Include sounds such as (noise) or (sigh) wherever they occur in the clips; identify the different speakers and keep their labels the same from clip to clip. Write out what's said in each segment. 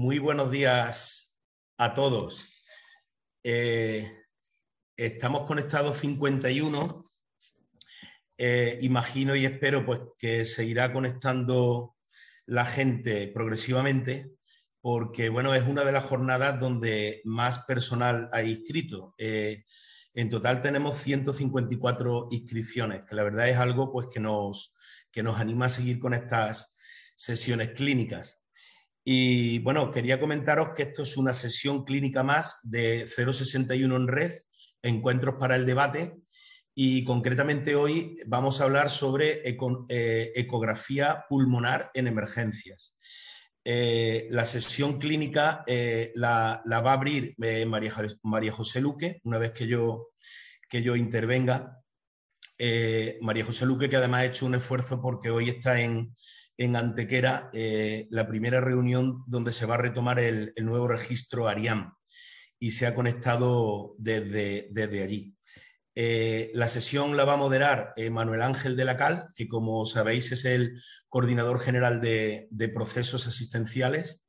Speaker 1: Muy buenos días a todos. Eh, estamos conectados 51. Eh, imagino y espero pues, que seguirá conectando la gente progresivamente, porque bueno, es una de las jornadas donde más personal ha inscrito. Eh, en total tenemos 154 inscripciones, que la verdad es algo pues, que, nos, que nos anima a seguir con estas sesiones clínicas. Y bueno, quería comentaros que esto es una sesión clínica más de 061 en red, encuentros para el debate, y concretamente hoy vamos a hablar sobre eh, ecografía pulmonar en emergencias. Eh, la sesión clínica eh, la, va a abrir María, María, José Luque, una vez que yo, que yo intervenga. María José Luque, que además ha hecho un esfuerzo porque hoy está en, en Antequera eh, la primera reunión donde se va a retomar el, nuevo registro ARIAM y se ha conectado desde, desde allí. Eh, la sesión la va a moderar eh, Manuel Ángel de la Cal, que como sabéis es el coordinador general de, procesos asistenciales.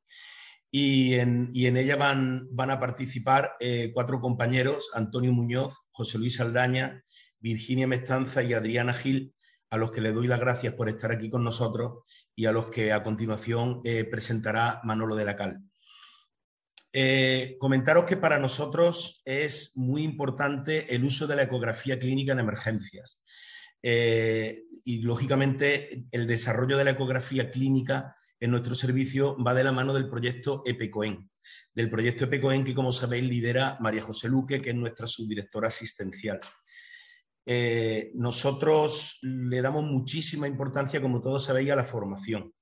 Speaker 1: Y en, ella van, van, a participar cuatro compañeros, Antonio Muñoz, José Luis Aldaña, Virginia Mestanza y Adriana Gil, a los que le doy las gracias por estar aquí con nosotros y a los que a continuación eh, presentará Manolo de la Cal. Eh, comentaros que para nosotros es muy importante el uso de la ecografía clínica en emergencias. Eh, y lógicamente el desarrollo de la ecografía clínica en nuestro servicio va de la mano del proyecto EPECOEN, del proyecto EPECOEN que como sabéis lidera María José Luque, que es nuestra subdirectora asistencial. Eh, nosotros le damos muchísima importancia, como todos sabéis, a la formación.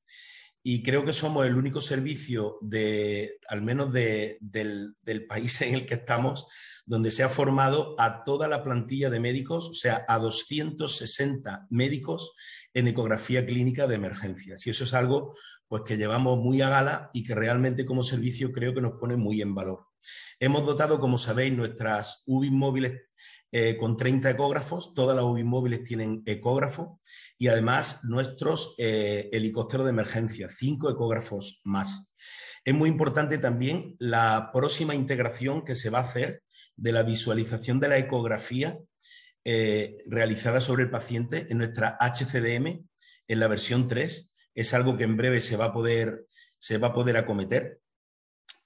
Speaker 1: Y creo que somos el único servicio, de, al menos del, país en el que estamos, donde se ha formado a toda la plantilla de médicos, o sea, a 260 médicos en ecografía clínica de emergencias. Y eso es algo pues, que llevamos muy a gala y que realmente como servicio creo que nos pone muy en valor. Hemos dotado, como sabéis, nuestras UBI móviles eh, con 30 ecógrafos, todas las tienen ecógrafo y además nuestros eh, helicópteros de emergencia, cinco ecógrafos más. Es muy importante también la próxima integración que se va a hacer de la visualización de la ecografía eh, realizada sobre el paciente en nuestra HCDM, en la versión 3. Es algo que en breve se va a poder, se va a poder acometer.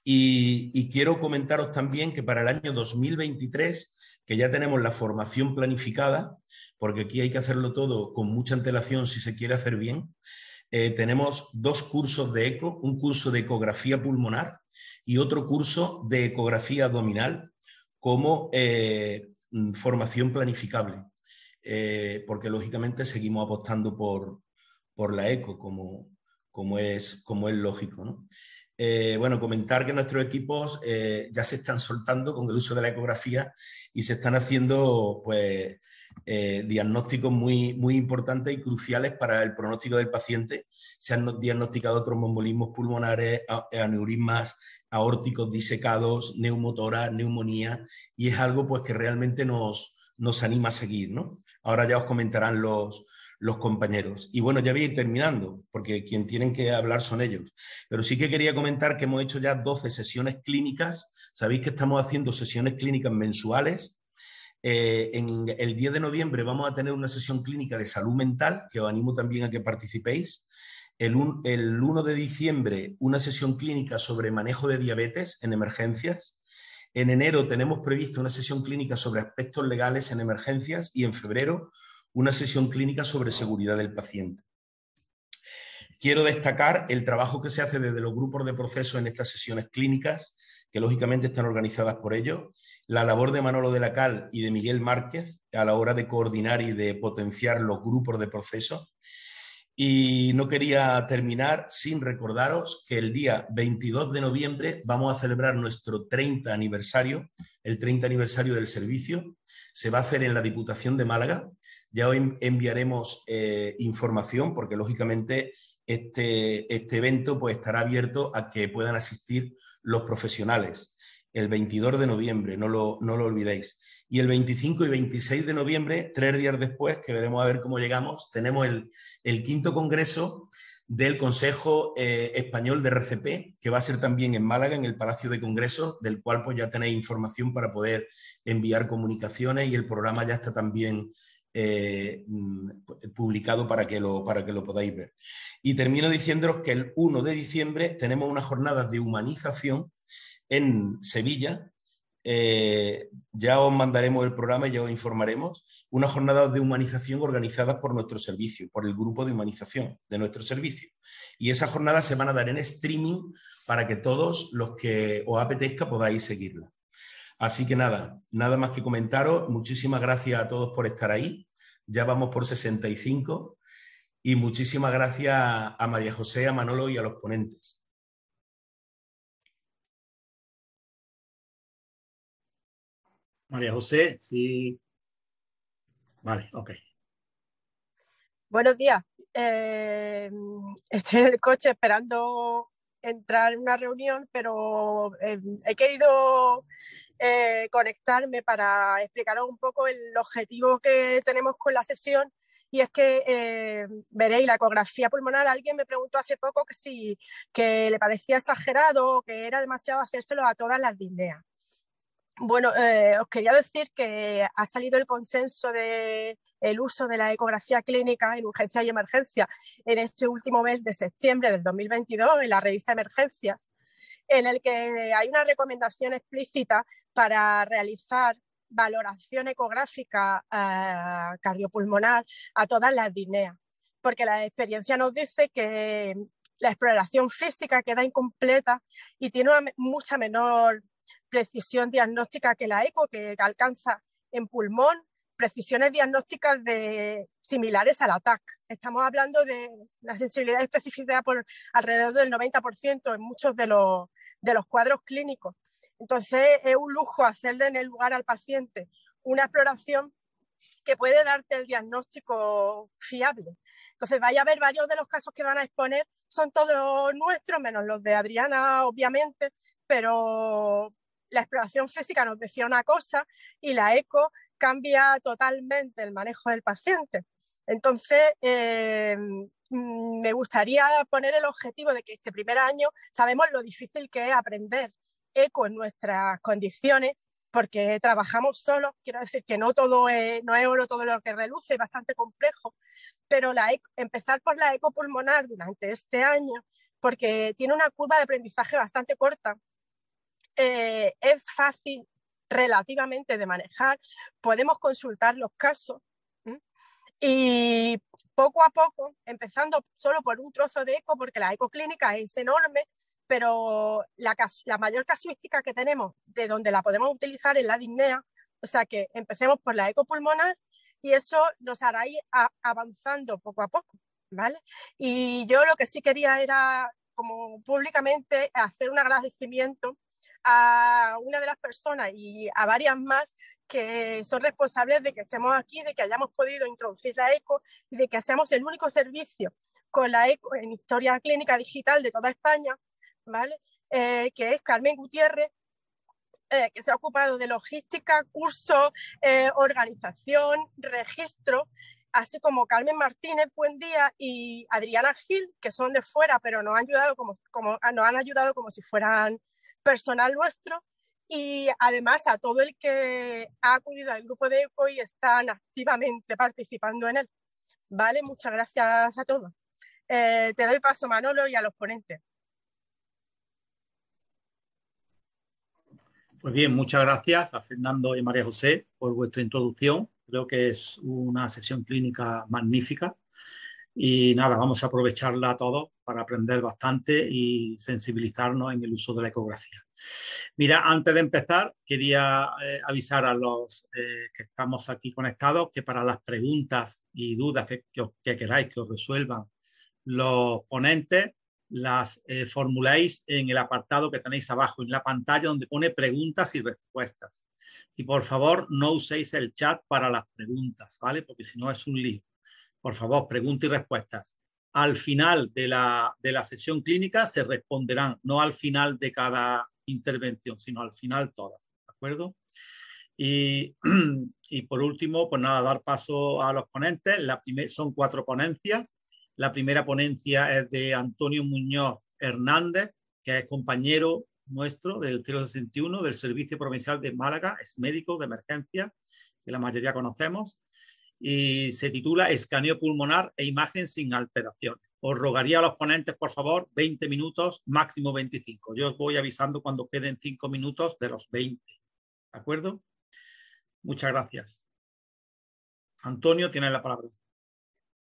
Speaker 1: y quiero comentaros también que para el año 2023 que ya tenemos la formación planificada, porque aquí hay que hacerlo todo con mucha antelación si se quiere hacer bien. Eh, tenemos dos cursos de eco, un curso de ecografía pulmonar y otro curso de ecografía abdominal como eh, mm, formación planificable, eh, porque lógicamente seguimos apostando por, la eco, como, como, es, como es lógico. bueno, comentar que nuestros equipos ya se están soltando con el uso de la ecografía y se están haciendo pues, eh, diagnósticos muy, muy importantes y cruciales para el pronóstico del paciente. Se han diagnosticado trombombolismos pulmonares, aneurismas aórticos disecados, neumotora, neumonía, y es algo pues, que realmente nos, nos anima a seguir. ¿no? Ahora ya os comentarán los, los compañeros. Y bueno, ya voy a ir terminando, porque quien tienen que hablar son ellos. Pero sí que quería comentar que hemos hecho ya 12 sesiones clínicas. Sabéis que estamos haciendo sesiones clínicas mensuales. Eh, en el 10 de noviembre vamos a tener una sesión clínica de salud mental, que os animo también a que participéis. El, el 1 de diciembre una sesión clínica sobre manejo de diabetes en emergencias. En enero tenemos previsto una sesión clínica sobre aspectos legales en emergencias y en febrero una sesión clínica sobre seguridad del paciente. Quiero destacar el trabajo que se hace desde los grupos de proceso en estas sesiones clínicas, que lógicamente están organizadas por ellos, la labor de Manolo de la Cal y de Miguel Márquez a la hora de coordinar y de potenciar los grupos de proceso. Y no quería terminar sin recordaros que el día 22 de noviembre vamos a celebrar nuestro 30 aniversario, el 30 aniversario del servicio. Se va a hacer en la Diputación de Málaga, ya hoy enviaremos eh, información porque lógicamente este, este evento pues, estará abierto a que puedan asistir los profesionales el 22 de noviembre, no lo, olvidéis. Y el 25 y 26 de noviembre, tres días después, que veremos a ver cómo llegamos, tenemos el, quinto congreso del Consejo eh, Español de RCP, que va a ser también en Málaga, en el Palacio de Congresos, del cual pues, ya tenéis información para poder enviar comunicaciones y el programa ya está también eh, mm, publicado para que, lo, para que lo podáis ver. Y termino diciéndoos que el 1 de diciembre tenemos una jornada de humanización en Sevilla. Eh, ya os mandaremos el programa y ya os informaremos. Una jornada de humanización organizada por nuestro servicio, por el grupo de humanización de nuestro servicio. Y esa jornada se van a dar en streaming para que todos los que os apetezca podáis seguirla. Así que nada, nada más que comentaros. Muchísimas gracias a todos por estar ahí. Ya vamos por 65. Y muchísimas gracias a María José, a Manolo y a los ponentes.
Speaker 2: María José, sí. Vale, ok.
Speaker 3: Buenos días. Eh, estoy en el coche esperando entrar en una reunión, pero eh, he querido eh, conectarme para explicaros un poco el objetivo que tenemos con la sesión. Y es que eh, veréis la ecografía pulmonar. Alguien me preguntó hace poco que si le parecía exagerado o que era demasiado hacérselo a todas las disneas. Bueno, eh, os quería decir que ha salido el consenso del el uso de la ecografía clínica en urgencias y emergencia en este último mes de septiembre del 2022 en la revista Emergencias, en el que hay una recomendación explícita para realizar valoración ecográfica eh, cardiopulmonar a todas las DINEA, porque la experiencia nos dice que la exploración física queda incompleta y tiene una, mucha menor precisión diagnóstica que la ECO, que alcanza en pulmón, precisiones diagnósticas de, similares al ATAC. Estamos hablando de la sensibilidad y especificidad por alrededor del 90% en muchos de los, de los cuadros clínicos. Entonces, es un lujo hacerle en el lugar al paciente una exploración que puede darte el diagnóstico fiable. Entonces, vaya a ver varios de los casos que van a exponer, son todos nuestros, menos los de Adriana, obviamente, pero la exploración física nos decía una cosa y la eco cambia totalmente el manejo del paciente. Entonces, eh, mm, me gustaría poner el objetivo de que este primer año sabemos lo difícil que es aprender eco en nuestras condiciones, porque trabajamos solos, quiero decir que no todo es, no es oro todo lo que reluce, es bastante complejo, pero empezar por la eco pulmonar durante este año, porque tiene una curva de aprendizaje bastante corta, eh, es fácil relativamente de manejar, podemos consultar los casos y poco a poco, empezando solo por un trozo de eco, porque la ecoclínica es enorme, pero la, mayor casuística que tenemos de donde la podemos utilizar es la dignea, o sea que empecemos por la ecopulmonar y eso nos hará ir avanzando poco a poco, ¿vale? Y yo lo que sí quería era como públicamente hacer un agradecimiento a una de las personas y a varias más que son responsables de que estemos aquí, de que hayamos podido introducir la ECO y de que seamos el único servicio con la ECO en historia clínica digital de toda España, ¿vale? Eh, que es Carmen Gutiérrez, eh, que se ha ocupado de logística, curso, eh, organización, registro, así como Carmen Martínez buen día y Adriana Gil, que son de fuera, pero nos han ayudado como, como, nos han ayudado como si fueran personal nuestro y además a todo el que ha acudido al grupo de ECO y están activamente participando en él. Vale, muchas gracias a todos. Eh, te doy paso, Manolo, y a los ponentes.
Speaker 4: Pues bien, muchas gracias a Fernando y María José por vuestra introducción. Creo que es una sesión clínica magnífica y nada, vamos a aprovecharla todo para aprender bastante y sensibilizarnos en el uso de la ecografía. Mira, antes de empezar, quería eh, avisar a los eh, que estamos aquí conectados que para las preguntas y dudas que, queráis que os resuelvan los ponentes, las eh, formuláis en el apartado que tenéis abajo en la pantalla donde pone preguntas y respuestas. Y por favor, no uséis el chat para las preguntas, ¿vale? Porque si no es un lío por favor, preguntas y respuestas. Al final de la, de la sesión clínica se responderán, no al final de cada intervención, sino al final todas, ¿de acuerdo? Y, (clears throat) y, por último, pues nada, dar paso a los ponentes. son cuatro ponencias. La primera ponencia es de Antonio Muñoz Hernández, que es compañero nuestro del 061 del Servicio Provincial de Málaga, es médico de emergencia, que la mayoría conocemos y se titula Escaneo pulmonar e imagen sin Alteración. Os rogaría a los ponentes, por favor, 20 minutos, máximo 25. Yo os voy avisando cuando queden 5 minutos de los 20. ¿De acuerdo? Muchas gracias.
Speaker 5: Antonio, tiene la palabra.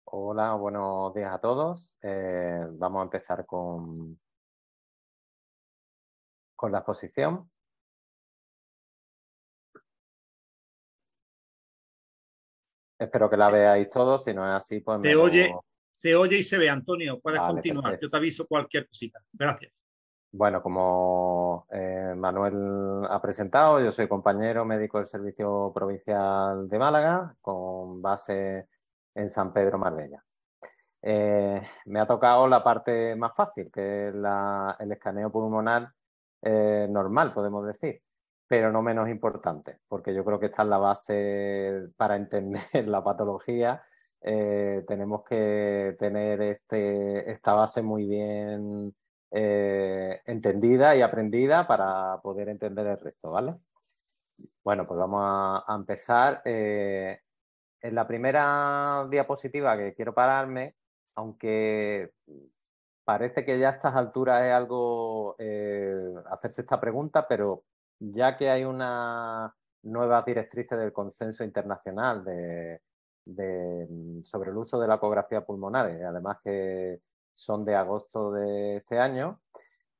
Speaker 5: Hola, buenos días a todos. Eh, vamos a empezar con,
Speaker 2: con la exposición.
Speaker 5: Espero que la veáis todos, si no es así, pues... Se, oye,
Speaker 4: se oye y se ve, Antonio, puedes continuar, yo te aviso cualquier cosita. Gracias.
Speaker 5: Bueno, como eh, Manuel ha presentado, yo soy compañero médico del Servicio Provincial de Málaga, con base en San Pedro Marbella. Eh, me ha tocado la parte más fácil, que es el escaneo pulmonar eh, normal, podemos decir pero no menos importante, porque yo creo que esta es la base para entender (laughs) la patología. Eh, tenemos que tener este, esta base muy bien eh, entendida y aprendida para poder entender el resto, ¿vale? Bueno, pues vamos a, empezar. Eh, en la primera diapositiva que quiero pararme, aunque parece que ya a estas alturas es algo hacerse esta pregunta, pero ya que hay una nueva directrices del consenso internacional mm, sobre el uso de la ecografía pulmonar, eh, además que son de agosto de este año,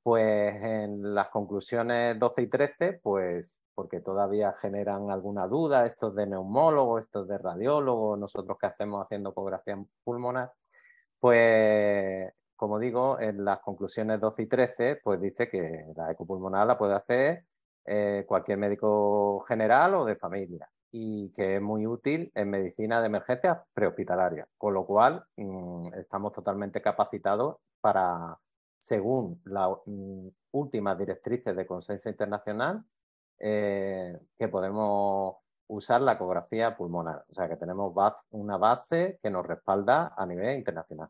Speaker 5: pues en las conclusiones 12 y 13, pues porque todavía generan alguna duda, estos de neumólogo, estos de radiólogo, nosotros que hacemos haciendo ecografía pulmonar, pues como digo, en las conclusiones 12 y 13, pues dice que la ecopulmonar la puede hacer eh, cualquier médico general o de familia y que es muy útil en medicina de emergencia prehospitalaria, con lo cual mm, estamos totalmente capacitados para, según las mm, últimas directrices de consenso internacional, eh, que podemos usar la ecografía pulmonar. O sea, que tenemos una base que nos respalda a nivel internacional,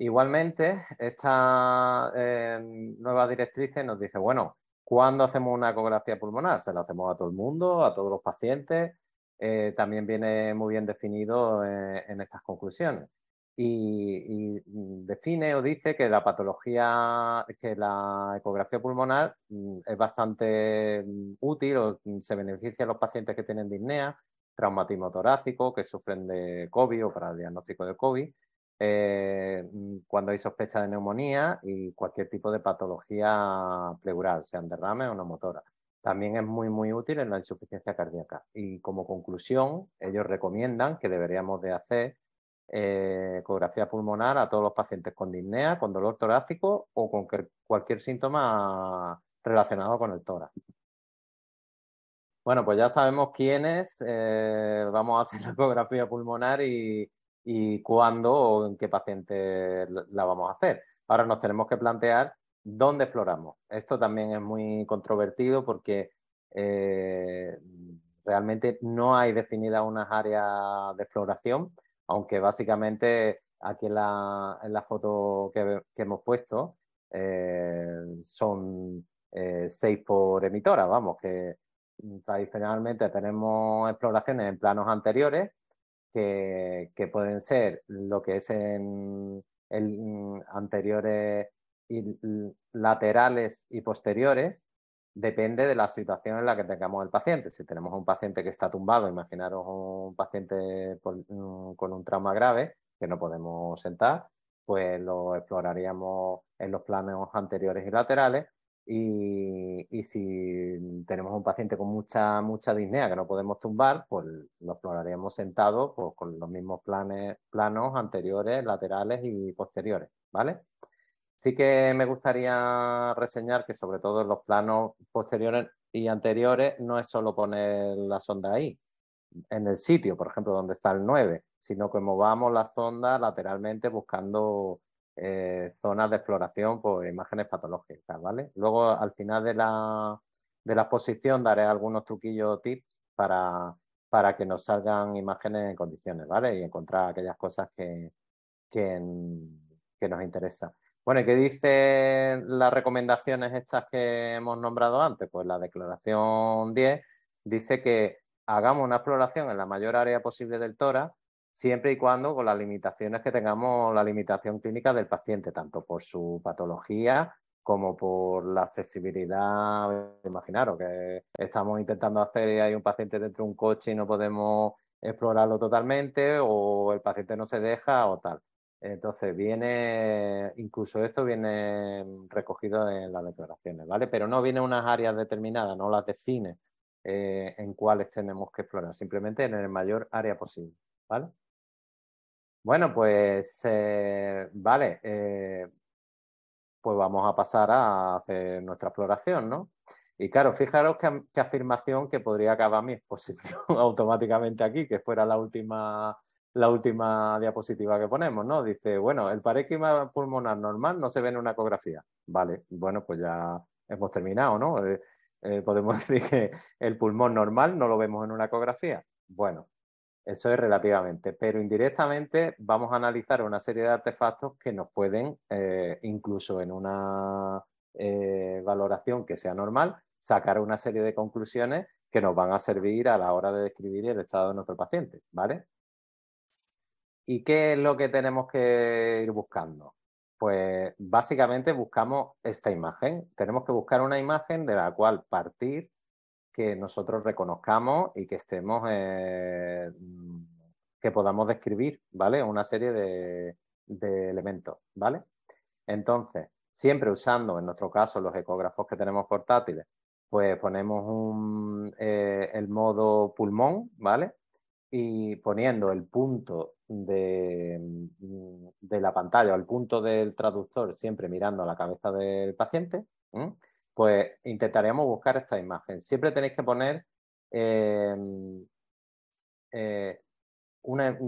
Speaker 5: Igualmente, esta eh, nueva directriz nos dice, bueno, ¿Cuándo hacemos una ecografía pulmonar? Se la hacemos a todo el mundo, a todos los pacientes. Eh, también viene muy bien definido eh, en estas conclusiones. Y, define o dice que la patología, que la ecografía pulmonar mm, es bastante mm, útil o mm, se beneficia a los pacientes que tienen disnea, traumatismo torácico, que sufren de COVID o para el diagnóstico de COVID, eh, mm, cuando hay sospecha de neumonía y cualquier tipo de patología pleural, sean derrame o no motora. También es muy, muy útil en la insuficiencia cardíaca. Y como conclusión, ellos recomiendan que deberíamos de hacer eh, ecografía pulmonar a todos los pacientes con disnea, con dolor torácico o con cualquier síntoma relacionado con el tórax. Bueno, pues ya sabemos quiénes eh, vamos a hacer la ecografía pulmonar y, y cuándo o en qué paciente la vamos a hacer. Ahora nos tenemos que plantear dónde exploramos. Esto también es muy controvertido porque eh, realmente no hay definidas unas áreas de exploración, aunque básicamente aquí en la, foto que, hemos puesto eh, son eh, seis por emitora, vamos, que tradicionalmente tenemos exploraciones en planos anteriores que, pueden ser lo que es en, mm, anteriores y laterales y posteriores, depende de la situación en la que tengamos el paciente. Si tenemos un paciente que está tumbado, imaginaros un paciente mm, con un trauma grave que no podemos sentar, pues lo exploraríamos en los planos anteriores y laterales y, si tenemos un paciente con mucha, mucha disnea que no podemos tumbar, pues lo exploraremos sentado pues, con los mismos planes, planos anteriores, laterales y posteriores, ¿vale? Sí que me gustaría reseñar que sobre todo en los planos posteriores y anteriores no es solo poner la sonda ahí, en el sitio, por ejemplo, donde está el 9, sino que movamos la sonda lateralmente buscando eh, zonas de exploración por imágenes patológicas, ¿vale? Luego, al final de la, de la exposición, daré algunos truquillos tips para, para que nos salgan imágenes en condiciones, ¿vale? Y encontrar aquellas cosas que, nos interesan. Bueno, ¿y qué dicen las recomendaciones estas que hemos nombrado antes? Pues la declaración 10 dice que hagamos una exploración en la mayor área posible del tora siempre y cuando con las limitaciones que tengamos, la limitación clínica del paciente, tanto por su patología como por la accesibilidad. Imaginaros que estamos intentando hacer y hay un paciente dentro de un coche y no podemos explorarlo totalmente o el paciente no se deja o tal. Entonces viene, incluso esto viene recogido en las declaraciones, ¿vale? Pero no viene unas áreas determinadas, no las define eh, en cuáles tenemos que explorar, simplemente en el mayor área posible, ¿vale? Bueno, pues eh, vale, eh, pues vamos a pasar a hacer nuestra exploración, ¿no? Y claro, fijaros qué, afirmación que podría acabar mi exposición (laughs) automáticamente aquí, que fuera la última, la última diapositiva que ponemos, ¿no? Dice, bueno, el paréquima pulmonar normal no se ve en una ecografía. Vale, bueno, pues ya hemos terminado, ¿no? Eh, podemos (laughs) decir que el pulmón normal no lo vemos en una ecografía. Bueno, eso es relativamente, pero indirectamente vamos a analizar una serie de artefactos que nos pueden, eh, incluso en una eh, valoración que sea normal, sacar una serie de conclusiones que nos van a servir a la hora de describir el estado de nuestro paciente, ¿vale? ¿Y qué es lo que tenemos que ir buscando? Pues básicamente buscamos esta imagen. Tenemos que buscar una imagen de la cual partir que nosotros reconozcamos y que estemos, eh, mm, que podamos describir, ¿vale? Una serie de, elementos, ¿vale? Entonces, siempre usando, en nuestro caso, los ecógrafos que tenemos portátiles, pues ponemos eh, el modo pulmón, ¿vale? Y poniendo el punto mm, de, la pantalla o el punto del traductor siempre mirando a la cabeza del paciente, pues intentaremos buscar esta imagen. Siempre tenéis que poner em, eh,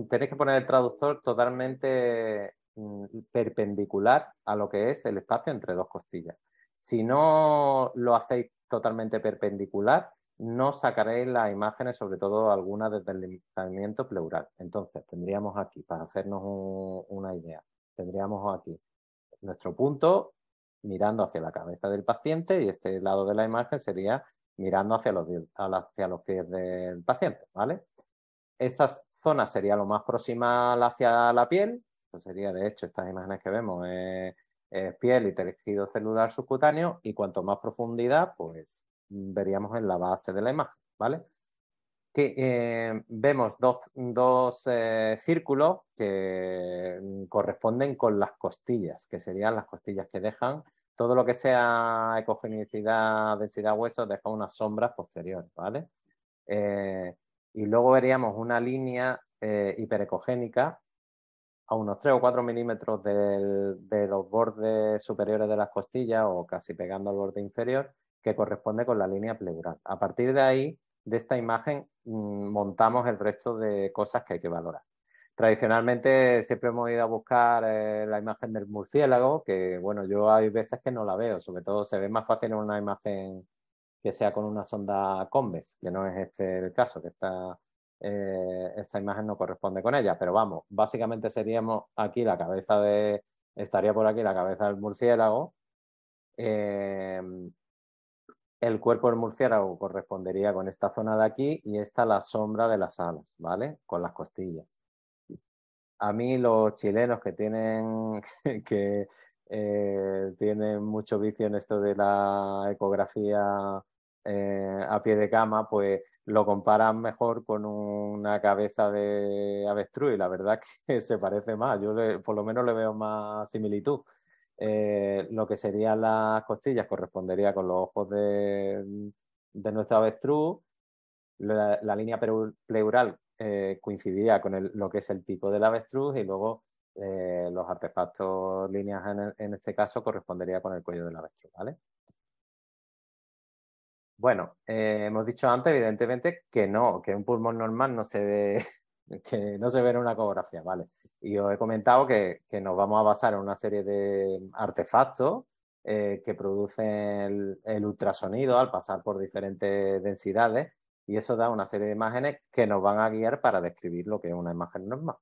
Speaker 5: tenéis que poner el traductor totalmente mm, perpendicular a lo que es el espacio entre dos costillas. Si no lo hacéis totalmente perpendicular, no sacaréis las imágenes, sobre todo algunas desde el pleural. Entonces, tendríamos aquí, para hacernos una idea, tendríamos aquí nuestro punto, mirando hacia la cabeza del paciente y este lado de la imagen sería mirando hacia los, hacia los pies del paciente, ¿vale? Esta zona sería lo más próxima hacia la piel, sería de hecho estas imágenes que vemos piel y tejido celular subcutáneo y cuanto más profundidad, pues veríamos en la base de la imagen, ¿vale? que eh, vemos dos, eh, círculos que mm, corresponden con las costillas, que serían las costillas que dejan. Todo lo que sea ecogenicidad, densidad hueso, deja unas sombras posteriores, eh, y luego veríamos una línea hiperecogénica a unos 3 o 4 milímetros de los bordes superiores de las costillas o casi pegando al borde inferior, que corresponde con la línea pleural. A partir de ahí de esta imagen mm, montamos el resto de cosas que hay que valorar. Tradicionalmente siempre hemos ido a buscar eh, la imagen del murciélago, que bueno, yo hay veces que no la veo, sobre todo se ve más fácil en una imagen que sea con una sonda Combes, que no es este el caso, que eh, esta imagen no corresponde con ella, pero vamos, básicamente seríamos aquí la cabeza de, estaría por aquí la cabeza del murciélago, eh, el cuerpo del murciélago correspondería con esta zona de aquí y esta la sombra de las alas, ¿vale? Con las costillas. A mí los chilenos que tienen, (laughs) que, eh, tienen mucho vicio en esto de la ecografía eh, a pie de cama, pues lo comparan mejor con una cabeza de avestruz y la verdad (laughs) que se parece más, yo por lo menos le veo más similitud eh, lo que serían las costillas correspondería con los ojos de, de nuestra avestruz. La, línea pleural eh, coincidiría con lo que es el de del avestruz y luego eh, los artefactos líneas en, este caso correspondería con el cuello de la avestruz. ¿vale? Bueno, eh, hemos dicho antes, evidentemente, que no, que un pulmón normal no se ve, (laughs) que no se ve en una ecografía, ¿vale? Y os he comentado que, nos vamos a basar en una serie de artefactos eh, que producen el, ultrasonido al pasar por diferentes densidades y eso da una serie de imágenes que nos van a guiar para describir lo que es una imagen normal.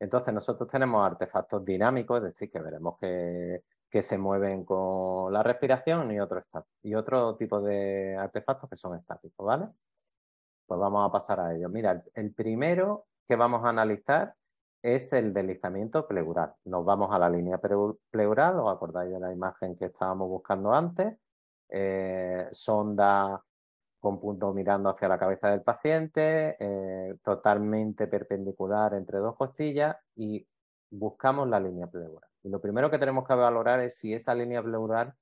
Speaker 5: Entonces nosotros tenemos artefactos dinámicos, es decir, que veremos que, se mueven con la respiración y otro, y otro tipo de artefactos que son estáticos, ¿vale? Pues vamos a pasar a ellos. Mira, el primero que vamos a analizar es el deslizamiento pleural. Nos vamos a la línea pleural, os acordáis de la imagen que estábamos buscando antes, eh, sonda con punto mirando hacia la cabeza del paciente, eh, totalmente perpendicular entre dos costillas y buscamos la línea pleural. Y lo primero que tenemos que valorar es si esa línea pleural,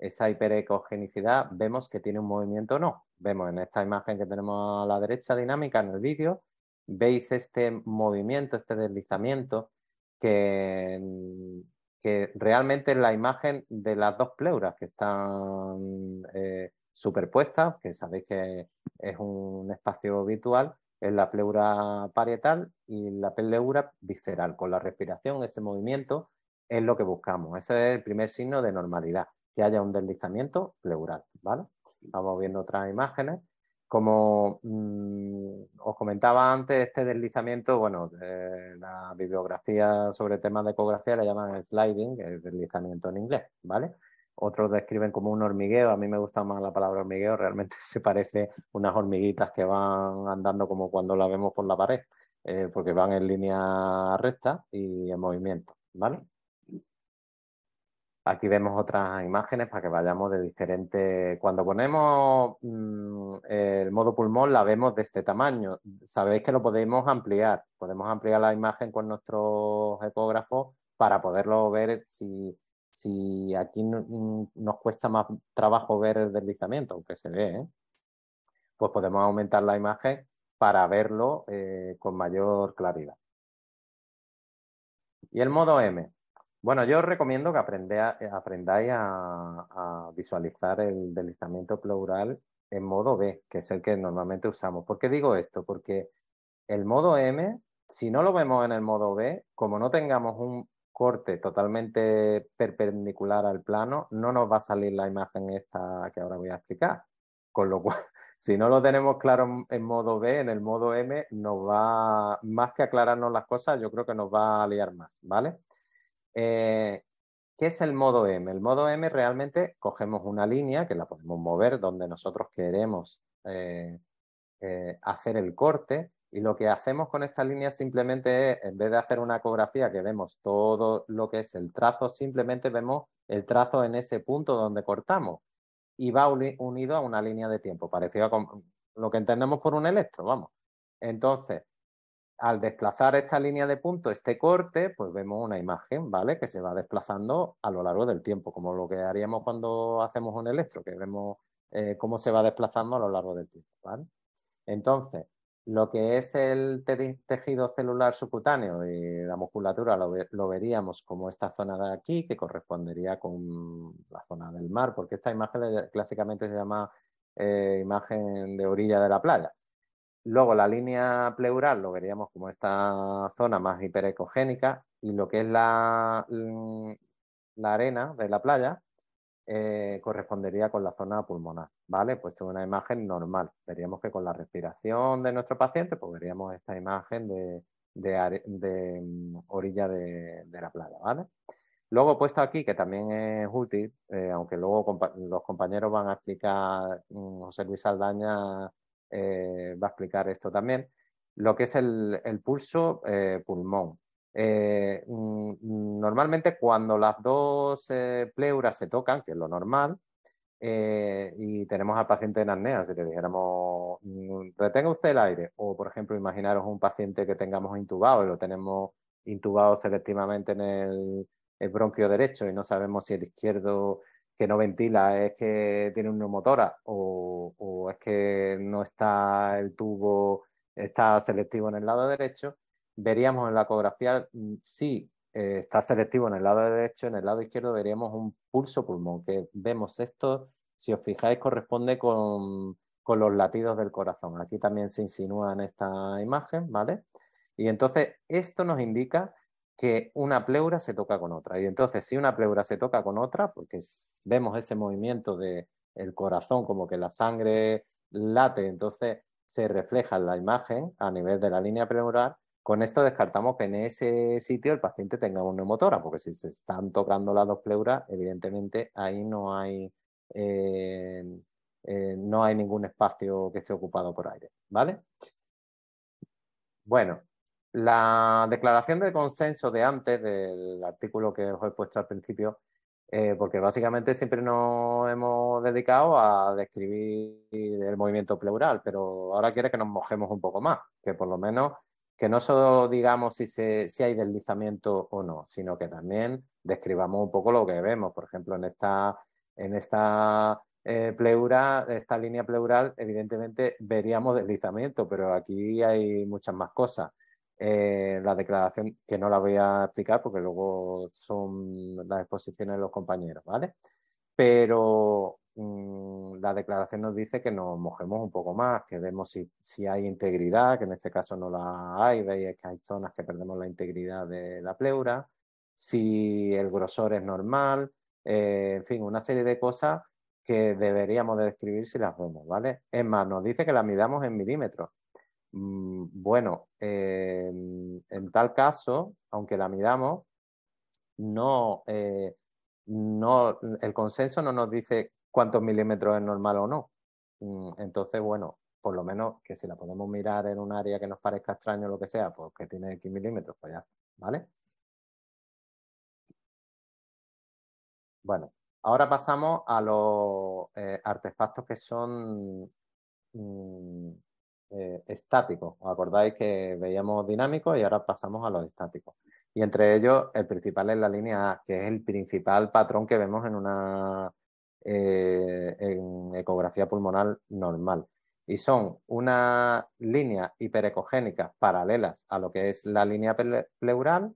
Speaker 5: esa hiperecogenicidad, vemos que tiene un movimiento o no. Vemos en esta imagen que tenemos a la derecha dinámica en el vídeo veis este movimiento, este deslizamiento, que, realmente es la imagen de las dos pleuras que están eh, superpuestas, que sabéis que es un espacio habitual, es la pleura parietal y la pleura visceral. Con la respiración, ese movimiento es lo que buscamos. Ese es el primer signo de normalidad, que haya un deslizamiento pleural. Vamos viendo otras imágenes. Como mm, os comentaba antes, este deslizamiento, bueno, eh, la bibliografía sobre temas de ecografía la llaman sliding, el deslizamiento en inglés, ¿vale? Otros describen como un hormigueo, a mí me gusta más la palabra hormigueo, realmente (laughs) se parece unas hormiguitas que van andando como cuando la vemos por la pared, eh, porque van en línea recta y en movimiento, ¿vale? Aquí vemos otras imágenes para que vayamos de diferente... Cuando ponemos mm, el modo pulmón la vemos de este tamaño. Sabéis que lo podemos ampliar. Podemos ampliar la imagen con nuestros ecógrafos para poderlo ver si, aquí mm, nos cuesta más trabajo ver el deslizamiento, aunque se ve. ¿eh? Pues podemos aumentar la imagen para verlo eh, con mayor claridad. Y el modo M bueno, yo os recomiendo que eh, aprendáis a, visualizar el deslizamiento plural en modo B, que es el que normalmente usamos. ¿Por qué digo esto? Porque el modo M, si no lo vemos en el modo B, como no tengamos un corte totalmente perpendicular al plano, no nos va a salir la imagen esta que ahora voy a explicar. Con lo cual, (laughs) si no lo tenemos claro en modo B, en el modo M, nos va, más que aclararnos las cosas, yo creo que nos va a liar más, ¿vale? Eh, ¿Qué es el modo M? El modo M realmente cogemos una línea que la podemos mover donde nosotros queremos eh, eh, hacer el corte y lo que hacemos con esta línea simplemente es, en vez de hacer una ecografía que vemos todo lo que es el trazo, simplemente vemos el trazo en ese punto donde cortamos y va unido a una línea de tiempo, parecido a lo que entendemos por un electro, vamos. Entonces, al desplazar esta línea de punto, este corte, pues vemos una imagen, ¿vale? Que se va desplazando a lo largo del tiempo, como lo que haríamos cuando hacemos un electro, que vemos eh, cómo se va desplazando a lo largo del tiempo, Entonces, lo que es el tejido celular subcutáneo y la musculatura lo, veríamos como esta zona de aquí, que correspondería con la zona del mar, porque esta imagen clásicamente se llama eh, imagen de orilla de la playa. Luego la línea pleural lo veríamos como esta zona más hiperecogénica y lo que es la, mm, la arena de la playa eh, correspondería con la zona pulmonar, ¿vale? Pues una imagen normal. Veríamos que con la respiración de nuestro paciente, pues veríamos esta imagen de, de, mm, orilla de, la playa, ¿vale? Luego puesto aquí, que también es útil, eh, aunque luego los compañeros van a explicar, mm, José Luis Aldaña eh, va a explicar esto también, lo que es el, pulso eh, pulmón. Eh, mm, normalmente cuando las dos pleuras se tocan, que es lo normal, y tenemos al paciente en apnea, si le dijéramos, mm, retenga usted el aire, o por ejemplo, imaginaros un paciente que tengamos intubado y lo tenemos intubado selectivamente en el bronquio derecho y no sabemos si el izquierdo que no ventila es que tiene una motora o, es que no está el tubo, está selectivo en el lado derecho, veríamos en la ecografía mm, si eh, está selectivo en el lado derecho, en el lado izquierdo veríamos un pulso pulmón, que vemos esto, si os fijáis, corresponde con, con los latidos del corazón. Aquí también se insinúa en esta imagen, ¿vale? Y entonces esto nos indica que una pleura se toca con otra. Y entonces, si una pleura se toca con otra, porque vemos ese movimiento del corazón, como que la sangre late, entonces se refleja en la imagen a nivel de la línea pleural, con esto descartamos que en ese sitio el paciente tenga una neumotora, porque si se están tocando las dos pleuras, evidentemente ahí no hay, eh, eh, no hay ningún espacio que esté ocupado por aire, ¿vale? Bueno, la declaración de consenso de antes, del artículo que os he puesto al principio, eh, porque básicamente siempre nos hemos dedicado a describir el movimiento pleural, pero ahora quiere que nos mojemos un poco más, que por lo menos que no solo digamos si, se, si hay deslizamiento o no, sino que también describamos un poco lo que vemos. Por ejemplo, en esta, en esta eh, pleura, esta línea pleural, evidentemente veríamos deslizamiento, pero aquí hay muchas más cosas. Eh, la declaración, que no la voy a explicar porque luego son las exposiciones de los compañeros, ¿vale? Pero mm, la declaración nos dice que nos mojemos un poco más, que vemos si, hay integridad, que en este caso no la hay, veis que hay zonas que perdemos la integridad de la pleura, si el grosor es normal, eh, en fin, una serie de cosas que deberíamos de describir si las vemos, ¿vale? Es más, nos dice que las midamos en milímetros, Mm, bueno, eh, en tal caso, aunque la midamos, no, eh, no, el consenso no nos dice cuántos milímetros es normal o no. Mm, entonces, bueno, por lo menos que si la podemos mirar en un área que nos parezca extraño o lo que sea, pues que tiene X milímetros, pues ya ¿vale? Bueno, ahora pasamos a los eh, artefactos que son mm, eh, estáticos. ¿Os acordáis que veíamos dinámicos y ahora pasamos a los estáticos? Y entre ellos, el principal es la línea A, que es el principal patrón que vemos en una eh, ecografía pulmonar normal. Y son una línea hiperecogénica paralelas a lo que es la línea pleural,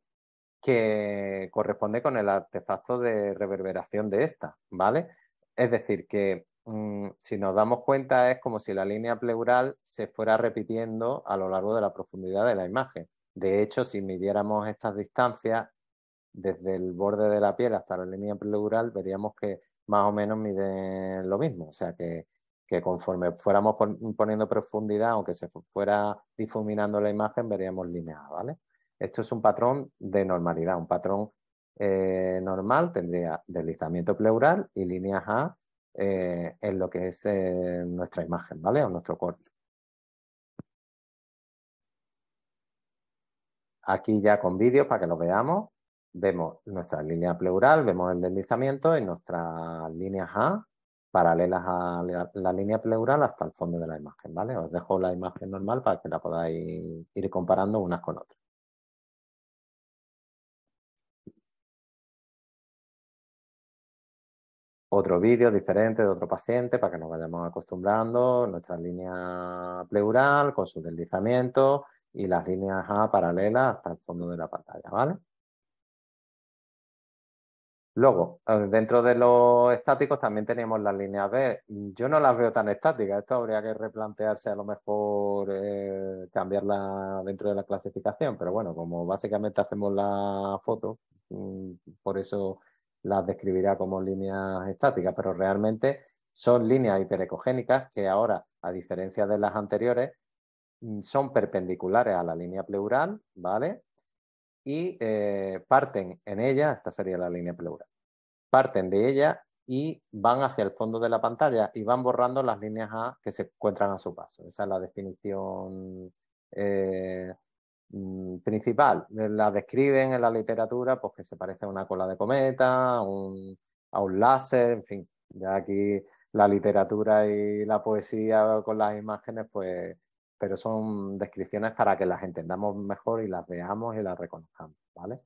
Speaker 5: que corresponde con el artefacto de reverberación de esta, ¿vale? Es decir, que Mm, si nos damos cuenta, es como si la línea pleural se fuera repitiendo a lo largo de la profundidad de la imagen. De hecho, si midiéramos estas distancias desde el borde de la piel hasta la línea pleural, veríamos que más o menos miden lo mismo. O sea que, conforme fuéramos poniendo profundidad, aunque se fuera difuminando la imagen, veríamos líneas, ¿vale? Esto es un patrón de normalidad, un patrón eh, normal tendría deslizamiento pleural y líneas A eh, en lo que es eh, nuestra imagen, ¿vale? O nuestro corte. Aquí ya con vídeos para que lo veamos, vemos nuestra línea pleural, vemos el deslizamiento en nuestras líneas A paralelas a la, línea pleural hasta el fondo de la imagen, ¿vale? Os dejo la imagen normal para que la podáis ir comparando unas con otras. otro vídeo diferente de otro paciente para que nos vayamos acostumbrando, nuestra línea pleural con su deslizamiento y las líneas A paralelas hasta el fondo de la pantalla, ¿vale? Luego, eh, dentro de los estáticos también tenemos las líneas B. Yo no las veo tan estáticas, esto habría que replantearse a lo mejor eh, cambiarla dentro de la clasificación, pero bueno, como básicamente hacemos la foto, mm, por eso las describirá como líneas estáticas, pero realmente son líneas hiperecogénicas que ahora, a diferencia de las anteriores, mm, son perpendiculares a la línea pleural, ¿vale? Y eh, parten en ella, esta sería la línea pleural, parten de ella y van hacia el fondo de la pantalla y van borrando las líneas A que se encuentran a su paso. Esa es la definición eh, Mm, principal. La describen en la literatura pues que se parece a una cola de cometa, a un, a un láser, en fin. Ya aquí la literatura y la poesía con las imágenes, pues, pero son descripciones para que las entendamos mejor y las veamos y las reconozcamos, ¿vale?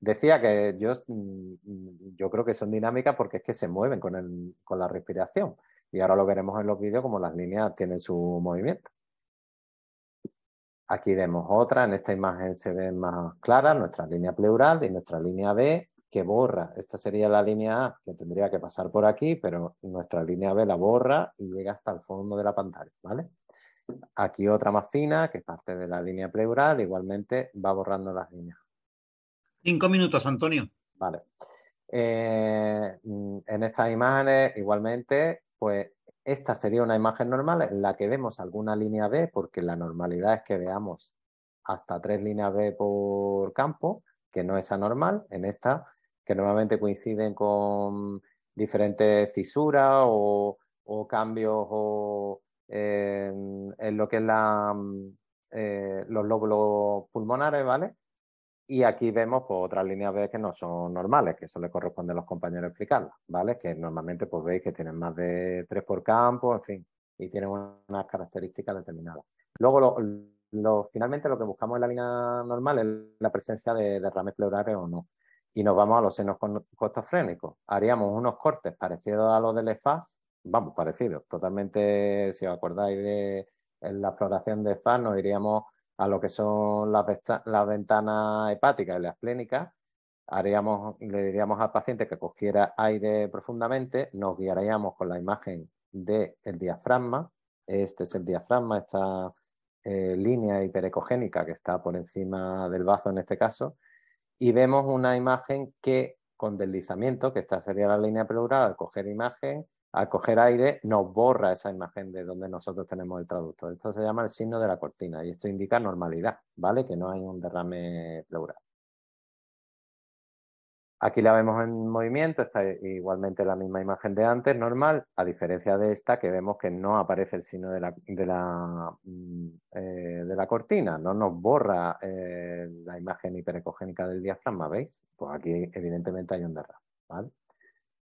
Speaker 5: Decía que yo, mm, yo creo que son dinámicas porque es que se mueven con, el, con la respiración. Y ahora lo veremos en los vídeos como las líneas tienen su movimiento. Aquí vemos otra, en esta imagen se ve más clara nuestra línea pleural y nuestra línea B que borra. Esta sería la línea A que tendría que pasar por aquí, pero nuestra línea B la borra y llega hasta el fondo de la pantalla. ¿vale? Aquí otra más fina, que es parte de la línea pleural, igualmente va borrando las líneas. Cinco minutos, Antonio. Vale. Eh, mm, en estas imágenes, igualmente, pues esta sería una imagen normal en la que vemos alguna línea B, porque la normalidad es que veamos hasta tres líneas B por campo, que no es anormal. En esta, que normalmente coinciden con diferentes fisuras o, cambios o, en lo que es la, mm, eh, los lóbulos pulmonares, ¿vale? Y aquí vemos pues, otras líneas B que no son normales, que eso le corresponde a los compañeros explicarlas, ¿vale? Que normalmente pues veis que tienen más de tres por campo, en fin, y tienen unas características determinadas. Luego, lo, finalmente lo que buscamos en la línea normal es la presencia de derrames pleurales o no. Y nos vamos a los senos costofrénicos. Haríamos unos cortes parecidos a los del EFAS, vamos, parecidos, totalmente, si os acordáis de la exploración de EFAS, nos iríamos a lo que son las, ventanas hepáticas y las plénicas, haríamos, le diríamos al paciente que cogiera aire profundamente, nos guiaríamos con la imagen del el diafragma, este es el diafragma, esta eh, línea hiperecogénica que está por encima del bazo en este caso, y vemos una imagen que con deslizamiento, que esta sería la línea pleural, al coger imagen, al coger aire nos borra esa imagen de donde nosotros tenemos el traductor. Esto se llama el signo de la cortina y esto indica normalidad, ¿vale? Que no hay un derrame pleural. Aquí la vemos en movimiento, está igualmente la misma imagen de antes, normal, a diferencia de esta que vemos que no aparece el signo de la, de la, mm, eh, cortina, no nos borra eh, la imagen hiperecogénica del diafragma, ¿veis? Pues aquí evidentemente hay un derrame, ¿vale?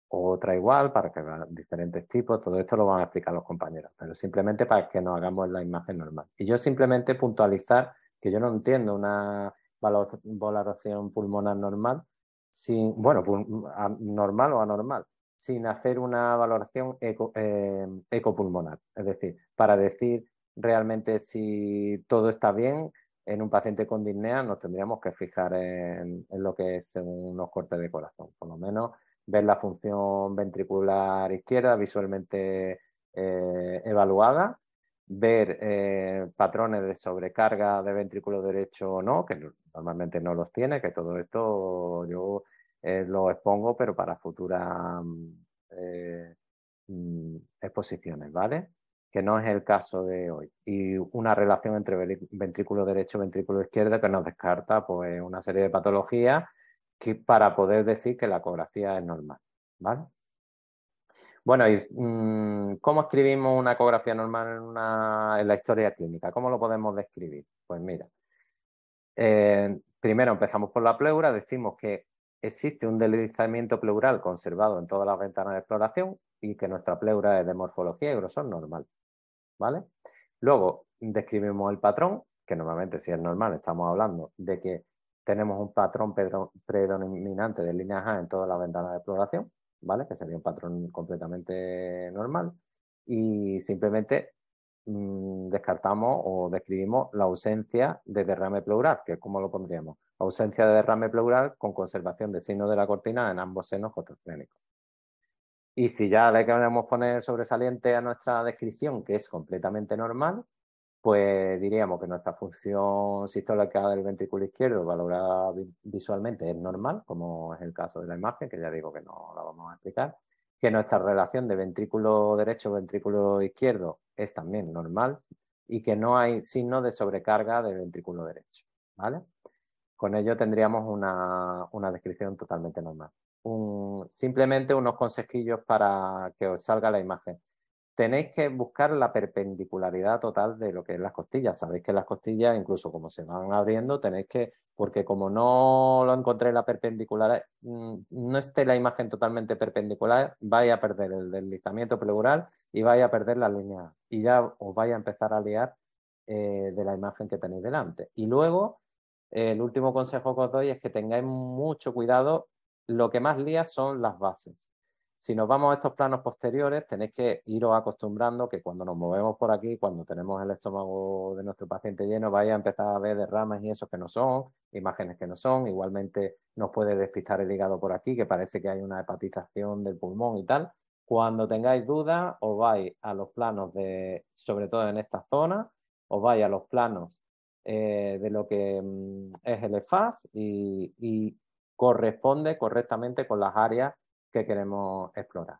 Speaker 5: otra igual para que vean diferentes tipos, todo esto lo van a explicar los compañeros, pero simplemente para que nos hagamos la imagen normal. Y yo simplemente puntualizar que yo no entiendo una valoración pulmonar normal sin, bueno, normal o anormal, sin hacer una valoración em, ecopulmonar. Es decir, para decir realmente si todo está bien en un paciente con disnea, nos tendríamos que fijar en, en lo que es unos cortes de corazón, por lo menos ver la función ventricular izquierda visualmente eh, evaluada, ver eh, patrones de sobrecarga de ventrículo derecho o no, que normalmente no los tiene, que todo esto yo eh, lo expongo, pero para futuras mm, exposiciones, ¿vale? Que no es el caso de hoy. Y una relación entre ventrículo derecho y ventrículo izquierdo que nos descarta pues, una serie de patologías que para poder decir que la ecografía es normal. ¿vale? Bueno, y, mm, ¿cómo escribimos una ecografía normal en, la historia clínica? ¿Cómo lo podemos describir? Pues mira, eh, primero empezamos por la pleura, decimos que existe un deslizamiento pleural conservado en todas las ventanas de exploración y que nuestra pleura es de morfología y grosor normal. ¿Vale? Luego describimos el patrón, que normalmente si es normal estamos hablando de que tenemos un patrón predominante de líneas A en todas las ventanas de exploración, ¿vale? Que sería un patrón completamente normal. Y simplemente mm, descartamos o describimos la ausencia de derrame pleural, que es como lo pondríamos. Ausencia de derrame pleural con conservación de signos de la cortina en ambos senos costoclénicos. Y si ya le queremos poner sobresaliente a nuestra descripción, que es completamente normal, pues diríamos que nuestra función sistólica del ventrículo izquierdo valorada visualmente es normal, como es el caso de la imagen, que ya digo que no la vamos a explicar, que nuestra relación de ventrículo derecho-ventrículo izquierdo es también normal y que no hay signo de sobrecarga del ventrículo derecho, ¿vale? Con ello tendríamos una, descripción totalmente normal. simplemente unos consejillos para que os salga la imagen tenéis que buscar la perpendicularidad total de lo que es las costillas. Sabéis que las costillas, incluso como se van abriendo, tenéis que, porque como no lo encontré la perpendicular, mm, no esté la imagen totalmente perpendicular, vais a perder el deslizamiento pleural y vais a perder la línea. Y ya os vais a empezar a liar eh, de la imagen que tenéis delante. Y luego, el último consejo que os doy es que tengáis mucho cuidado. Lo que más lía son las bases. Si nos vamos a estos planos posteriores, tenéis que iros acostumbrando que cuando nos movemos por aquí, cuando tenemos el estómago de nuestro paciente lleno, vaya a empezar a ver derramas y esos que no son, imágenes que no son. Igualmente nos puede despistar el hígado por aquí, que parece que hay una hepatización del pulmón y tal. Cuando tengáis dudas, os vais a los planos de, sobre todo en esta zona, os vais a los planos eh, de lo que mm, es el EFAS y corresponde correctamente con las áreas queremos explorar.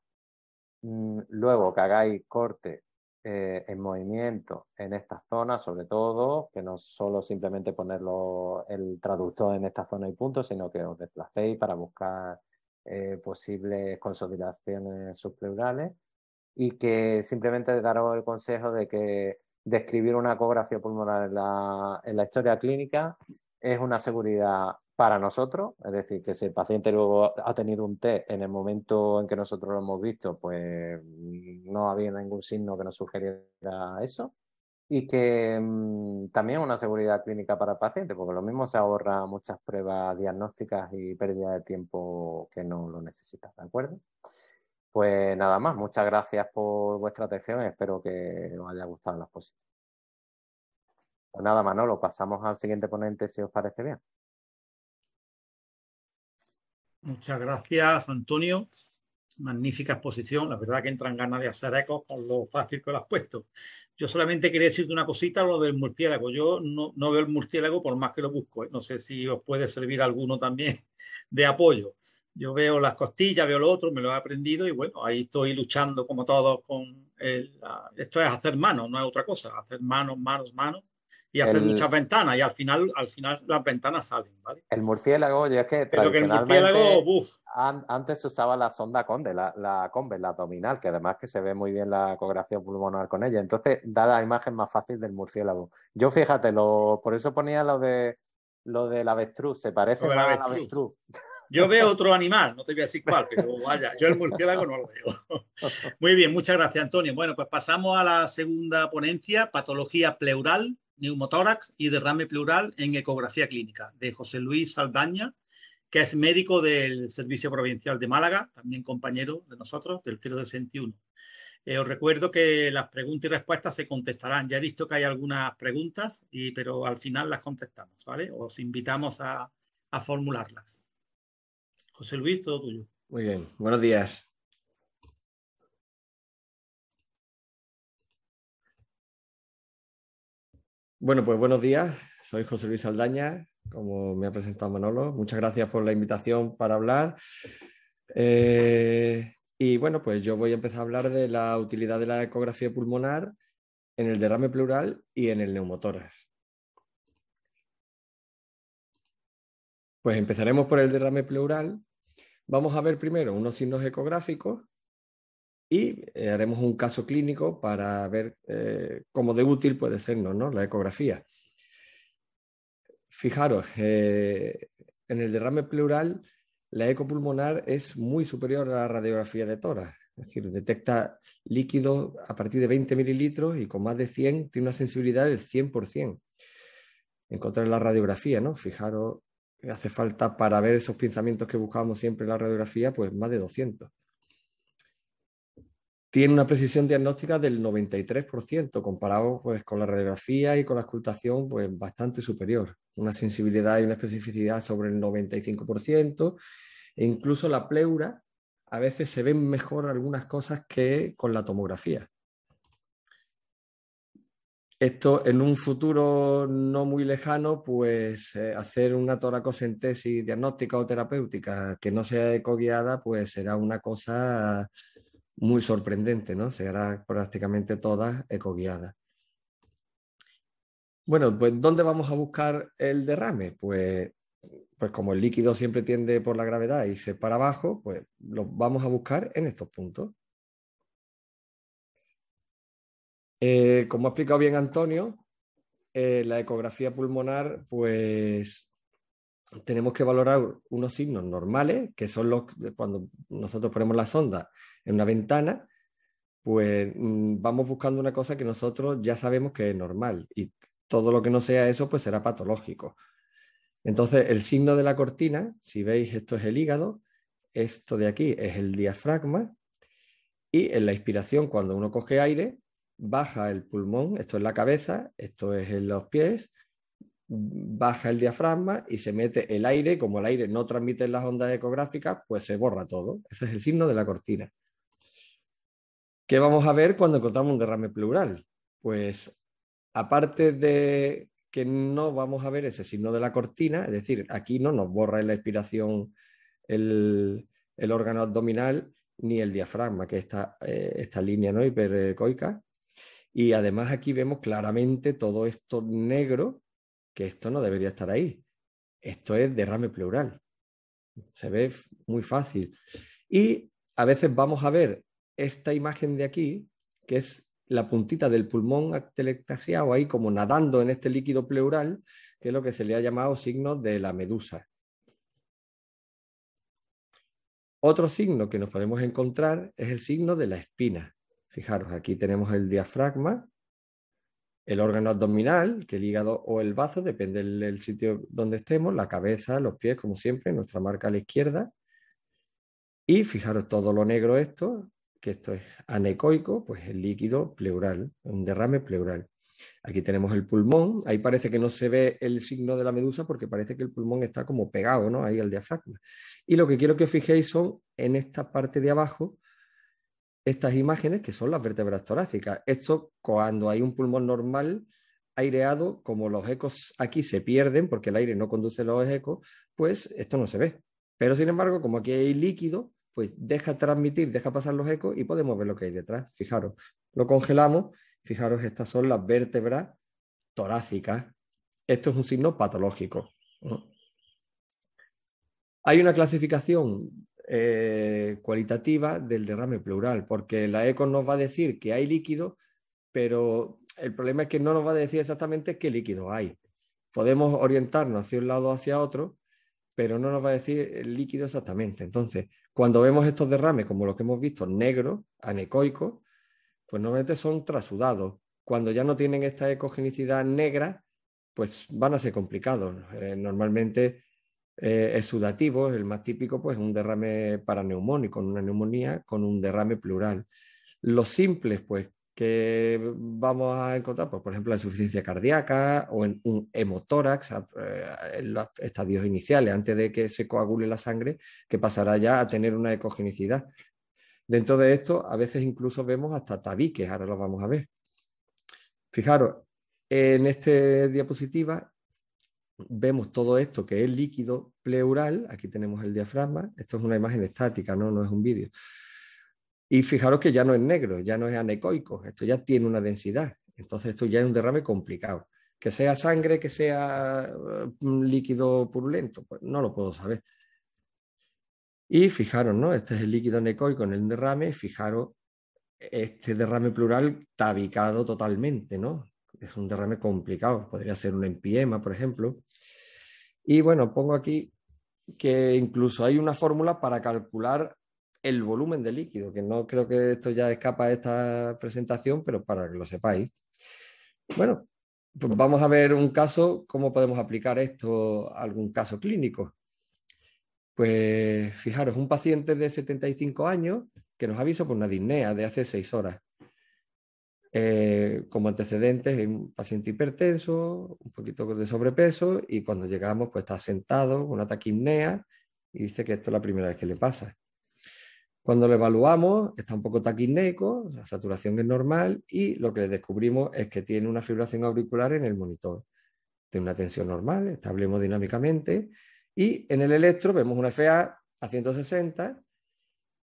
Speaker 5: Mm, luego que hagáis corte eh, en movimiento en esta zona, sobre todo, que no solo simplemente ponerlo el traductor en esta zona y punto, sino que os desplacéis para buscar eh, posibles consolidaciones subpleurales y que simplemente daros el consejo de que describir una ecografía pulmonar en la, en la historia clínica es una seguridad para nosotros, es decir, que si el paciente luego ha tenido un test en el momento en que nosotros lo hemos visto, pues mm, no había ningún signo que nos sugeriera eso. Y que mm, también una seguridad clínica para el paciente, porque lo mismo se ahorra muchas pruebas diagnósticas y pérdida de tiempo que no lo necesita, ¿de acuerdo? Pues nada más, muchas gracias por vuestra atención, y espero que os haya gustado la exposición. Pues nada, Manolo, pasamos al siguiente ponente si os parece bien.
Speaker 4: Muchas gracias, Antonio. Magnífica exposición. La verdad que entran ganas de hacer eco con lo fácil que lo has puesto. Yo solamente quería decirte una cosita, lo del murciélago. Yo no, veo el murciélago por más que lo busco. ¿eh? No sé si os puede servir alguno también (laughs) de apoyo. Yo veo las costillas, veo lo otro, me lo he aprendido y bueno, ahí estoy luchando como todos con el, esto es hacer manos, no es otra cosa, hacer manos, manos, manos y hacer muchas ventanas y al final, al final las ventanas salen, ¿vale?
Speaker 5: El murciélago, yo es que Pero que el murciélago, antes se usaba la sonda conde, la, la conve, la abdominal, que además que se ve muy bien la ecografía pulmonar con ella, entonces da la imagen más fácil del murciélago. Yo fíjate, lo, por eso ponía lo de lo del avestruz, se parece a avestruz. avestruz. Yo veo (laughs) otro
Speaker 4: animal, no te voy a decir cuál, pero vaya, yo el murciélago no lo veo. Muy bien, muchas gracias, Antonio. Bueno, pues pasamos a la segunda ponencia, patología pleural, neumotórax y derrame pleural en ecografía clínica, de José Luis Saldaña, que es médico del Servicio Provincial de Málaga, también compañero de nosotros, del de 61. Eh, os recuerdo que las preguntas y respuestas se contestarán. Ya he visto que hay algunas preguntas, y, pero al final las contestamos, ¿vale? Os invitamos a, a formularlas. José Luis, todo tuyo.
Speaker 6: Muy bien, buenos días. Bueno, pues buenos días. Soy José Luis Aldaña, como me ha presentado Manolo. Muchas gracias por la invitación para hablar. Eh, y bueno, pues yo voy a empezar a hablar de la utilidad de la ecografía pulmonar en el derrame pleural y en el neumotoras. Pues empezaremos por el derrame pleural. Vamos a ver primero unos signos ecográficos y eh, haremos un caso clínico para ver eh, cómo de útil puede sernos la ecografía. Fijaros, eh, en el derrame pleural, la ecopulmonar es muy superior a la radiografía de Tora. Es decir, detecta líquidos a partir de 20 mililitros y con más de 100 tiene una sensibilidad del 100%. Encontrar la radiografía, ¿no? Fijaros, hace falta para ver esos pensamientos que buscábamos siempre en la radiografía, pues más de 200 tiene una precisión diagnóstica del 93%, comparado pues, con la radiografía y con la escultación pues, bastante superior. Una sensibilidad y una especificidad sobre el 95%, e incluso la pleura, a veces se ven mejor algunas cosas que con la tomografía. Esto en un futuro no muy lejano, pues eh, hacer una toracocentesis diagnóstica o terapéutica que no sea ecoguiada, pues será una cosa muy sorprendente, ¿no? Se hará prácticamente todas ecoguiadas. Bueno, pues ¿dónde vamos a buscar el derrame? Pues, pues como el líquido siempre tiende por la gravedad y se para abajo, pues lo vamos a buscar en estos puntos. Eh, como ha explicado bien Antonio, eh, la ecografía pulmonar, pues tenemos que valorar unos signos normales, que son los cuando nosotros ponemos la sonda en una ventana, pues mm, vamos buscando una cosa que nosotros ya sabemos que es normal y todo lo que no sea eso pues será patológico. Entonces, el signo de la cortina, si veis, esto es el hígado, esto de aquí es el diafragma y en la inspiración, cuando uno coge aire, baja el pulmón, esto es la cabeza, esto es los pies baja el diafragma y se mete el aire, como el aire no transmite las ondas ecográficas, pues se borra todo. Ese es el signo de la cortina. ¿Qué vamos a ver cuando encontramos un derrame pleural? Pues aparte de que no vamos a ver ese signo de la cortina, es decir, aquí no nos borra en la expiración el, órgano abdominal ni el diafragma, que es eh, esta, línea ¿no? hipercoica Y además aquí vemos claramente todo esto negro que esto no debería estar ahí. Esto es derrame pleural. Se ve muy fácil. Y a veces vamos a ver esta imagen de aquí, que es la puntita del pulmón telectasiado ahí como nadando en este líquido pleural, que es lo que se le ha llamado signo de la medusa. Otro signo que nos podemos encontrar es el signo de la espina. Fijaros, aquí tenemos el diafragma el órgano abdominal, que el hígado o el bazo, depende del, sitio donde estemos, la cabeza, los pies, como siempre, nuestra marca a la izquierda. Y fijaros todo lo negro esto, que esto es anecoico, pues el líquido pleural, un derrame pleural. Aquí tenemos el pulmón, ahí parece que no se ve el signo de la medusa porque parece que el pulmón está como pegado, ¿no? Ahí al diafragma. Y lo que quiero que os fijéis son en esta parte de abajo, estas imágenes que son las vértebras torácicas. Esto cuando hay un pulmón normal aireado, como los ecos aquí se pierden porque el aire no conduce los ecos, pues esto no se ve. Pero sin embargo, como aquí hay líquido, pues deja transmitir, deja pasar los ecos y podemos ver lo que hay detrás. Fijaros, lo congelamos, fijaros, estas son las vértebras torácicas. Esto es un signo patológico. Hay una clasificación eh, cualitativa del derrame pleural, porque la ECO nos va a decir que hay líquido, pero el problema es que no nos va a decir exactamente qué líquido hay. Podemos orientarnos hacia un lado o hacia otro, pero no nos va a decir el líquido exactamente. Entonces, cuando vemos estos derrames, como los que hemos visto, negros, anecoicos, pues normalmente son trasudados. Cuando ya no tienen esta ecogenicidad negra, pues van a ser complicados. Eh, normalmente eh, el más típico, pues un derrame paraneumónico, una neumonía con un derrame plural. Los simples, pues, que vamos a encontrar, pues, por ejemplo, la insuficiencia cardíaca o en un hemotórax eh, en los estadios iniciales, antes de que se coagule la sangre, que pasará ya a tener una ecogenicidad. Dentro de esto, a veces incluso vemos hasta tabiques, ahora lo vamos a ver. Fijaros, en esta diapositiva vemos todo esto que es líquido pleural, aquí tenemos el diafragma, esto es una imagen estática, no, no es un vídeo. Y fijaros que ya no es negro, ya no es anecoico, esto ya tiene una densidad, entonces esto ya es un derrame complicado. Que sea sangre, que sea mm, líquido purulento, pues no lo puedo saber. Y fijaros, ¿no? Este es el líquido anecoico en el derrame, fijaros, este derrame plural tabicado totalmente, ¿no? es un derrame complicado, podría ser un empiema, por ejemplo. Y bueno, pongo aquí que incluso hay una fórmula para calcular el volumen de líquido, que no creo que esto ya escapa de esta presentación, pero para que lo sepáis. Bueno, pues vamos a ver un caso, cómo podemos aplicar esto a algún caso clínico. Pues fijaros, un paciente de 75 años que nos avisa por una disnea de hace seis horas. Eh, como antecedentes, hay un paciente hipertenso, un poquito de sobrepeso y cuando llegamos pues está sentado con una taquimnea y dice que esto es la primera vez que le pasa. Cuando lo evaluamos, está un poco taquipneico, la saturación es normal y lo que descubrimos es que tiene una fibración auricular en el monitor. Tiene una tensión normal, establemos dinámicamente y en el electro vemos una FA a 160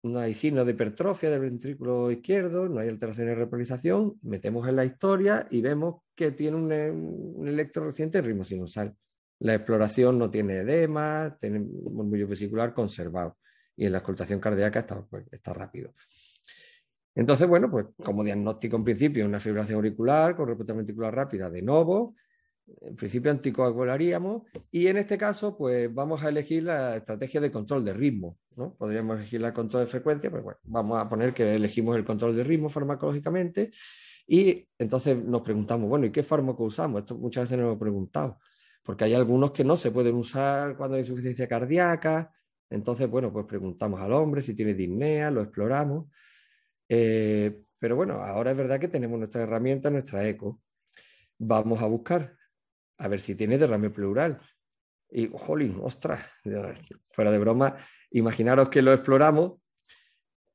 Speaker 6: no hay signos de hipertrofia del ventrículo izquierdo, no hay alteraciones de repolarización, metemos en la historia y vemos que tiene un, eh, un electro reciente ritmo sinusal. La exploración no tiene edema, tiene un murmullo vesicular conservado y en la escoltación cardíaca pues, está, rápido. Entonces, bueno, pues como diagnóstico en principio, una fibrilación auricular con reputación ventricular rápida de novo, en principio anticoagularíamos y en este caso pues vamos a elegir la estrategia de control de ritmo, ¿no? Podríamos elegir la control de frecuencia, pero pues, bueno, vamos a poner que elegimos el control de ritmo farmacológicamente y entonces nos preguntamos, bueno, ¿y qué fármaco usamos? Esto muchas veces nos lo hemos preguntado, porque hay algunos que no se pueden usar cuando hay insuficiencia cardíaca, entonces bueno, pues preguntamos al hombre si tiene disnea, lo exploramos, eh, pero bueno, ahora es verdad que tenemos nuestra herramienta, nuestra eco. Vamos a buscar a ver si tiene derrame pleural. Y, jolín, ostras, fuera de broma, imaginaros que lo exploramos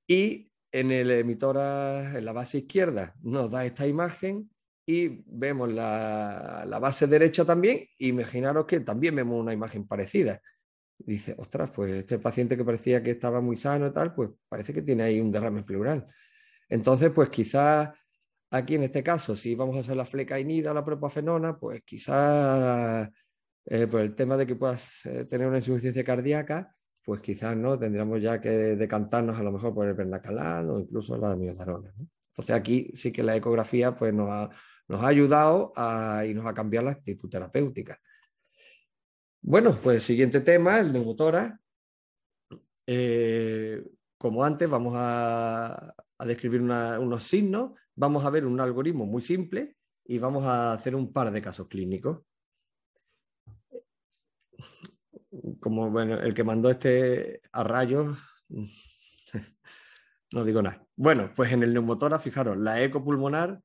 Speaker 6: y en el emitora, en la base izquierda, nos da esta imagen y vemos la, base derecha también. Imaginaros que también vemos una imagen parecida. Dice, ostras, pues este paciente que parecía que estaba muy sano y tal, pues parece que tiene ahí un derrame pleural. Entonces, pues quizás Aquí en este caso, si vamos a hacer la fleca flecainida, la propafenona, pues quizás eh, por el tema de que puedas eh, tener una insuficiencia cardíaca, pues quizás no tendríamos ya que decantarnos a lo mejor por el pernacalán o incluso la amiodarona. Entonces aquí sí que la ecografía pues, nos, ha, ayudado a, y nos ha cambiado la actitud terapéutica. Bueno, pues siguiente tema, el neumotora. Eh, como antes, vamos a, describir unos signos vamos a ver un algoritmo muy simple y vamos a hacer un par de casos clínicos. Como el que mandó este a rayos, (laughs) no digo nada. Bueno, pues en el neumotora, fijaros, la ecopulmonar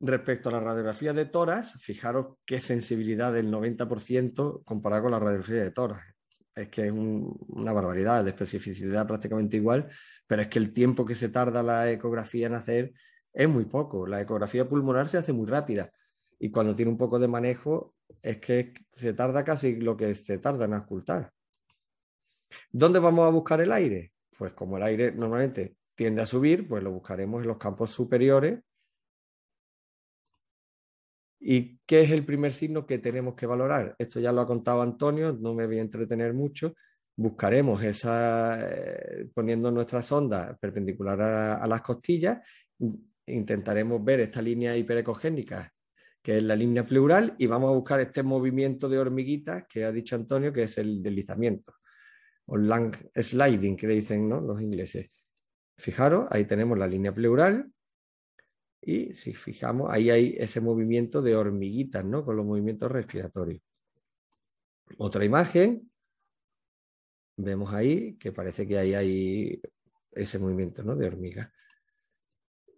Speaker 6: respecto a la radiografía de toras, fijaros qué sensibilidad del 90% comparado con la radiografía de toras. Es que es una barbaridad, de especificidad prácticamente igual, pero es que el tiempo que se tarda la ecografía en hacer es muy poco. La ecografía pulmonar se hace muy rápida y cuando tiene un poco de manejo es que se tarda casi lo que se tarda en ocultar. ¿Dónde vamos a buscar el aire? Pues como el aire normalmente tiende a subir, pues lo buscaremos en los campos superiores. ¿Y qué es el primer signo que tenemos que valorar? Esto ya lo ha contado Antonio, no me voy a entretener mucho. Buscaremos esa, eh, poniendo nuestra sonda perpendicular a las costillas, intentaremos ver esta línea hiperecogénica, que es la línea pleural, y vamos a buscar este movimiento de hormiguitas que ha dicho Antonio, que es el deslizamiento, o lang sliding, que le dicen ¿no? los ingleses. Fijaros, ahí tenemos la línea pleural, y si fijamos, ahí hay ese movimiento de hormiguitas, ¿no? Con los movimientos respiratorios. Otra imagen, vemos ahí que parece que ahí hay ese movimiento, De hormigas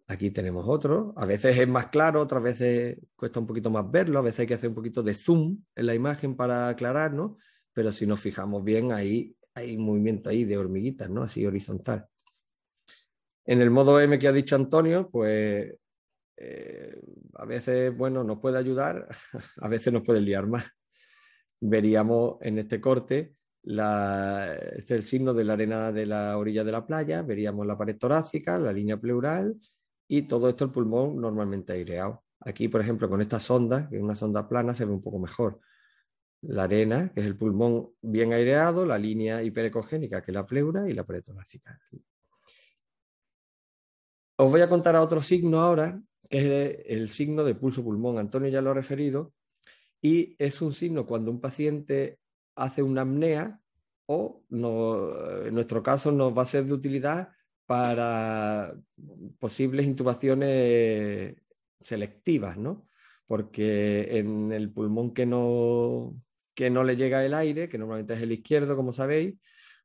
Speaker 6: Aquí tenemos otro. A veces es más claro, otras veces cuesta un poquito más verlo, a veces hay que hacer un poquito de zoom en la imagen para aclararnos, pero si nos fijamos bien, ahí hay movimiento ahí de hormiguitas, ¿no? Así horizontal. En el modo M que ha dicho Antonio, pues eh, a veces, bueno, nos puede ayudar, (laughs) a veces nos puede liar más. Veríamos en este corte este el signo de la arena de la orilla de la playa, veríamos la pared torácica, la línea pleural y todo esto el pulmón normalmente aireado. Aquí, por ejemplo, con esta sonda, que es una sonda plana, se ve un poco mejor. La arena, que es el pulmón bien aireado, la línea hiperecogénica, que es la pleura, y la pretorácica. Os voy a contar a otro signo ahora, que es el signo de pulso pulmón. Antonio ya lo ha referido, y es un signo cuando un paciente hace una apnea o eh, en nuestro caso nos va a ser de utilidad para posibles intubaciones selectivas, ¿no? Porque en el pulmón que no, que no le llega el aire, que normalmente es el izquierdo, como sabéis,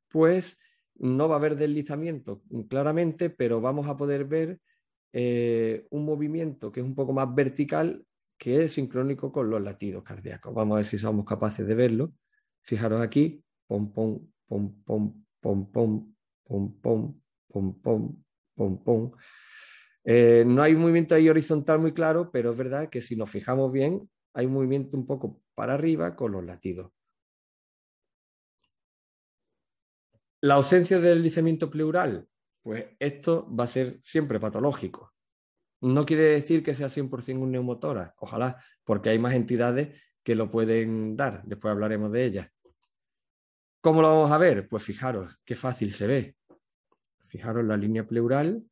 Speaker 6: pues no va a haber deslizamiento claramente, pero vamos a poder ver eh, un movimiento que es un poco más vertical que es sincrónico con los latidos cardíacos. Vamos a ver si somos capaces de verlo. Fijaros aquí, pom, pom, pom, pom, pom, pom, pom, pom, pom, pom, pom, pom. Eh, no hay un movimiento ahí horizontal muy claro, pero es verdad que si nos fijamos bien, hay un movimiento un poco para arriba con los latidos. La ausencia del deslizamiento pleural, pues esto va a ser siempre patológico. No quiere decir que sea 100% un neumotora, ojalá, porque hay más entidades que lo pueden dar, después hablaremos de ellas. ¿Cómo lo vamos a ver? Pues fijaros, qué fácil se ve. Fijaros la línea pleural.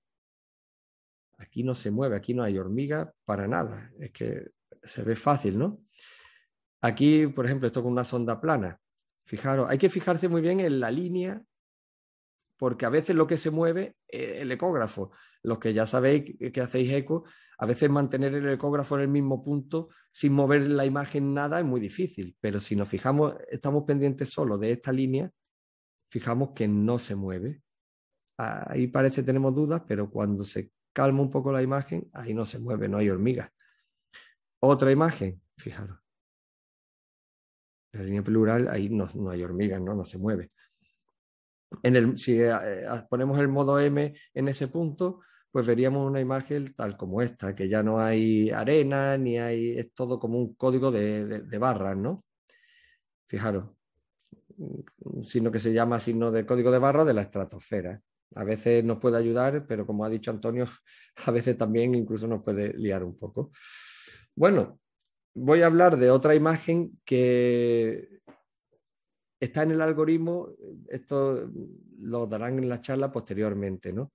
Speaker 6: Aquí no se mueve, aquí no hay hormiga para nada. Es que se ve fácil, ¿no? Aquí, por ejemplo, esto con una sonda plana. Fijaros, hay que fijarse muy bien en la línea, porque a veces lo que se mueve es el ecógrafo. Los que ya sabéis que hacéis eco, a veces mantener el ecógrafo en el mismo punto sin mover la imagen nada es muy difícil, pero si nos fijamos, estamos pendientes solo de esta línea, fijamos que no se mueve ahí parece tenemos dudas, pero cuando se calma un poco la imagen, ahí no se mueve, no hay hormigas. Otra imagen, fijaros. La línea plural, ahí no, no hay hormigas, ¿no? no se mueve. En el, si eh, eh, ah, ponemos el modo M en ese punto, pues veríamos una imagen tal como esta, que ya no hay arena, ni hay, es todo como un código de, de, barras, ¿no? Fijaros, sino que se llama signo de código de barras de la estratosfera. A veces nos puede ayudar, pero como ha dicho Antonio, (laughs) a veces también incluso nos puede liar un poco. Bueno, voy a hablar de otra imagen que está en el algoritmo, esto lo darán en la charla posteriormente, ¿no?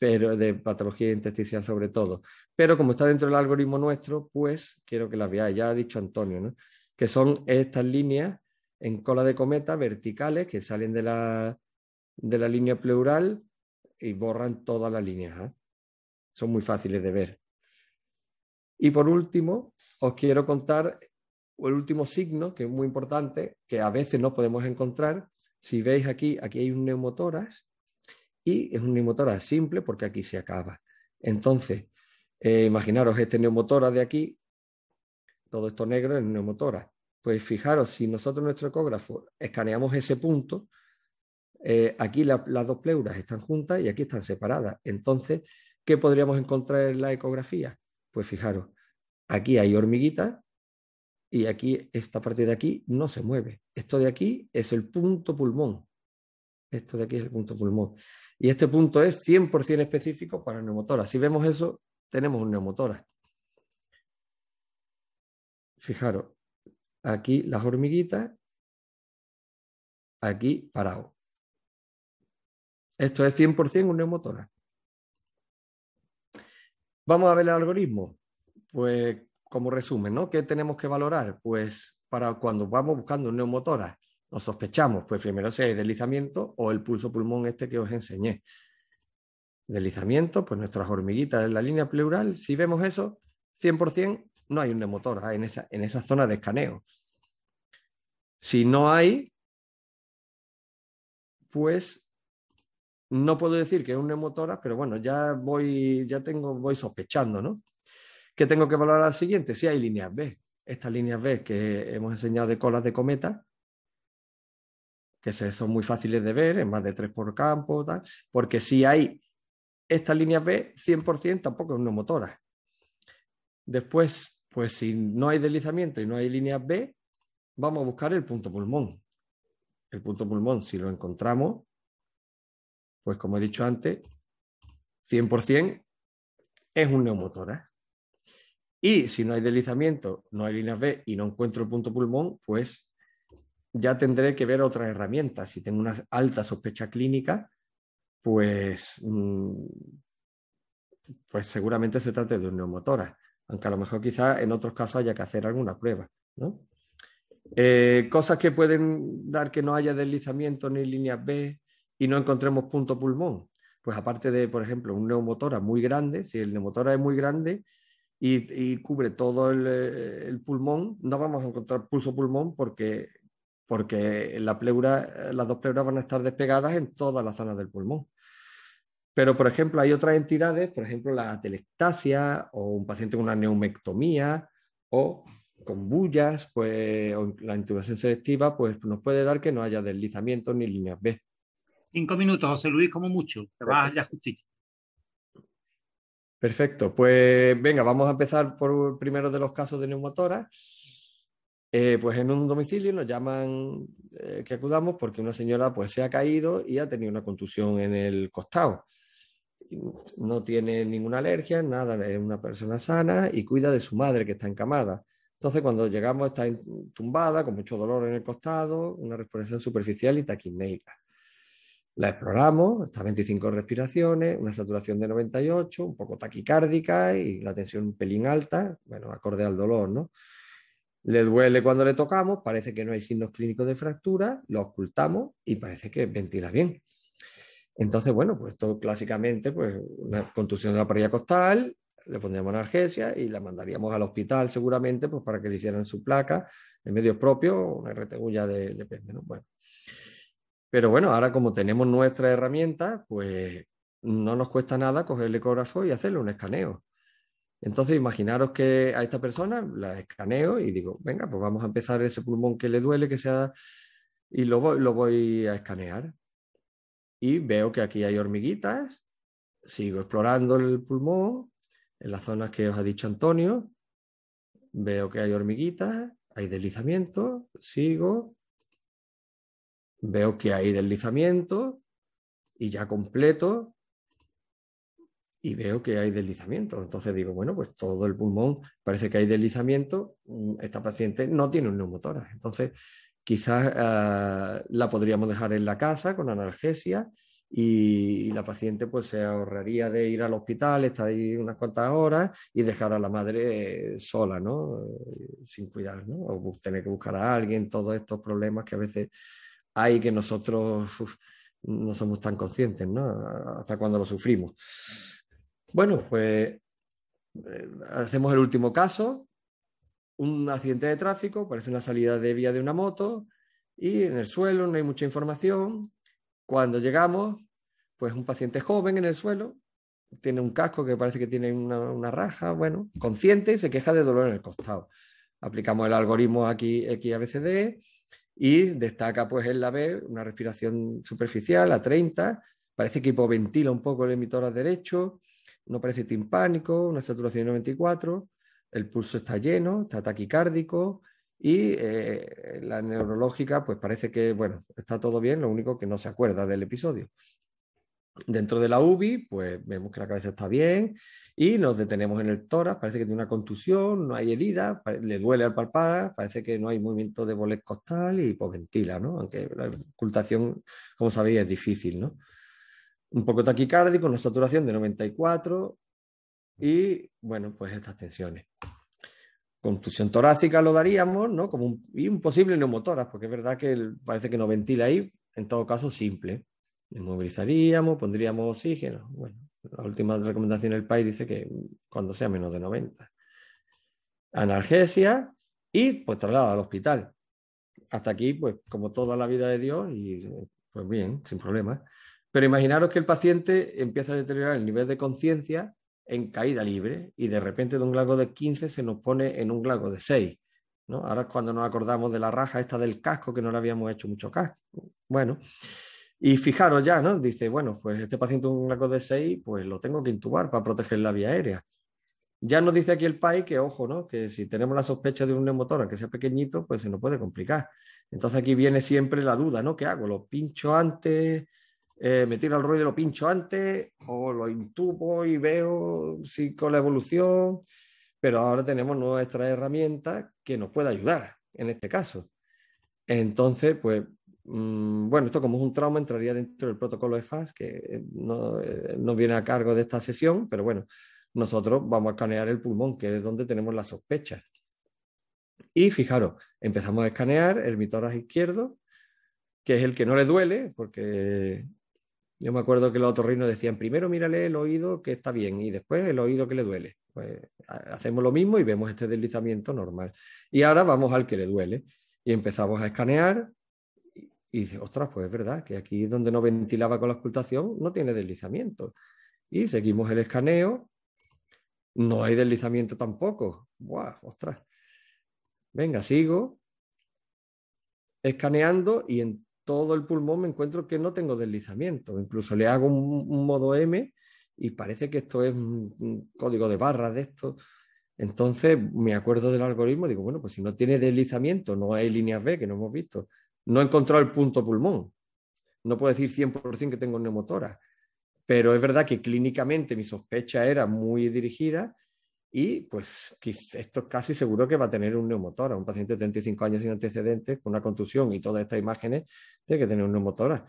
Speaker 6: Pero de patología intestinal sobre todo. Pero como está dentro del algoritmo nuestro, pues quiero que las veáis, ya ha dicho Antonio, ¿no? Que son estas líneas en cola de cometa verticales que salen de la, de la línea pleural y borran todas las líneas. ¿ah? Son muy fáciles de ver. Y por último, os quiero contar el último signo, que es muy importante, que a veces no podemos encontrar. Si veis aquí, aquí hay un neumotoras y es un neumotoras simple porque aquí se acaba. Entonces, eh, imaginaros este neumotoras de aquí, todo esto negro es neumotoras. Pues fijaros, si nosotros nuestro ecógrafo escaneamos ese punto, eh, aquí las dos pleuras están juntas y aquí están separadas. Entonces, ¿qué podríamos encontrar en la ecografía? Pues fijaros, aquí hay hormiguitas y aquí esta parte de aquí no se mueve. Esto de aquí es el punto pulmón. Esto de aquí es el punto pulmón. Y este punto es 100% específico para neumotora. Si vemos eso, tenemos un neumotora. Fijaros, aquí las hormiguitas, aquí parado. Esto es 100% un neumotora. Vamos a ver el algoritmo. Pues como resumen, ¿no? ¿Qué tenemos que valorar? Pues para cuando vamos buscando un neumotora, nos sospechamos, pues primero si hay deslizamiento o el pulso pulmón este que os enseñé. Deslizamiento, pues nuestras hormiguitas en la línea pleural, si vemos eso, 100% no hay un neumotora en esa, en esa zona de escaneo. Si no hay, pues no puedo decir que es un motora, pero bueno, ya voy, ya tengo, voy sospechando, ¿no? ¿Qué tengo que valorar al siguiente? Si hay líneas B. Estas líneas B que hemos enseñado de colas de cometa, que son muy fáciles de ver, es más de tres por campo, tal, porque si hay estas líneas B, 100% tampoco es un neumotórax. Después, pues si no hay deslizamiento y no hay líneas B, vamos a buscar el punto pulmón. El punto pulmón, si lo encontramos, pues como he dicho antes, 100% es un neumotora. ¿eh? Y si no hay deslizamiento, no hay líneas B y no encuentro el punto pulmón, pues ya tendré que ver otras herramientas. Si tengo una alta sospecha clínica, pues, mm, pues seguramente se trate de un neumotora. aunque a lo mejor quizás en otros casos haya que hacer alguna prueba. Eh, cosas que pueden dar que no haya deslizamiento ni líneas B, y no encontremos punto pulmón? Pues aparte de, por ejemplo, un neumotora muy grande, si el neumotora es muy grande y, cubre todo eh, el, pulmón, no vamos a encontrar pulso pulmón porque, porque la pleura, eh, las dos pleuras van a estar despegadas en todas las zonas del pulmón. Pero, por ejemplo, hay otras entidades, por ejemplo, la atelectasia o un paciente con una neumectomía o con bullas, pues o la intubación selectiva, pues nos puede dar que no haya deslizamiento ni líneas B. Cinco minutos, José Luis, como mucho. Te vas ya justicia. Perfecto, pues venga, vamos a empezar por el primero de los casos de neumotora eh, pues en un domicilio nos llaman eh, que acudamos porque una señora pues se ha caído y ha tenido una contusión en el costado. No tiene ninguna alergia, nada, es una persona sana y cuida de su madre que está encamada. Entonces cuando llegamos está tumbada con mucho dolor en el costado, una respiración superficial y taquipneica. La exploramos, está 25 respiraciones, una saturación de 98, un poco taquicárdica y la tensión un pelín alta, bueno, acorde al dolor, ¿no? Le duele cuando le tocamos, parece que no hay signos clínicos de fractura, lo ocultamos y parece que ventila bien. Entonces, bueno, pues esto clásicamente, pues una contusión de la parrilla costal, le pondríamos analgesia y la mandaríamos al hospital seguramente pues para que le hicieran su placa en medios propios, una RTU ya de, depende, Bueno, pero bueno, ahora como tenemos nuestra herramienta, pues no nos cuesta nada coger el ecógrafo y hacerle un escaneo. Entonces, imaginaros que a esta persona la escaneo y digo, venga, pues vamos a empezar ese pulmón que le duele, que sea, y lo voy, lo voy a escanear. Y veo que aquí hay hormiguitas, sigo explorando el pulmón, en las zonas que os ha dicho Antonio, veo que hay hormiguitas, hay deslizamiento, sigo, Veo que hay deslizamiento y ya completo y veo que hay deslizamiento. Entonces digo, bueno, pues todo el pulmón parece que hay deslizamiento. Mm, esta paciente no tiene un neumotórax. Entonces, quizás ah, la podríamos dejar en la casa con analgesia y, la paciente pues se ahorraría de ir al hospital, estar ahí unas cuantas horas y dejar a la madre eh, sola, ¿no? Eh, sin cuidar, ¿no? O tener que buscar a alguien, todos estos problemas que a veces hay que nosotros no somos tan conscientes, ¿no? Hasta cuando lo sufrimos. Bueno, pues eh, hacemos el último caso, un accidente de tráfico, parece una salida de vía de una moto y en el suelo no hay mucha información. Cuando llegamos, pues un paciente joven en el suelo, tiene un casco que parece que tiene una, raja, bueno, consciente y se queja de dolor en el costado. Aplicamos el algoritmo aquí, XABCD y destaca pues en la B una respiración superficial a 30, parece que hipoventila un poco el a derecho, no parece timpánico, una saturación de 94, el pulso está lleno, está taquicárdico y eh, la neurológica pues parece que bueno, está todo bien, lo único que no se acuerda del episodio. Dentro de la UBI, pues vemos que la cabeza está bien y nos detenemos en el tórax, parece que tiene una contusión, no hay herida, le duele al palpar, parece que no hay movimiento de bolet costal y pues ventila, ¿no? Aunque la ocultación, como sabéis, es difícil, ¿no? Un poco taquicárdico, una saturación de 94 y, bueno, pues estas tensiones. Contusión torácica lo daríamos, ¿no? Como un, y un posible neumotórax, porque es verdad que parece que no ventila ahí, en todo caso simple movilizaríamos, pondríamos oxígeno. Bueno, la última recomendación del país dice que cuando sea menos de 90. Analgesia y pues traslado al hospital. Hasta aquí, pues como toda la vida de Dios y pues bien, sin problema. Pero imaginaros que el paciente empieza a deteriorar el nivel de conciencia en caída libre y de repente de un glago de 15 se nos pone en un glago de 6. ¿no? Ahora es cuando nos acordamos de la raja esta del casco, que no le habíamos hecho mucho caso. Bueno, y fijaros ya, ¿no? Dice, bueno, pues este paciente con un cod de 6, pues lo tengo que intubar para proteger la vía aérea. Ya nos dice aquí el PAI que, ojo, ¿no? Que si tenemos la sospecha de un neumotórax que sea pequeñito, pues se nos puede complicar. Entonces aquí viene siempre la duda, ¿no? ¿Qué hago? ¿Lo pincho antes? Eh, ¿Me tiro al ruido y lo pincho antes? ¿O lo intubo y veo si con la evolución? Pero ahora tenemos nuestra herramienta que nos puede ayudar en este caso. Entonces, pues Mm, bueno, esto como es un trauma entraría dentro del protocolo de FAS, que eh, eh, no, viene a cargo de esta sesión, pero bueno, nosotros vamos a escanear el pulmón, que es donde tenemos la sospecha. Y fijaros, empezamos a escanear el mitórax izquierdo, que es el que no le duele, porque yo me acuerdo que los otorrinos decían, primero mírale el oído que está bien y después el oído que le duele. Pues hacemos lo mismo y vemos este deslizamiento normal. Y ahora vamos al que le duele y empezamos a escanear y dice, ostras, pues es verdad que aquí donde no ventilaba con la ocultación no tiene deslizamiento. Y seguimos el escaneo, no hay deslizamiento tampoco. ¡Buah, ostras! Venga, sigo escaneando y en todo el pulmón me encuentro que no tengo deslizamiento. Incluso le hago un, modo M y parece que esto es un código de barras de esto. Entonces me acuerdo del algoritmo, y digo, bueno, pues si no tiene deslizamiento, no hay líneas B que no hemos visto, no he encontrado el punto pulmón. No puedo decir 100% que tengo neumotora, pero es verdad que clínicamente mi sospecha era muy dirigida y pues esto casi seguro que va a tener un neumotora. Un paciente de 35 años sin antecedentes, con una contusión y todas estas imágenes, tiene que tener un neumotora.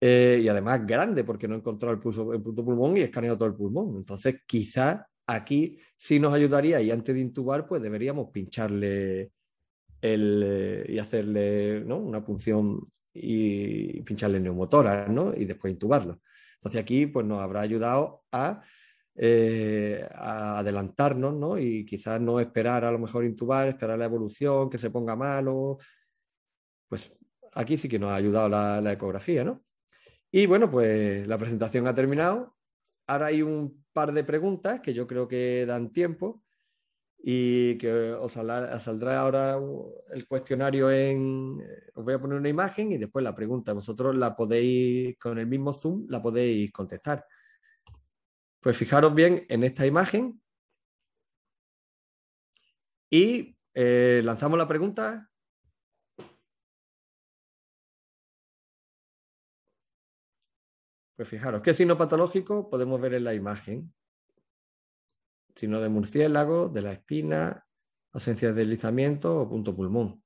Speaker 6: Eh, y además grande, porque no he encontrado el, punto pulmón y he escaneado todo el pulmón. Entonces, quizá aquí sí nos ayudaría y antes de intubar, pues deberíamos pincharle eh, y hacerle una punción y pincharle neumotora ¿no? y después intubarlo. Entonces aquí pues, nos habrá ayudado eh, a, adelantarnos ¿no? y quizás no esperar a lo mejor intubar, esperar la evolución, que se ponga malo. Pues aquí sí que nos ha ayudado la, ecografía. ¿no? Y bueno, pues la presentación ha terminado. Ahora hay un par de preguntas que yo creo que dan tiempo y que os saldrá, ahora el cuestionario en... Eh, os voy a poner una imagen y después la pregunta. Vosotros la podéis, con el mismo Zoom, la podéis contestar. Pues fijaros bien en esta imagen y eh, lanzamos la pregunta. Pues fijaros, ¿qué signo patológico podemos ver en la imagen? sino de murciélago, de la espina, ausencia de deslizamiento o punto pulmón.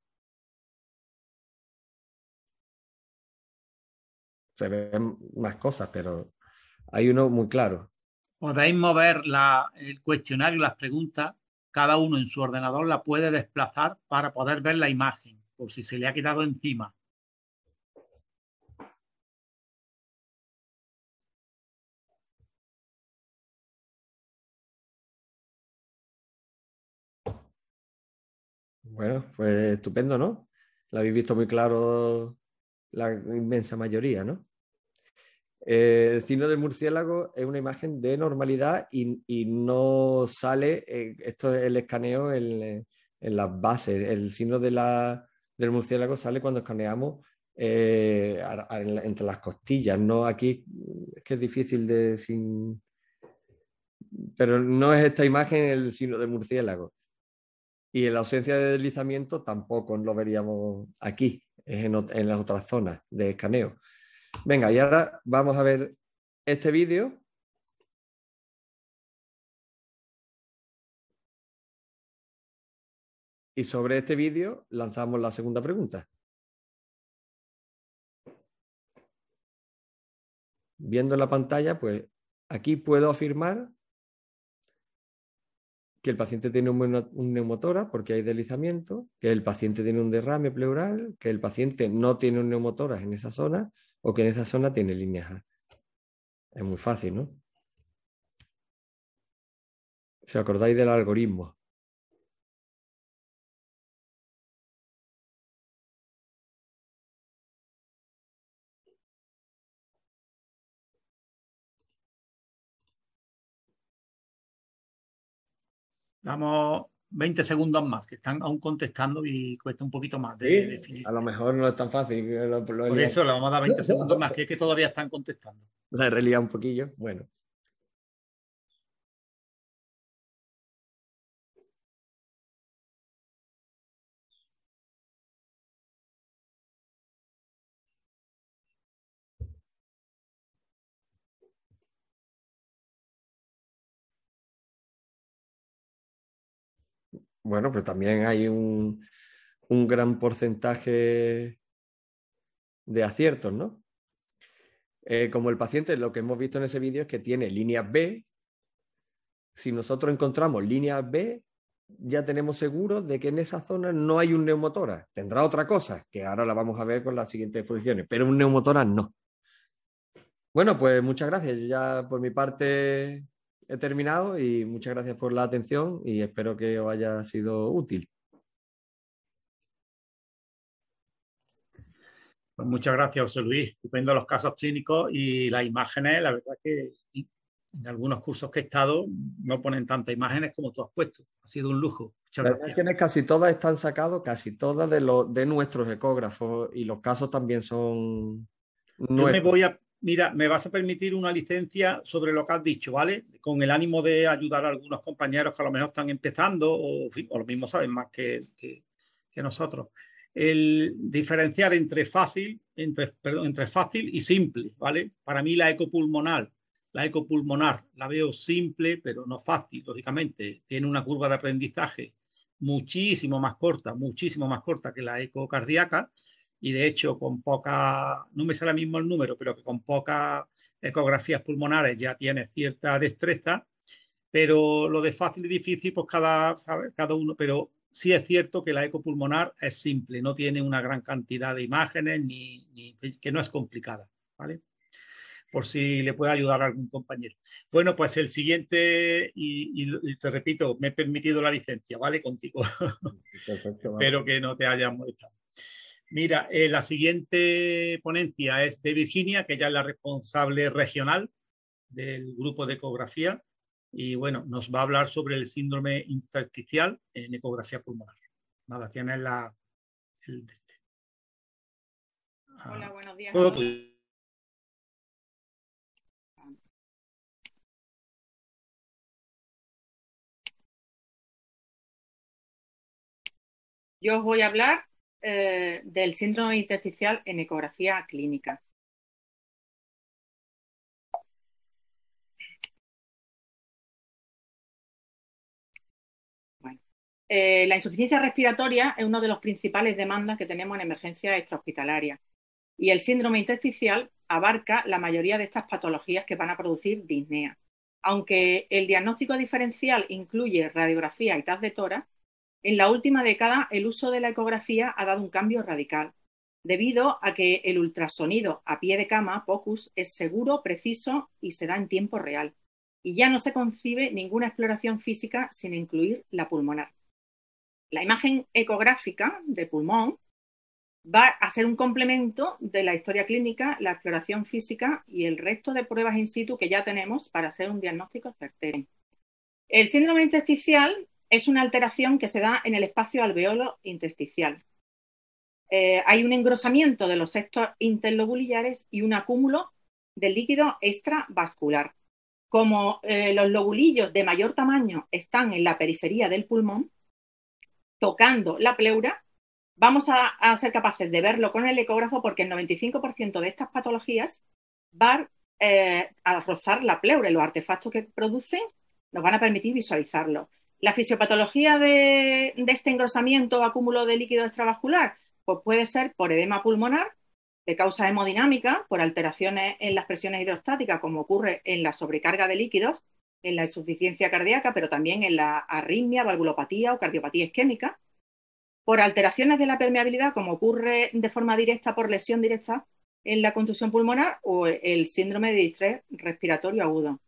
Speaker 2: Se ven
Speaker 6: más cosas, pero hay uno muy claro.
Speaker 4: Podéis mover la, el cuestionario, las preguntas, cada uno en su ordenador la puede desplazar para poder ver la imagen, por si se le ha quedado encima.
Speaker 2: Bueno, pues
Speaker 6: estupendo, ¿no? Lo habéis visto muy claro la inmensa mayoría, ¿no? el signo del murciélago es una imagen de normalidad y, no sale, eh, esto es el escaneo en, las bases, el signo de la, del murciélago sale cuando escaneamos eh, entre las costillas, no aquí es que es difícil de sin... Pero no es esta imagen el signo del murciélago. Y en la ausencia de deslizamiento tampoco lo veríamos aquí, en, las otras zonas de escaneo. Venga, y ahora vamos a ver este vídeo.
Speaker 2: Y sobre este vídeo lanzamos la segunda pregunta.
Speaker 6: Viendo la pantalla, pues aquí puedo afirmar que el paciente tiene un, neumotora porque hay deslizamiento, que el paciente tiene un derrame pleural, que el paciente no tiene un neumotora en esa zona o que en esa zona tiene líneas A. Es muy fácil, ¿no?
Speaker 2: ¿Se acordáis del algoritmo?
Speaker 4: Damos 20 segundos más, que están aún contestando y cuesta un poquito más
Speaker 6: de, definir. A lo mejor no es tan fácil. Eh, Por eso le vamos a dar 20 (laughs) segundos
Speaker 4: más, que es que todavía están contestando.
Speaker 6: La realidad un poquillo. Bueno. bueno, pero también hay un, gran porcentaje de aciertos, ¿no? Eh, como el paciente, lo que hemos visto en ese vídeo es que tiene líneas B. Si nosotros encontramos líneas B, ya tenemos seguro de que en esa zona no hay un neumotora. Tendrá otra cosa, que ahora la vamos a ver con las siguientes funciones, pero un neumotora no. Bueno, pues muchas gracias. ya por mi parte he terminado y muchas gracias por la atención y espero que os haya sido útil. Pues muchas gracias, José Luis. Estupendo los casos clínicos
Speaker 4: y las imágenes. La verdad que en algunos cursos que he estado no ponen tantas imágenes como tú has puesto. Ha sido un lujo. las imágenes
Speaker 6: casi todas están sacadas, casi todas de, los de nuestros ecógrafos y los casos también son...
Speaker 2: me voy
Speaker 6: a,
Speaker 4: Mira, me vas a permitir una licencia sobre lo que has dicho, ¿vale? Con el ánimo de ayudar a algunos compañeros que a lo mejor están empezando o, lo mismo saben más que, que, nosotros. El diferenciar entre fácil, entre, fácil y simple, ¿vale? Para mí la ecopulmonar, la ecopulmonar, la veo simple, pero no fácil, lógicamente. Tiene una curva de aprendizaje muchísimo más corta, muchísimo más corta que la ecocardíaca. cardíaca y de hecho con poca, no me sale mismo el número, pero que con pocas ecografías pulmonares ya tiene cierta destreza, pero lo de fácil y difícil, pues cada, cada uno, pero sí es cierto que la ecopulmonar es simple, no tiene una gran cantidad de imágenes ni, que no es complicada, ¿vale? Por si le puede ayudar a algún compañero. Bueno, pues el siguiente, y, te repito, me he permitido la licencia, ¿vale? Contigo.
Speaker 2: Espero
Speaker 4: que no te hayan molestado. Mira, eh, la siguiente ponencia es de Virginia, que ya es la responsable regional del grupo de ecografía y bueno, nos va a hablar sobre el síndrome intersticial en ecografía pulmonar. Nada, tienes la... Este. Ah, Hola,
Speaker 2: buenos días. Yo os voy a hablar eh, del síndrome intersticial en ecografía clínica.
Speaker 7: Eh, la insuficiencia respiratoria es una de las principales demandas que tenemos en emergencias extrahospitalarias y el síndrome intersticial abarca la mayoría de estas patologías que van a producir disnea. Aunque el diagnóstico diferencial incluye radiografía y TAS de tora, en la última década, el uso de la ecografía ha dado un cambio radical, debido a que el ultrasonido a pie de cama, POCUS, es seguro, preciso y se da en tiempo real. Y ya no se concibe ninguna exploración física sin incluir la pulmonar. La imagen ecográfica de pulmón va a ser un complemento de la historia clínica, la exploración física y el resto de pruebas in situ que ya tenemos para hacer un diagnóstico certero. El síndrome intersticial es una alteración que se da en el espacio alveolo intesticial eh, hay un engrosamiento de los sectos interlobulillares y un acúmulo de líquido extravascular. Como eh, los lobulillos de mayor tamaño están en la periferia del pulmón, tocando la pleura, vamos a, ser capaces de verlo con el ecógrafo porque el 95% de estas patologías van eh, a rozar la pleura y los artefactos que producen nos van a permitir visualizarlo. La fisiopatología de, este engrosamiento o acúmulo de líquido extravascular pues puede ser por edema pulmonar, de causa hemodinámica, por alteraciones en las presiones hidrostáticas, como ocurre en la sobrecarga de líquidos, en la insuficiencia cardíaca, pero también en la arritmia, valvulopatía o cardiopatía isquémica, por alteraciones de la permeabilidad, como ocurre de forma directa por lesión directa en la contusión pulmonar o el síndrome de distrés respiratorio agudo.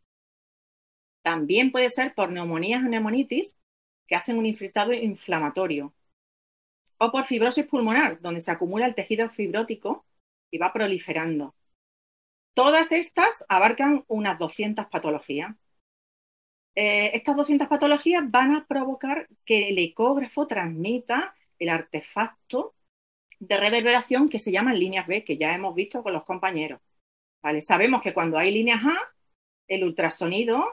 Speaker 7: También puede ser por neumonías o neumonitis que hacen un infiltrado inflamatorio. O por fibrosis pulmonar, donde se acumula el tejido fibrótico y va proliferando. Todas estas abarcan unas 200 patologías. Eh, estas 200 patologías van a provocar que el ecógrafo transmita el artefacto de reverberación que se llaman líneas B, que ya hemos visto con los compañeros. ¿Vale? Sabemos que cuando hay líneas A, el ultrasonido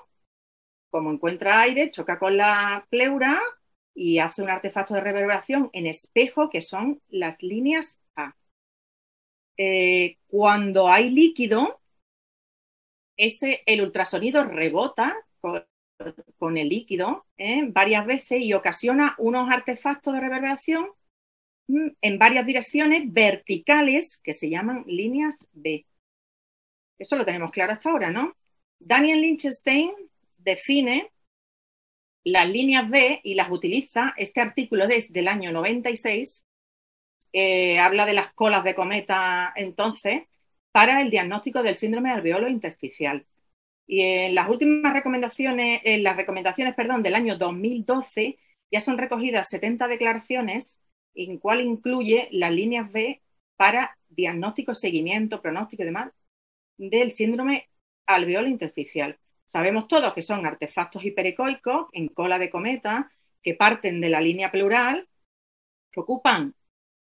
Speaker 7: como encuentra aire, choca con la pleura y hace un artefacto de reverberación en espejo que son las líneas A. Eh, cuando hay líquido, ese, el ultrasonido rebota con, el líquido ¿eh? varias veces y ocasiona unos artefactos de reverberación mm, en varias direcciones verticales que se llaman líneas B. Eso lo tenemos claro hasta ahora, ¿no? Daniel Lichtenstein define las líneas B y las utiliza. Este artículo es del año 96, eh, habla de las colas de cometa entonces, para el diagnóstico del síndrome alveolo intersticial. Y en las últimas recomendaciones, en las recomendaciones, perdón, del año 2012, ya son recogidas 70 declaraciones, en cual incluye las líneas B para diagnóstico, seguimiento, pronóstico y demás del síndrome alveolo intersticial. Sabemos todos que son artefactos hiperecoicos en cola de cometa que parten de la línea plural, que ocupan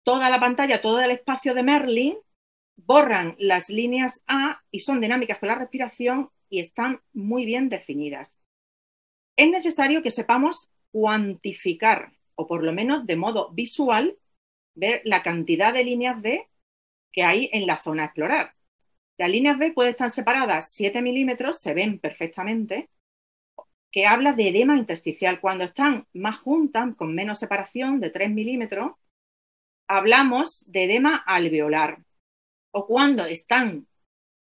Speaker 7: toda la pantalla, todo el espacio de Merlin, borran las líneas A y son dinámicas con la respiración y están muy bien definidas. Es necesario que sepamos cuantificar, o por lo menos de modo visual, ver la cantidad de líneas B que hay en la zona a explorar. Las líneas B pueden estar separadas 7 milímetros, se ven perfectamente, que habla de edema intersticial. Cuando están más juntas, con menos separación de 3 milímetros, hablamos de edema alveolar. O cuando están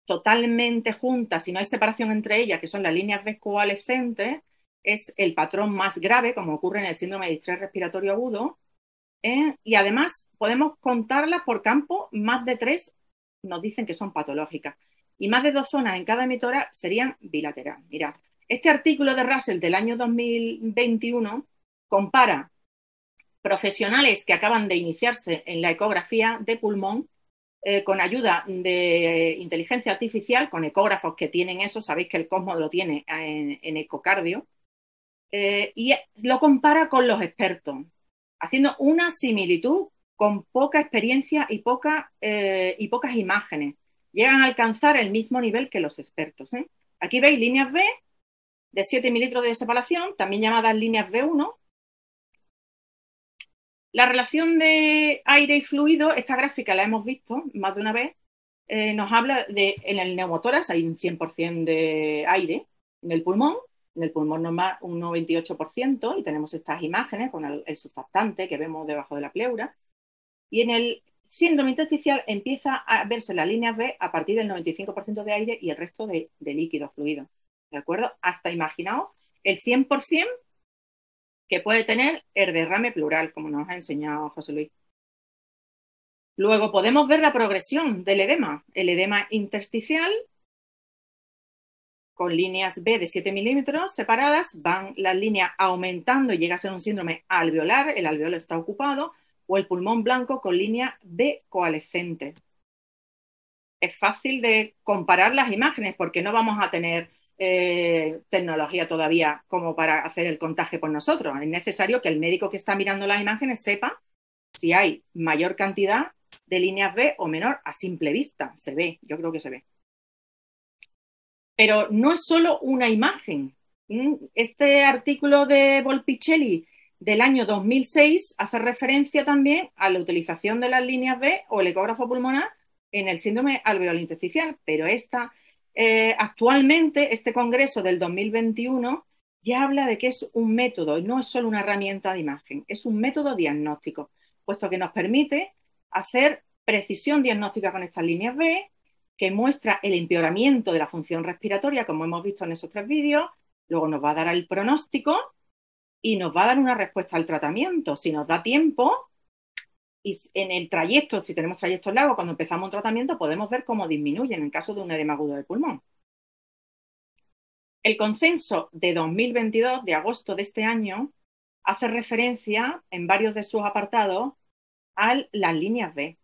Speaker 7: totalmente juntas y no hay separación entre ellas, que son las líneas B coalescentes, es el patrón más grave, como ocurre en el síndrome de estrés respiratorio agudo. ¿eh? Y además podemos contarlas por campo más de tres nos dicen que son patológicas. Y más de dos zonas en cada emitora serían bilaterales. Mira, este artículo de Russell del año 2021 compara profesionales que acaban de iniciarse en la ecografía de pulmón eh, con ayuda de inteligencia artificial, con ecógrafos que tienen eso, sabéis que el Cosmo lo tiene en, ecocardio, eh, y lo compara con los expertos, haciendo una similitud con poca experiencia eh, y, pocas imágenes. Llegan a alcanzar el mismo nivel que los expertos. ¿eh? Aquí veis líneas B de 7 mililitros de separación, también llamadas líneas B1. La relación de aire y fluido, esta gráfica la hemos visto más de una vez, eh, nos habla de en el neumotoras hay un 100% de aire, en el pulmón, en el pulmón normal un 98% y tenemos estas imágenes con el, el, que vemos debajo de la pleura, y en el síndrome intersticial empieza a verse la línea B a partir del 95% de aire y el resto de, líquido fluido. ¿De acuerdo? Hasta imaginaos el 100% que puede tener el derrame plural, como nos ha enseñado José Luis. Luego podemos ver la progresión del edema. El edema intersticial con líneas B de 7 milímetros separadas, van las líneas aumentando y llega a ser un síndrome alveolar, el alveolo está ocupado, o el pulmón blanco con línea B coalescente. Es fácil de comparar las imágenes porque no vamos a tener eh, tecnología todavía como para hacer el contagio por nosotros. Es necesario que el médico que está mirando las imágenes sepa si hay mayor cantidad de líneas B o menor a simple vista. Se ve, yo creo que se ve. Pero no es solo una imagen. Este artículo de Volpicelli del año 2006 hace referencia también a la utilización de las líneas B o el ecógrafo pulmonar en el síndrome intersticial, pero esta, eh, actualmente este congreso del 2021 ya habla de que es un método, y no es solo una herramienta de imagen, es un método diagnóstico, puesto que nos permite hacer precisión diagnóstica con estas líneas B, que muestra el empeoramiento de la función respiratoria, como hemos visto en esos tres vídeos, luego nos va a dar el pronóstico y nos va a dar una respuesta al tratamiento. Si nos da tiempo, y en el trayecto, si tenemos trayectos largos, cuando empezamos un tratamiento, podemos ver cómo disminuye en el caso de un edema agudo de pulmón. El consenso de 2022, de agosto de este año, hace referencia en varios de sus apartados a las líneas B.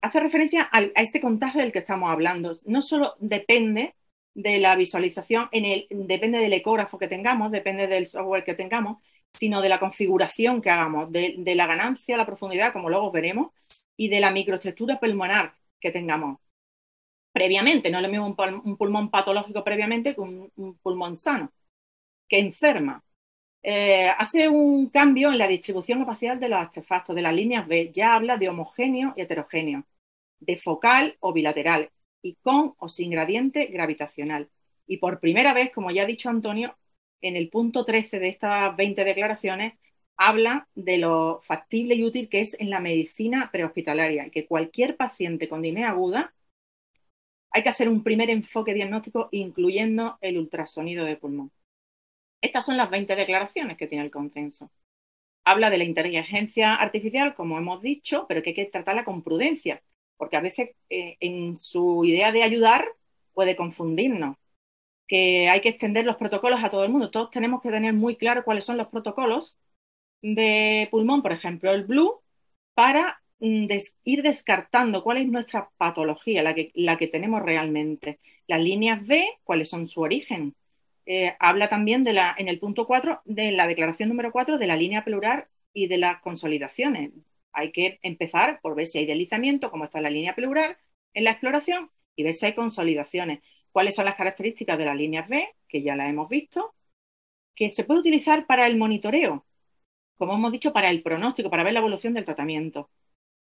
Speaker 7: Hace referencia a este contagio del que estamos hablando. No solo depende de la visualización, en el, depende del ecógrafo que tengamos, depende del software que tengamos, sino de la configuración que hagamos, de, la ganancia, la profundidad, como luego veremos, y de la microestructura pulmonar que tengamos previamente. No es lo mismo un, pulmón patológico previamente que un, pulmón sano, que enferma. Eh, hace un cambio en la distribución espacial de los artefactos, de las líneas B. Ya habla de homogéneo y heterogéneo, de focal o bilateral y con o sin gradiente gravitacional. Y por primera vez, como ya ha dicho Antonio, en el punto 13 de estas 20 declaraciones habla de lo factible y útil que es en la medicina prehospitalaria y que cualquier paciente con disnea aguda hay que hacer un primer enfoque diagnóstico incluyendo el ultrasonido de pulmón. Estas son las 20 declaraciones que tiene el consenso. Habla de la inteligencia artificial, como hemos dicho, pero que hay que tratarla con prudencia, porque a veces eh, en su idea de ayudar puede confundirnos, que hay que extender los protocolos a todo el mundo. Todos tenemos que tener muy claro cuáles son los protocolos de pulmón, por ejemplo, el blue, para mm, ir descartando cuál es nuestra patología, la que, tenemos realmente. Las líneas B, cuáles son su origen. Eh, habla también de la, en el punto 4 de la declaración número 4 de la línea pleural y de las consolidaciones, hay que empezar por ver si hay deslizamiento, como está la línea pleural en la exploración y ver si hay consolidaciones. ¿Cuáles son las características de la línea B, que ya la hemos visto, que se puede utilizar para el monitoreo? Como hemos dicho, para el pronóstico, para ver la evolución del tratamiento.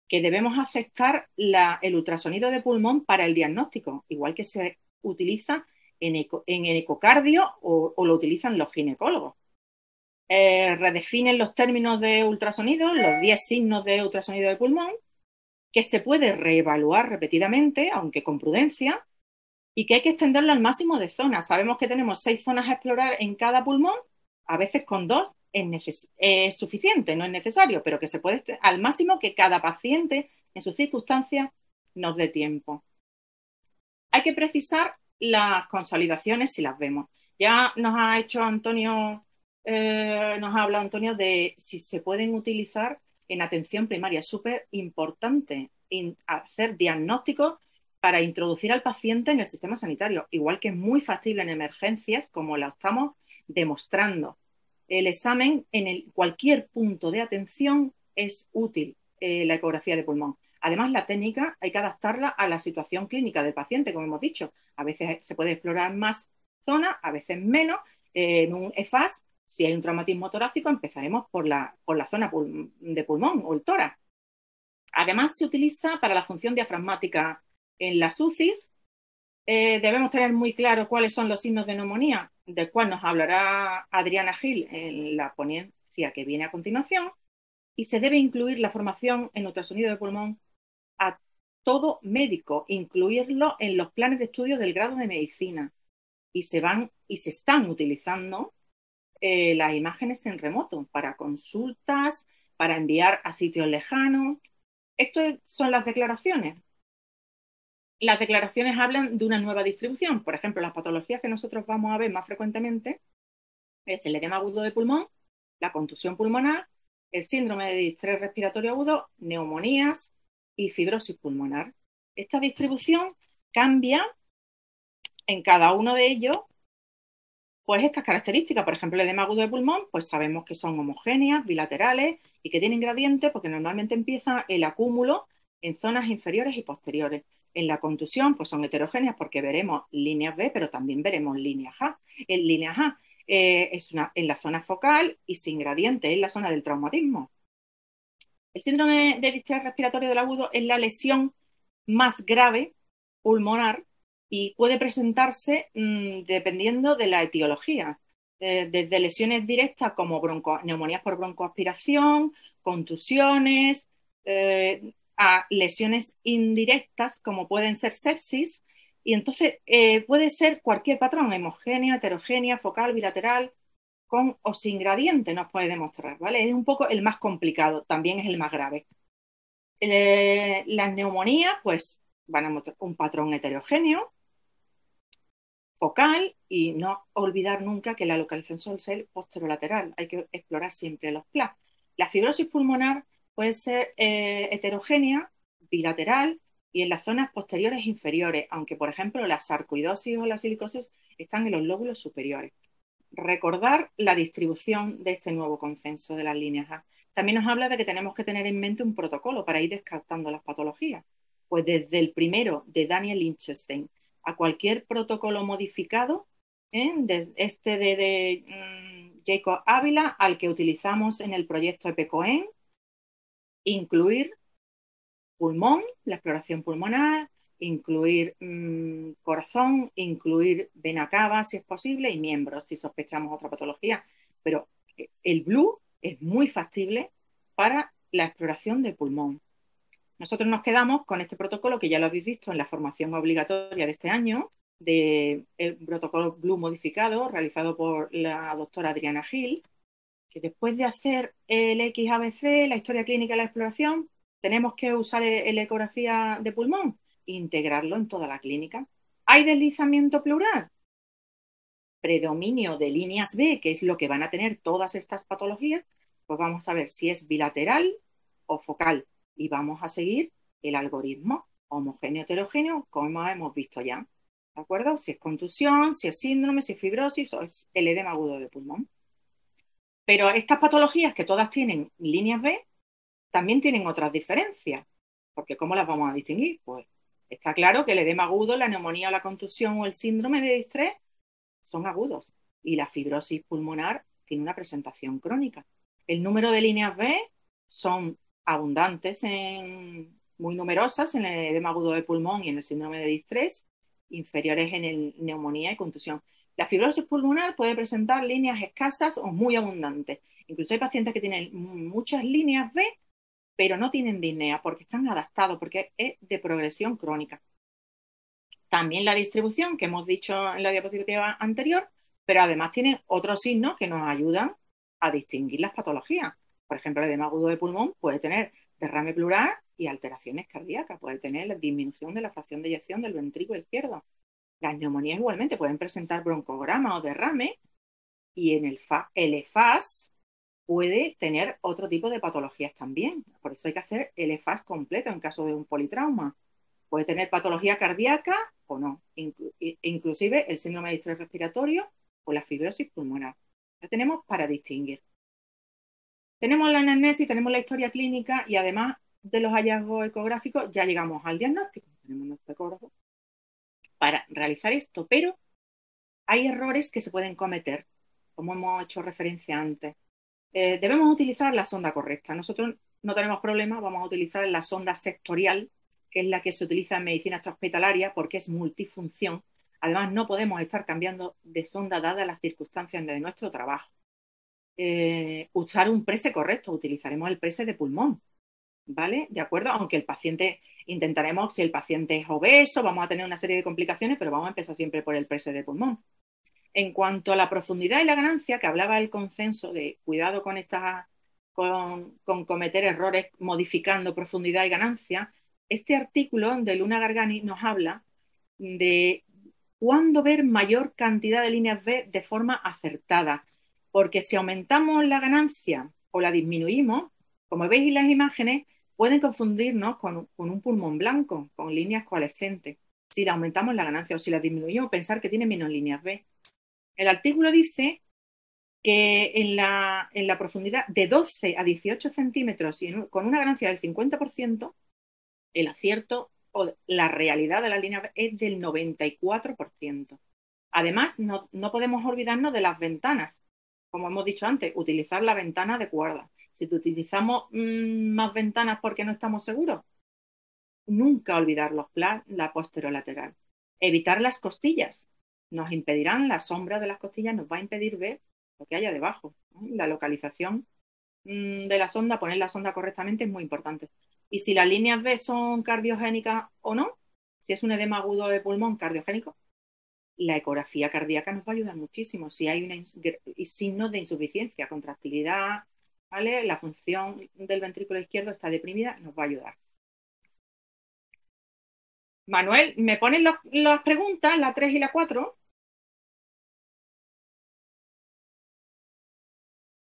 Speaker 7: Que debemos aceptar el ultrasonido de pulmón para el diagnóstico, igual que se utiliza en, el ecocardio o lo utilizan los ginecólogos. Eh, redefinen los términos de ultrasonido, los 10 signos de ultrasonido de pulmón, que se puede reevaluar repetidamente, aunque con prudencia, y que hay que extenderlo al máximo de zonas. Sabemos que tenemos seis zonas a explorar en cada pulmón, a veces con dos es, es suficiente, no es necesario, pero que se puede al máximo que cada paciente en sus circunstancias nos dé tiempo. Hay que precisar las consolidaciones si las vemos. Ya nos ha hecho Antonio eh, nos nos hablado Antonio de si se pueden utilizar en atención primaria. Es súper importante hacer diagnósticos para introducir al paciente en el sistema sanitario, igual que es muy factible en emergencias, como la estamos demostrando. El examen en cualquier punto de atención es útil, eh, la ecografía de pulmón. Además, la técnica hay que adaptarla a la situación clínica del paciente, como hemos dicho. A veces se puede explorar más zona, a veces menos. Eh, en un EFAS si hay un traumatismo torácico, empezaremos por la, zona de pulmón o el tórax. Además, se utiliza para la función diafragmática en las UCIs. Eh, debemos tener muy claro cuáles son los signos de neumonía, del cual nos hablará Adriana Gil en la ponencia que viene a continuación. Y se debe incluir la formación en ultrasonido de pulmón a todo médico, incluirlo en los planes de estudio del grado de medicina. Y se van y se están utilizando eh, las imágenes en remoto para consultas, para enviar a sitios lejanos. Estas son las declaraciones. Las declaraciones hablan de una nueva distribución. Por ejemplo, las patologías que nosotros vamos a ver más frecuentemente es eh, el edema agudo de pulmón, la contusión pulmonar, el síndrome de distrés respiratorio agudo, neumonías y fibrosis pulmonar. Esta distribución cambia en cada uno de ellos pues estas características, por ejemplo, el edema agudo de pulmón, pues sabemos que son homogéneas, bilaterales y que tienen gradiente porque normalmente empieza el acúmulo en zonas inferiores y posteriores. En la contusión, pues son heterogéneas porque veremos líneas B, pero también veremos líneas A. En líneas A eh, es una, en la zona focal y sin gradiente, es la zona del traumatismo. El síndrome de distrés respiratorio del agudo es la lesión más grave pulmonar y puede presentarse mm, dependiendo de la etiología, eh, desde lesiones directas como neumonías por broncoaspiración, contusiones, eh, a lesiones indirectas como pueden ser sepsis, y entonces eh, puede ser cualquier patrón, hemogénea, heterogénea, focal, bilateral, con o sin gradiente, nos puede demostrar, ¿vale? Es un poco el más complicado, también es el más grave. las neumonías, pues, van a mostrar un patrón heterogéneo, focal y no olvidar nunca que la localización ser posterolateral. Hay que explorar siempre los PLA. La fibrosis pulmonar puede ser eh, heterogénea, bilateral y en las zonas posteriores inferiores, aunque por ejemplo la sarcoidosis o la silicosis están en los lóbulos superiores. Recordar la distribución de este nuevo consenso de las líneas A. También nos habla de que tenemos que tener en mente un protocolo para ir descartando las patologías. Pues desde el primero de Daniel Lichtenstein a cualquier protocolo modificado, ¿eh? este de, mm, Jacob Ávila, al que utilizamos en el proyecto EPCOEN, incluir pulmón, la exploración pulmonar, incluir mm, corazón, incluir vena cava si es posible y miembros si sospechamos otra patología. Pero eh, el blue es muy factible para la exploración del pulmón. Nosotros nos quedamos con este protocolo que ya lo habéis visto en la formación obligatoria de este año, del protocolo Blue modificado, realizado por la doctora Adriana Gil, que después de hacer el XABC, la historia clínica y la exploración, tenemos que usar la e-, ecografía de pulmón e integrarlo en toda la clínica. ¿Hay deslizamiento pleural? Predominio de líneas B, que es lo que van a tener todas estas patologías, pues vamos a ver si es bilateral o focal y vamos a seguir el algoritmo homogéneo heterogéneo como hemos visto ya. ¿De acuerdo? Si es contusión, si es síndrome, si es fibrosis o es el edema agudo de pulmón. Pero estas patologías que todas tienen líneas B también tienen otras diferencias, porque ¿cómo las vamos a distinguir? Pues está claro que el edema agudo, la neumonía o la contusión o el síndrome de estrés son agudos y la fibrosis pulmonar tiene una presentación crónica. El número de líneas B son abundantes, en, muy numerosas en el edema agudo de pulmón y en el síndrome de distrés, inferiores en neumonía y contusión. La fibrosis pulmonar puede presentar líneas escasas o muy abundantes. Incluso hay pacientes que tienen muchas líneas B, pero no tienen disnea porque están adaptados, porque es de progresión crónica. También la distribución, que hemos dicho en la diapositiva anterior, pero además tienen otros signos que nos ayudan a distinguir las patologías por ejemplo, el edema agudo de pulmón puede tener derrame pleural y alteraciones cardíacas, puede tener disminución de la fracción de eyección del ventrículo izquierdo. Las neumonías igualmente pueden presentar broncograma o derrame y en el, EFAS puede tener otro tipo de patologías también. Por eso hay que hacer el EFAS completo en caso de un politrauma. Puede tener patología cardíaca o no, inclusive el síndrome de estrés respiratorio o la fibrosis pulmonar. Ya tenemos para distinguir. Tenemos la anamnesis, tenemos la historia clínica y además de los hallazgos ecográficos ya llegamos al diagnóstico. Tenemos nuestro ecógrafo para realizar esto, pero hay errores que se pueden cometer, como hemos hecho referencia antes. Eh, debemos utilizar la sonda correcta. Nosotros no tenemos problema, vamos a utilizar la sonda sectorial, que es la que se utiliza en medicina extrahospitalaria porque es multifunción. Además, no podemos estar cambiando de sonda dadas las circunstancias de nuestro trabajo. Eh, usar un prese correcto, utilizaremos el prese de pulmón, ¿vale? De acuerdo, aunque el paciente, intentaremos, si el paciente es obeso, vamos a tener una serie de complicaciones, pero vamos a empezar siempre por el prese de pulmón. En cuanto a la profundidad y la ganancia, que hablaba el consenso de cuidado con estas, con, con cometer errores modificando profundidad y ganancia, este artículo de Luna Gargani nos habla de cuándo ver mayor cantidad de líneas B de forma acertada, porque si aumentamos la ganancia o la disminuimos, como veis en las imágenes, pueden confundirnos con, un pulmón blanco, con líneas coalescentes. Si la aumentamos la ganancia o si la disminuimos, pensar que tiene menos líneas B. El artículo dice que en la, profundidad de 12 a 18 centímetros y con una ganancia del 50%, el acierto o la realidad de la línea B es del 94%. Además, no podemos olvidarnos de las ventanas, como hemos dicho antes, utilizar la ventana adecuada. Si utilizamos mm, más ventanas porque no estamos seguros, nunca olvidar los la posterolateral. Evitar las costillas. Nos impedirán, la sombra de las costillas nos va a impedir ver lo que haya debajo. La localización mm, de la sonda, poner la sonda correctamente es muy importante. Y si las líneas B son cardiogénicas o no, si es un edema agudo de pulmón cardiogénico, la ecografía cardíaca nos va a ayudar muchísimo. Si hay signos de insuficiencia, contractilidad, ¿vale? La función del ventrículo izquierdo está deprimida, nos va a ayudar. Manuel, ¿me ponen las preguntas,
Speaker 2: la 3 y la 4?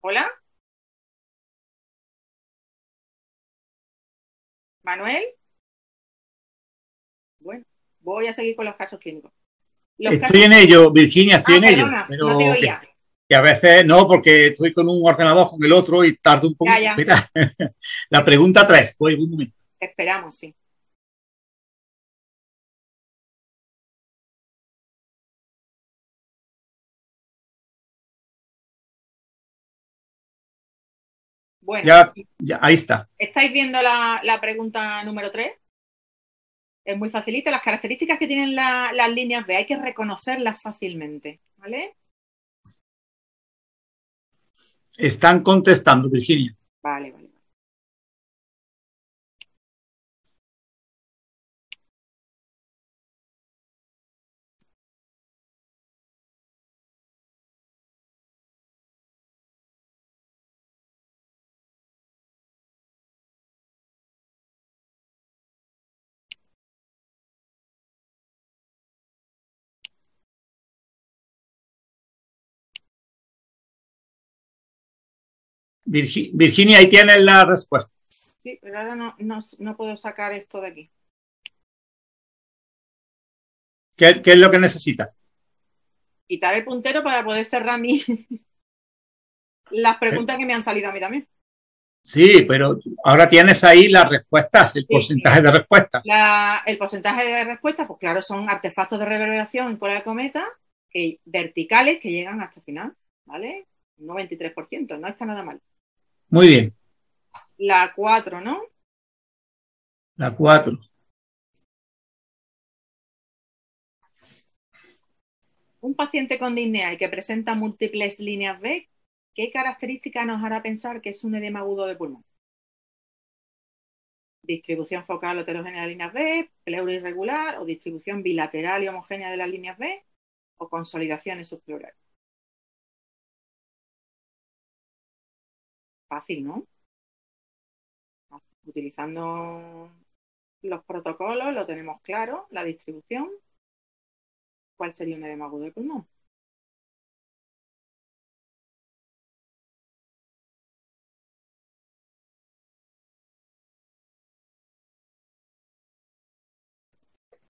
Speaker 2: ¿Hola?
Speaker 7: ¿Manuel? Bueno, voy a seguir con los casos clínicos
Speaker 2: estoy en ello, Virginia, estoy ah, en ello.
Speaker 4: Pero a veces no, porque estoy con un ordenador, con el otro y tardo un poco.
Speaker 2: (laughs)
Speaker 4: La pregunta 3, voy un
Speaker 2: momento. esperamos, sí. Bueno, ya, ahí está.
Speaker 7: ¿Estáis viendo la, la pregunta número 3? es muy facilita. Las características que tienen las líneas B hay que reconocerlas fácilmente, ¿vale?
Speaker 2: Están contestando, Virginia. Vale, vale. Virginia, ahí tienes las respuestas. Sí, pero ahora no, no, puedo sacar esto de aquí. ¿Qué, ¿Qué, es
Speaker 4: lo que necesitas?
Speaker 7: Quitar el puntero para poder cerrar mi... (laughs) las preguntas que me han salido a mí también.
Speaker 4: Sí, pero ahora tienes ahí las respuestas, el porcentaje de respuestas.
Speaker 7: el porcentaje de respuestas, pues claro, son artefactos de reverberación en cola de cometa que, verticales que llegan hasta el final, ¿vale? Un 93%, no está nada mal. Muy bien. La 4, ¿no?
Speaker 2: La 4.
Speaker 7: Un paciente con disnea y que presenta múltiples líneas B, ¿qué característica nos hará pensar que es un edema agudo de pulmón? Distribución focal o heterogénea de líneas B, pleura irregular o distribución bilateral y homogénea de las líneas B o consolidaciones subplurales.
Speaker 2: fácil, ¿no? Utilizando los protocolos, lo tenemos claro, la distribución. ¿Cuál sería un edema de pulmón?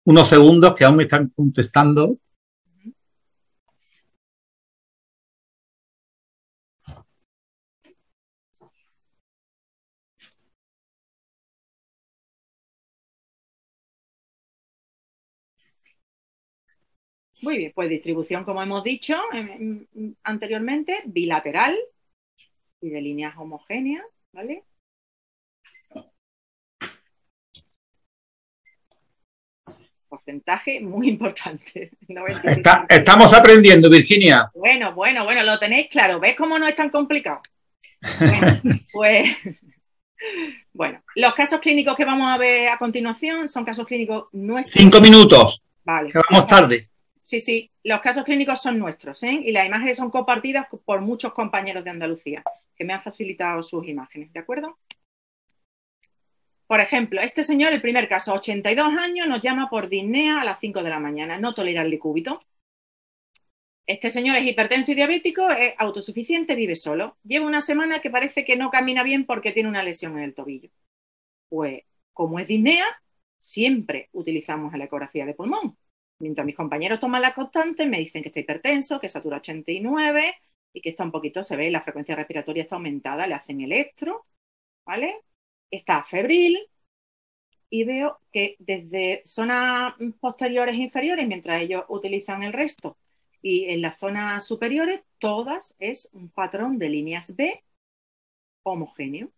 Speaker 2: Unos segundos que aún me están contestando
Speaker 7: Muy bien, pues distribución, como hemos dicho em, em, anteriormente, bilateral y de líneas homogéneas, ¿vale? Porcentaje muy importante.
Speaker 4: (laughs) estamos aprendiendo, Virginia.
Speaker 7: Bueno, bueno, bueno, lo tenéis claro. ¿Ves cómo no es tan complicado? (laughs) pues, bueno, los casos clínicos que vamos a ver a continuación son casos clínicos nuestros.
Speaker 4: Cinco minutos. Vale. Que vamos tarde.
Speaker 7: Sí, sí, los casos clínicos son nuestros ¿eh? y las imágenes son compartidas por muchos compañeros de Andalucía que me han facilitado sus imágenes, ¿de acuerdo? Por ejemplo, este señor, el primer caso, 82 años, nos llama por disnea a las 5 de la mañana, no tolera el licúbito. Este señor es hipertenso y diabético, es autosuficiente, vive solo. Lleva una semana que parece que no camina bien porque tiene una lesión en el tobillo. Pues, como es disnea, siempre utilizamos la ecografía de pulmón Mientras mis compañeros toman la constante, me dicen que está hipertenso, que satura 89 y que está un poquito, se ve, la frecuencia respiratoria está aumentada, le hacen electro, ¿vale? Está febril y veo que desde zonas posteriores e inferiores, mientras ellos utilizan el resto, y en las zonas superiores, todas es un patrón de líneas B homogéneo.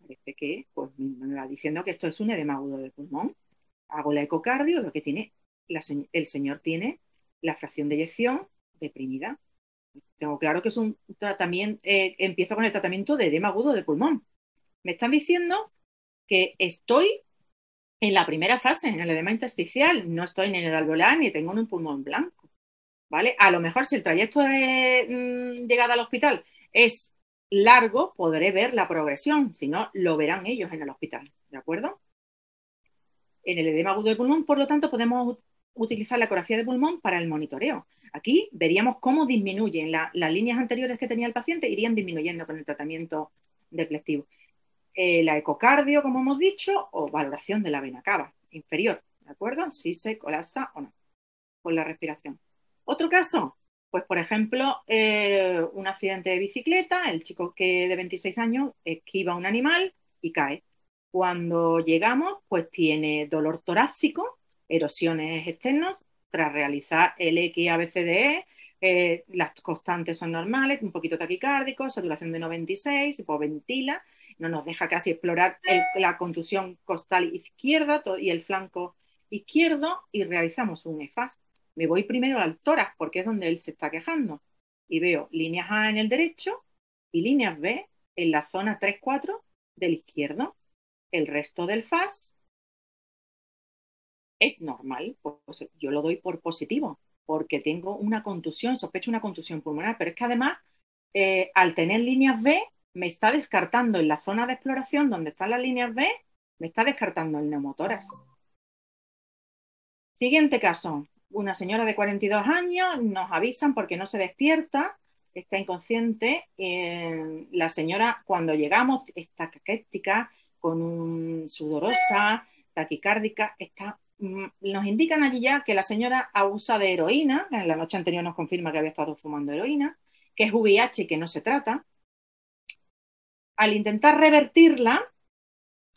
Speaker 7: Parece que pues, me va diciendo que esto es un edema agudo de pulmón. Hago la ecocardio y que tiene el señor tiene la fracción de eyección deprimida. Tengo claro que es un tratamiento, eh, empieza con el tratamiento de edema agudo de pulmón. Me están diciendo que estoy en la primera fase, en el edema intersticial, no estoy en el alveolar ni tengo un pulmón blanco. ¿Vale? A lo mejor si el trayecto de mm, llegada al hospital es largo, podré ver la progresión, si no, lo verán ellos en el hospital, ¿de acuerdo? En el edema agudo de pulmón, por lo tanto, podemos utilizar la ecografía de pulmón para el monitoreo. Aquí veríamos cómo disminuyen las líneas anteriores que tenía el paciente, irían disminuyendo con el tratamiento deplectivo. Eh, la ecocardio, como hemos dicho, o valoración de la vena cava inferior, ¿de acuerdo? Si se colapsa o no con la respiración. Otro caso, pues por ejemplo, eh, un accidente de bicicleta, el chico que de 26 años esquiva un animal y cae. Cuando llegamos, pues tiene dolor torácico, erosiones externas tras realizar el XABCDE. Eh, las constantes son normales, un poquito taquicárdico, saturación de 96, ventila, no nos deja casi explorar la contusión costal izquierda y el flanco izquierdo y realizamos un EFAS. Me voy primero al tórax porque es donde él se está quejando y veo líneas A en el derecho y líneas B en la zona 3-4 del izquierdo. El resto del FAS es normal, pues, yo lo doy por positivo, porque tengo una contusión, sospecho una contusión pulmonar, pero es que además, eh, al tener líneas B, me está descartando en la zona de exploración donde están las líneas B, me está descartando el neumotoras. Siguiente caso, una señora de 42 años, nos avisan porque no se despierta, está inconsciente. Eh, la señora, cuando llegamos, está caquética, con un sudorosa, taquicárdica, está Mm, nos indican allí ya que la señora abusa de heroína, en la noche anterior nos confirma que había estado fumando heroína, que es VIH y que no se trata. Al intentar revertirla,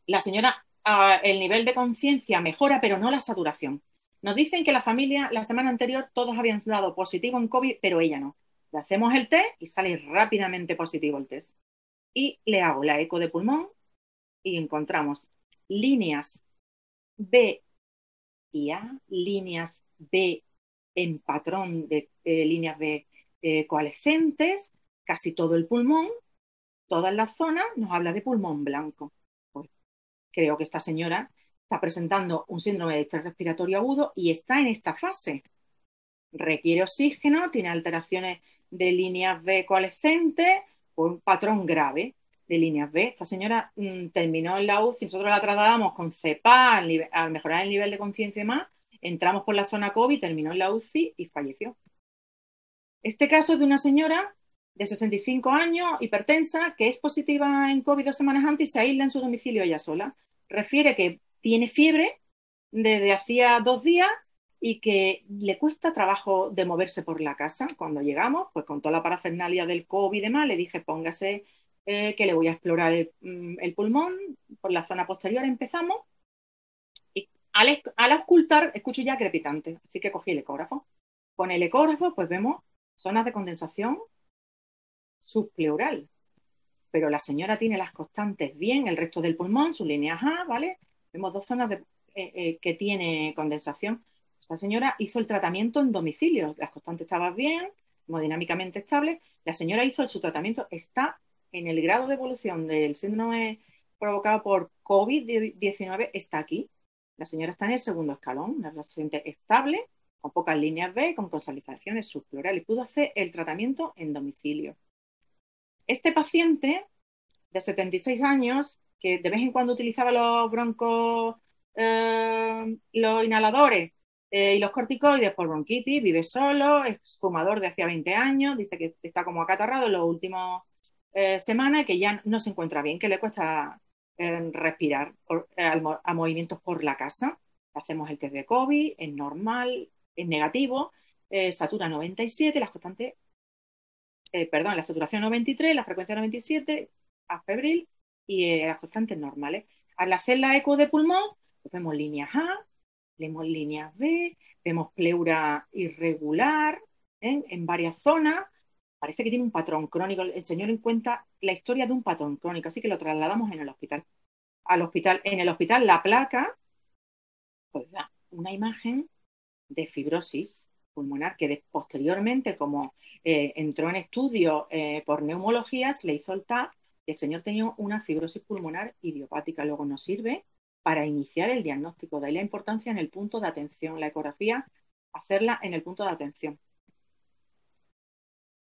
Speaker 7: la señora, ah, el nivel de conciencia mejora, pero no la saturación. Nos dicen que la familia, la semana anterior, todos habían dado positivo en COVID, pero ella no. Le hacemos el test y sale rápidamente positivo el test. Y le hago la eco de pulmón y encontramos líneas B y A, líneas B en patrón de eh, líneas B eh, coalescentes, casi todo el pulmón, toda la zona nos habla de pulmón blanco. Pues, creo que esta señora está presentando un síndrome de estrés respiratorio agudo y está en esta fase. Requiere oxígeno, tiene alteraciones de líneas B coalescentes, o pues, un patrón grave de líneas B. Esta señora mm, terminó en la UCI, nosotros la trasladamos con CEPA al, mejorar el nivel de conciencia y más, entramos por la zona COVID, terminó en la UCI y falleció. Este caso es de una señora de 65 años, hipertensa, que es positiva en COVID dos semanas antes y se aísla en su domicilio ella sola. Refiere que tiene fiebre desde hacía dos días y que le cuesta trabajo de moverse por la casa. Cuando llegamos, pues con toda la parafernalia del COVID y demás, le dije, póngase eh, que le voy a explorar mm, el, pulmón, por la zona posterior empezamos. Y al, ocultar auscultar, escucho ya crepitante, así que cogí el ecógrafo. Con el ecógrafo, pues vemos zonas de condensación subpleural. Pero la señora tiene las constantes bien, el resto del pulmón, sus líneas A, ¿vale? Vemos dos zonas eh, eh, que tiene condensación. Esta señora hizo el tratamiento en domicilio, las constantes estaban bien, hemodinámicamente estable. La señora hizo su tratamiento, está en el grado de evolución del síndrome provocado por COVID-19 está aquí. La señora está en el segundo escalón, una paciente estable, con pocas líneas B, con consolidaciones subplurales. Pudo hacer el tratamiento en domicilio. Este paciente de 76 años, que de vez en cuando utilizaba los broncos, eh, los inhaladores eh, y los corticoides por bronquitis, vive solo, es fumador de hacía 20 años, dice que está como acatarrado en los últimos eh, semana que ya no se encuentra bien, que le cuesta eh, respirar eh, a movimientos por la casa. Hacemos el test de COVID, es normal, es negativo, satura 97, las constantes, perdón, la saturación 93, la frecuencia 97 a febril y las constantes normales. Al hacer la eco de pulmón, pues vemos líneas A, vemos líneas B, vemos pleura irregular en varias zonas, parece que tiene un patrón crónico. El señor encuentra la historia de un patrón crónico, así que lo trasladamos en el hospital. Al hospital, en el hospital, la placa, pues, da una imagen de fibrosis pulmonar que posteriormente, como eh, entró en estudio eh, por neumologías, le hizo el TAP y el señor tenía una fibrosis pulmonar idiopática. Luego nos sirve para iniciar el diagnóstico. De ahí la importancia en el punto de atención, la ecografía, hacerla en el punto de atención.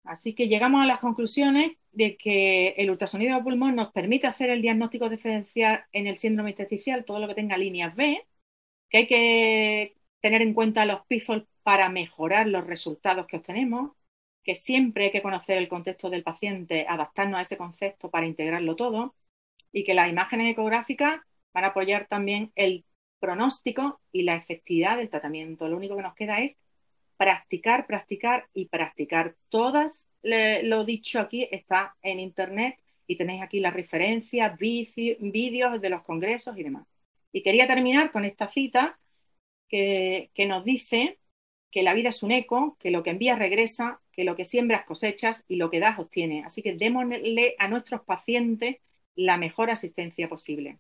Speaker 7: Así que llegamos a las conclusiones de que el ultrasonido de pulmón nos permite hacer el diagnóstico diferencial en el síndrome intersticial, todo lo que tenga líneas B, que hay que tener en cuenta los PIFOL para mejorar los resultados que obtenemos, que siempre hay que conocer el contexto del paciente, adaptarnos a ese concepto para integrarlo todo, y que las imágenes ecográficas van a apoyar también el pronóstico y la efectividad del tratamiento. Lo único que nos queda es practicar, practicar y practicar. Todas lo dicho aquí está en internet y tenéis aquí las referencias, vídeos de los congresos y demás. Y quería terminar con esta cita que, nos dice que la vida es un eco, que lo que envías regresa, que lo que siembras cosechas y lo que das obtiene. Así que démosle a nuestros pacientes la mejor asistencia posible.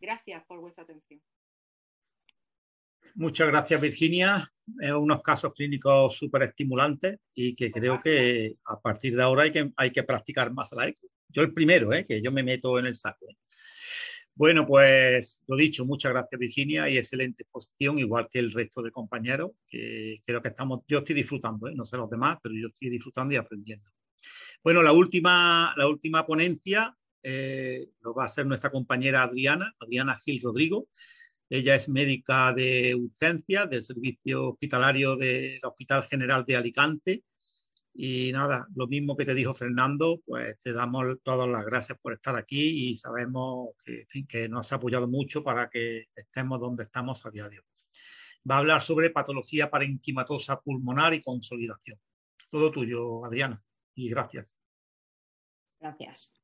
Speaker 7: Gracias por vuestra atención.
Speaker 4: Muchas gracias, Virginia. unos casos clínicos súper estimulantes y que creo que a partir de ahora hay que, practicar más la eco. Yo el primero, ¿eh? que yo me meto en el saco. ¿eh? Bueno, pues lo dicho, muchas gracias Virginia y excelente exposición, igual que el resto de compañeros, que creo que estamos, yo estoy disfrutando, ¿eh? no sé los demás, pero yo estoy disfrutando y aprendiendo. Bueno, la última, ponencia eh, lo va a hacer nuestra compañera Adriana, Adriana Gil Rodrigo, ella es médica de urgencia del servicio hospitalario del Hospital General de Alicante. Y nada, lo mismo que te dijo Fernando, pues te damos todas las gracias por estar aquí y sabemos que, nos has apoyado mucho para que estemos donde estamos a día de hoy. Va a hablar sobre patología parenquimatosa pulmonar y consolidación. Todo tuyo, Adriana, y gracias.
Speaker 8: Gracias.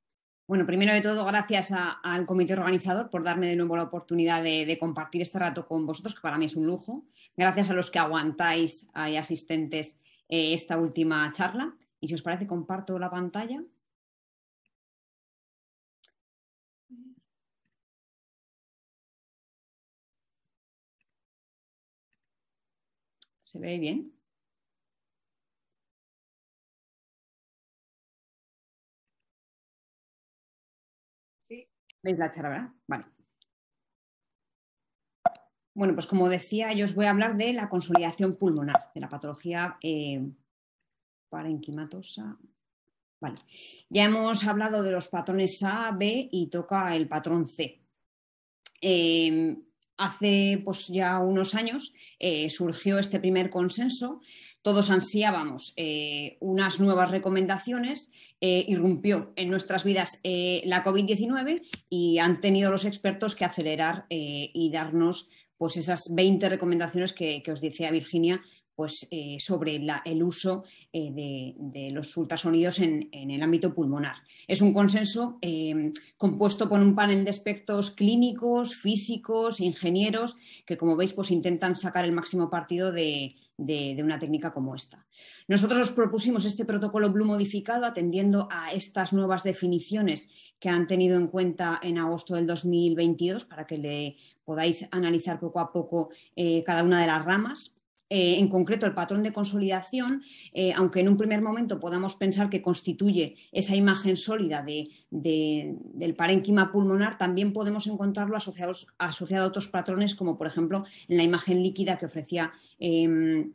Speaker 8: Bueno, primero de todo, gracias al comité organizador por darme de nuevo la oportunidad de, compartir este rato con vosotros, que para mí es un lujo. Gracias a los que aguantáis y eh, asistentes eh, esta última charla. Y si os parece, comparto la pantalla.
Speaker 2: ¿Se ve bien?
Speaker 8: ¿Veis la charla, Vale. Bueno, pues como decía, yo os voy a hablar de la consolidación pulmonar, de la patología eh, parenquimatosa. Vale. Ya hemos hablado de los patrones A, B y toca el patrón C. Eh, hace pues, ya unos años eh, surgió este primer consenso. Todos ansiábamos eh, unas nuevas recomendaciones, eh, irrumpió en nuestras vidas la COVID-19 y han tenido los expertos que acelerar y darnos pues, esas 20 recomendaciones que, que os decía Virginia pues, eh, sobre el uso eh, de, los ultrasonidos en, el ámbito pulmonar. Es un consenso eh, compuesto por un panel de aspectos clínicos, físicos, ingenieros, que como veis pues, intentan sacar el máximo partido de, una técnica como esta. Nosotros propusimos este protocolo Blue modificado atendiendo a estas nuevas definiciones que han tenido en cuenta en agosto del 2022 para que le podáis analizar poco a poco cada una de las ramas eh, en concreto el patrón de consolidación, eh, aunque en un primer momento podamos pensar que constituye esa imagen sólida del parénquima pulmonar, también podemos encontrarlo asociado, a otros patrones, como por ejemplo en la imagen líquida que ofrecía. Em,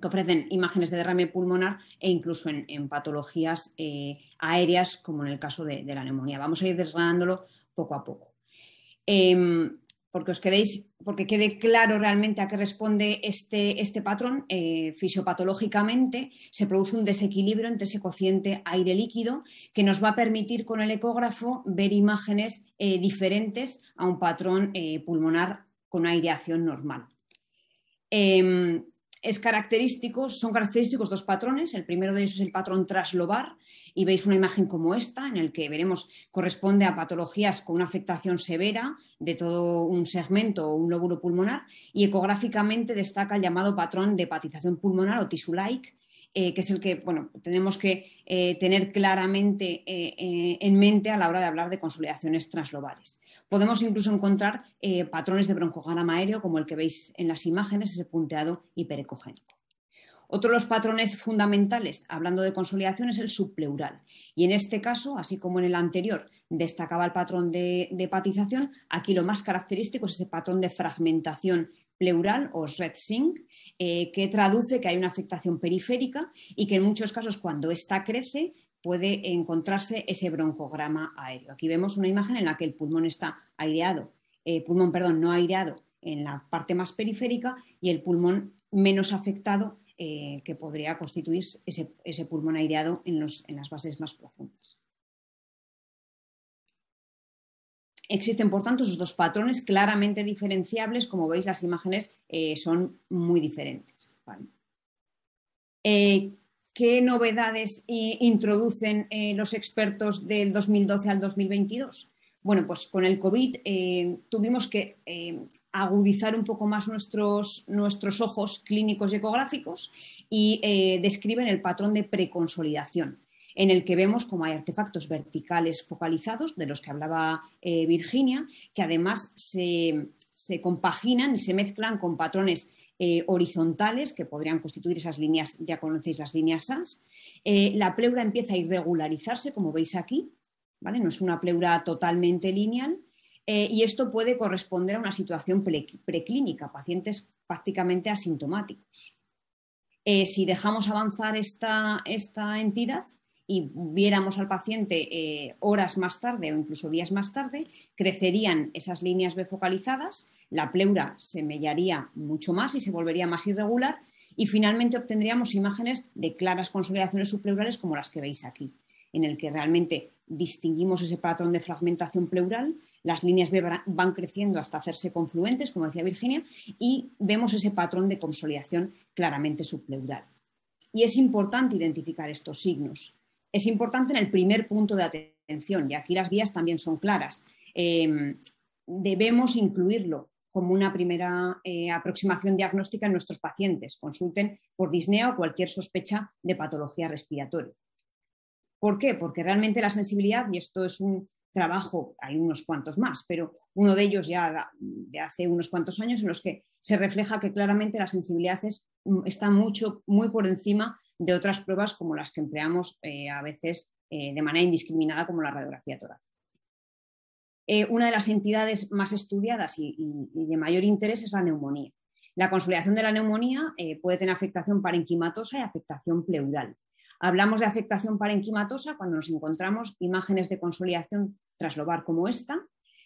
Speaker 8: que ofrecen imágenes de derrame pulmonar e incluso en, patologías eh, aéreas, como en el caso de, de, la neumonía. Vamos a ir desgranándolo poco a poco. Em, porque os porque quede claro realmente a qué responde este, este patrón, eh, fisiopatológicamente se produce un desequilibrio entre ese cociente aire-líquido que nos va a permitir con el ecógrafo ver imágenes eh, diferentes a un patrón eh, pulmonar con aireación normal. Em, es característico, son característicos dos patrones, el primero de ellos es el patrón traslobar, y veis una imagen como esta, en el que veremos corresponde a patologías con una afectación severa de todo un segmento o un lóbulo pulmonar, y ecográficamente destaca el llamado patrón de hepatización pulmonar o tissue-like, eh, que es el que bueno, tenemos que eh, tener claramente eh, en mente a la hora de hablar de consolidaciones translobares. Podemos incluso encontrar patrones de broncograma aéreo, como el que veis en las imágenes, ese punteado hiperecogénico. Otro de los patrones fundamentales, hablando de consolidación, es el subpleural. Y en este caso, así como en el anterior, destacaba el patrón de, hepatización aquí lo más característico es ese patrón de fragmentación pleural o red sync, eh, que traduce que hay una afectación periférica y que en muchos casos cuando ésta crece puede encontrarse ese broncograma aéreo. Aquí vemos una imagen en la que el pulmón está aireado, eh, pulmón, perdón, no aireado en la parte más periférica y el pulmón menos afectado eh, que podría constituir ese, pulmón aireado en, las bases más profundas. Existen, por tanto, esos dos patrones claramente diferenciables. Como veis, las imágenes eh, son muy diferentes. Eh, ¿Qué novedades introducen los expertos del 2012 al 2022? Bueno, pues con el COVID eh, tuvimos que eh, agudizar un poco más nuestros, ojos clínicos y ecográficos y eh, describen el patrón de preconsolidación, en el que vemos como hay artefactos verticales focalizados, de los que hablaba Virginia, que además se, compaginan y se mezclan con patrones horizontales que podrían constituir esas líneas, ya conocéis las líneas SAS. la pleura empieza a irregularizarse, como veis aquí, no es una pleura totalmente lineal eh, y esto puede corresponder a una situación preclínica, pacientes prácticamente asintomáticos. Eh, si dejamos avanzar esta, entidad y viéramos al paciente eh, horas más tarde o incluso días más tarde, crecerían esas líneas B focalizadas, la pleura se mellaría mucho más y se volvería más irregular y finalmente obtendríamos imágenes de claras consolidaciones subpleurales como las que veis aquí, en el que realmente distinguimos ese patrón de fragmentación pleural, las líneas van creciendo hasta hacerse confluentes, como decía Virginia, y vemos ese patrón de consolidación claramente subpleural. Y es importante identificar estos signos. Es importante en el primer punto de atención, y aquí las guías también son claras. Em, debemos incluirlo como una primera eh, aproximación diagnóstica en nuestros pacientes. Consulten por disnea o cualquier sospecha de patología respiratoria. ¿Por qué? Porque realmente la sensibilidad, y esto es un trabajo, hay unos cuantos más, pero uno de ellos ya de hace unos cuantos años en los que se refleja que claramente la sensibilidad mm, está mucho, muy por encima de otras pruebas como las que empleamos eh, a veces eh, de manera indiscriminada como la radiografía torácica. Eh, una de las entidades más estudiadas y, y, de mayor interés es la neumonía. La consolidación de la neumonía puede tener afectación parenquimatosa y afectación pleural. Hablamos de afectación parenquimatosa cuando nos encontramos imágenes de consolidación traslobar como esta,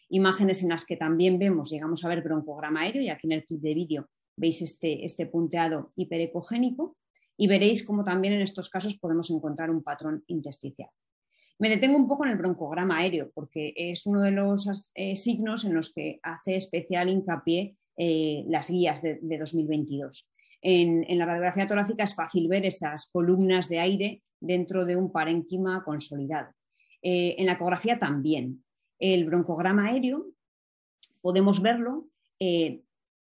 Speaker 8: imágenes en las que también vemos, llegamos a ver broncograma aéreo, y aquí en el clip de vídeo veis este, este punteado hiperecogénico, y veréis cómo también en estos casos podemos encontrar un patrón intesticial. Me detengo un poco en el broncograma aéreo, porque es uno de los eh, signos en los que hace especial hincapié eh, las guías de 2022. En, la radiografía torácica es fácil ver esas columnas de aire dentro de un parénquima consolidado. Eh, en la ecografía también. El broncograma aéreo podemos verlo eh,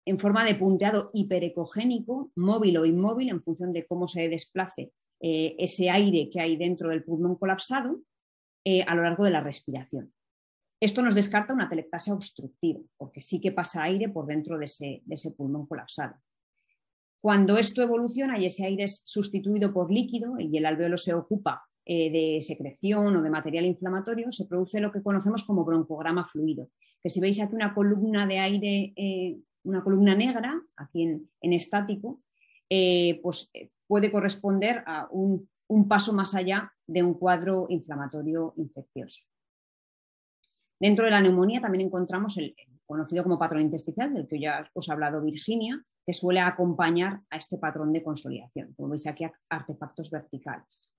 Speaker 8: en forma de punteado hiperecogénico, móvil o inmóvil, en función de cómo se desplace eh, ese aire que hay dentro del pulmón colapsado a lo largo de la respiración. Esto nos descarta una teleptasia obstructiva, porque sí que pasa aire por dentro de ese pulmón colapsado. Cuando esto evoluciona y ese aire es sustituido por líquido y el alveolo se ocupa eh, de secreción o de material inflamatorio, se produce lo que conocemos como broncograma fluido. Que si veis aquí una columna de aire, eh, una columna negra, aquí en, estático, eh, pues, puede corresponder a un, un paso más allá de un cuadro inflamatorio infeccioso. Dentro de la neumonía también encontramos el conocido como patrón intestinal, del que ya os ha hablado Virginia, que suele acompañar a este patrón de consolidación. Como veis aquí, artefactos verticales.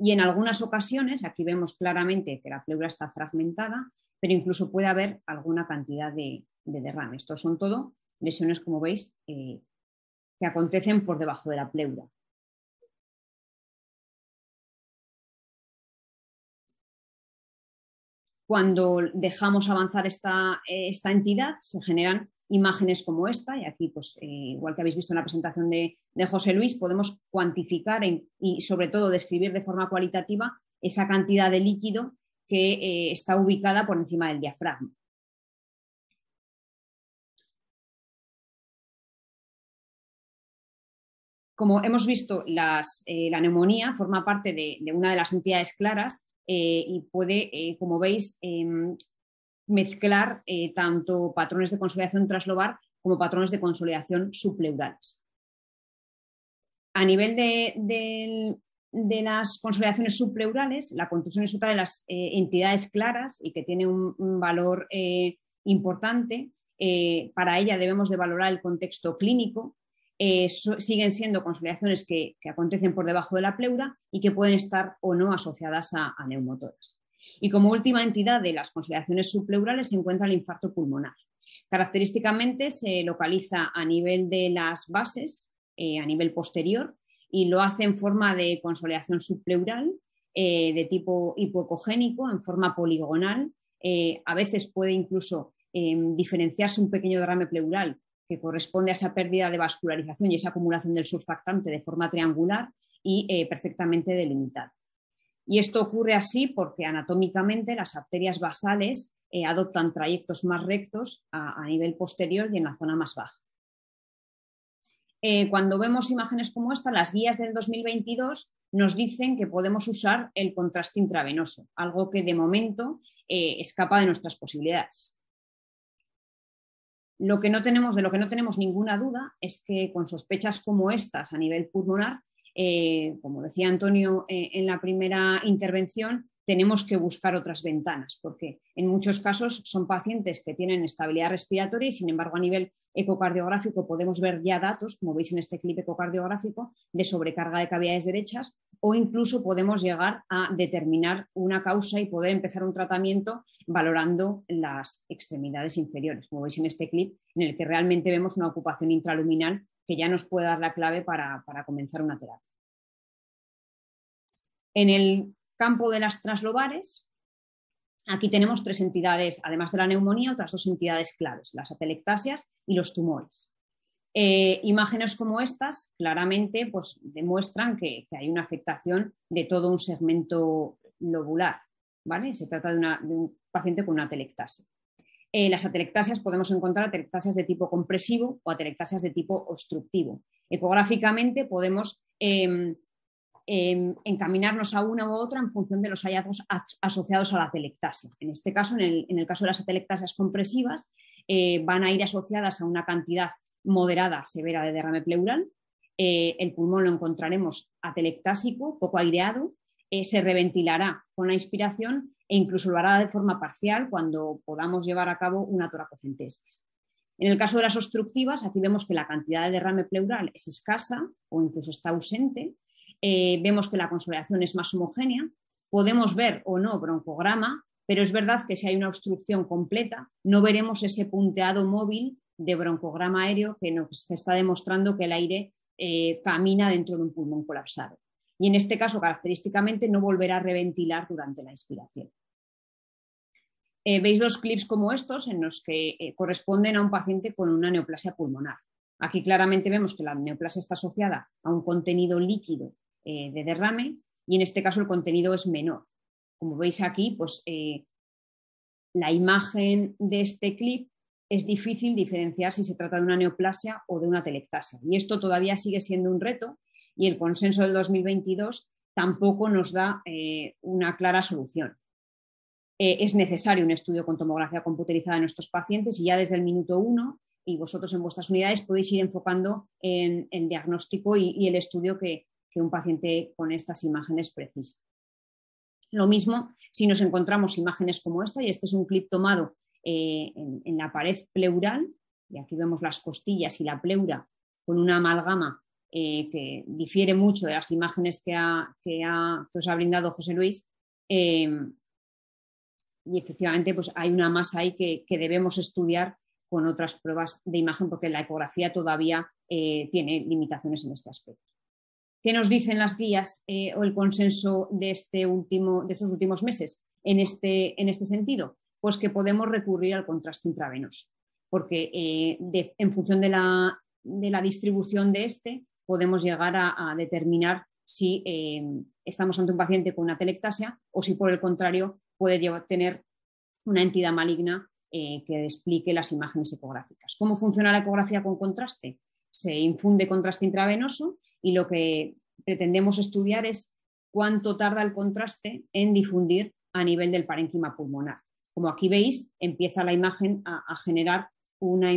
Speaker 8: Y en algunas ocasiones, aquí vemos claramente que la pleura está fragmentada, pero incluso puede haber alguna cantidad de, derrame. Estos son todo lesiones, como veis, eh, que acontecen por debajo de la pleura. Cuando dejamos avanzar esta eh, entidad, se generan imágenes como esta, y aquí, pues, eh, igual que habéis visto en la presentación de, José Luis, podemos cuantificar y sobre todo describir de forma cualitativa esa cantidad de líquido que eh, está ubicada por encima del diafragma. Como hemos visto, eh, la neumonía forma parte de, una de las entidades claras y puede, como veis, em, mezclar eh, tanto patrones de consolidación traslobar como patrones de consolidación supleurales. A nivel de, las consolidaciones supleurales, la contusión es otra de las eh, entidades claras y que tiene un, valor eh, importante. para ella debemos de valorar el contexto clínico, siguen siendo consolidaciones que, acontecen por debajo de la pleura y que pueden estar o no asociadas a, a neumotoras. Y como última entidad de las consolidaciones subpleurales se encuentra el infarto pulmonar. Característicamente se localiza a nivel de las bases, eh, a nivel posterior, y lo hace en forma de consolidación subpleural eh, de tipo hipoecogénico, en forma poligonal. Eh, a veces puede incluso em, diferenciarse un pequeño derrame pleural que corresponde a esa pérdida de vascularización y esa acumulación del surfactante de forma triangular y perfectamente delimitada. Y esto ocurre así porque anatómicamente las arterias basales eh, adoptan trayectos más rectos a, nivel posterior y en la zona más baja. Eh, cuando vemos imágenes como esta, las guías del 2022 nos dicen que podemos usar el contraste intravenoso, algo que de momento eh, escapa de nuestras posibilidades. Lo que no tenemos, de lo que no tenemos ninguna duda es que con sospechas como estas a nivel pulmonar eh, como decía Antonio eh, en la primera intervención, tenemos que buscar otras ventanas, porque en muchos casos son pacientes que tienen estabilidad respiratoria y, sin embargo, a nivel ecocardiográfico podemos ver ya datos, como veis en este clip ecocardiográfico, de sobrecarga de cavidades derechas o incluso podemos llegar a determinar una causa y poder empezar un tratamiento valorando las extremidades inferiores, como veis en este clip, en el que realmente vemos una ocupación intraluminal que ya nos puede dar la clave para, comenzar una terapia. En el campo de las traslobares, aquí tenemos tres entidades, además de la neumonía, otras dos entidades claves, las atelectasias y los tumores. Eh, imágenes como estas claramente pues, demuestran que, hay una afectación de todo un segmento lobular. ¿vale? Se trata de, un paciente con una atelectasia. Eh, las atelectasias podemos encontrar atelectasias de tipo compresivo o atelectasias de tipo obstructivo. Ecográficamente podemos em, em, encaminarnos a una u otra en función de los hallazgos asociados a la atelectasia. En este caso, en el, en el caso de las atelectasias compresivas, eh, van a ir asociadas a una cantidad moderada severa de derrame pleural. Eh, el pulmón lo encontraremos atelectásico, poco aireado, se reventilará con la inspiración e incluso lo hará de forma parcial cuando podamos llevar a cabo una toracocentesis. En el caso de las obstructivas, aquí vemos que la cantidad de derrame pleural es escasa o incluso está ausente. Eh, vemos que la consolidación es más homogénea. Podemos ver o no broncograma, pero es verdad que si hay una obstrucción completa, no veremos ese punteado móvil de broncograma aéreo que nos está demostrando que el aire eh, camina dentro de un pulmón colapsado y en este caso característicamente no volverá a reventilar durante la inspiración. Eh, veis dos clips como estos en los que eh, corresponden a un paciente con una neoplasia pulmonar. Aquí claramente vemos que la neoplasia está asociada a un contenido líquido eh, de derrame y en este caso el contenido es menor. Como veis aquí, pues la imagen de este clip es difícil diferenciar si se trata de una neoplasia o de una telectasia. Y esto todavía sigue siendo un reto y el consenso del 2022 tampoco nos da eh, una clara solución. Eh, es necesario un estudio con tomografía computerizada en nuestros pacientes y ya desde el minuto uno y vosotros en vuestras unidades podéis ir enfocando en el diagnóstico y, el estudio que, un paciente con estas imágenes precisa. Lo mismo si nos encontramos imágenes como esta, y este es un clip tomado eh, en, la pared pleural, y aquí vemos las costillas y la pleura con una amalgama eh, que difiere mucho de las imágenes que, ha, ha, os ha brindado José Luis. Eh, y efectivamente, pues hay una masa ahí que, debemos estudiar con otras pruebas de imagen, porque la ecografía todavía eh, tiene limitaciones en este aspecto. ¿Qué nos dicen las guías o el consenso de, este último, de estos últimos meses en este, este sentido? Pues que podemos recurrir al contraste intravenoso, porque en función de la, de la distribución de este, podemos llegar a, determinar si eh, estamos ante un paciente con una telectasia o si por el contrario puede tener una entidad maligna eh, que explique las imágenes ecográficas. ¿Cómo funciona la ecografía con contraste? Se infunde contraste intravenoso y lo que pretendemos estudiar es cuánto tarda el contraste en difundir a nivel del parénquima pulmonar. Como aquí veis, empieza la imagen a, generar una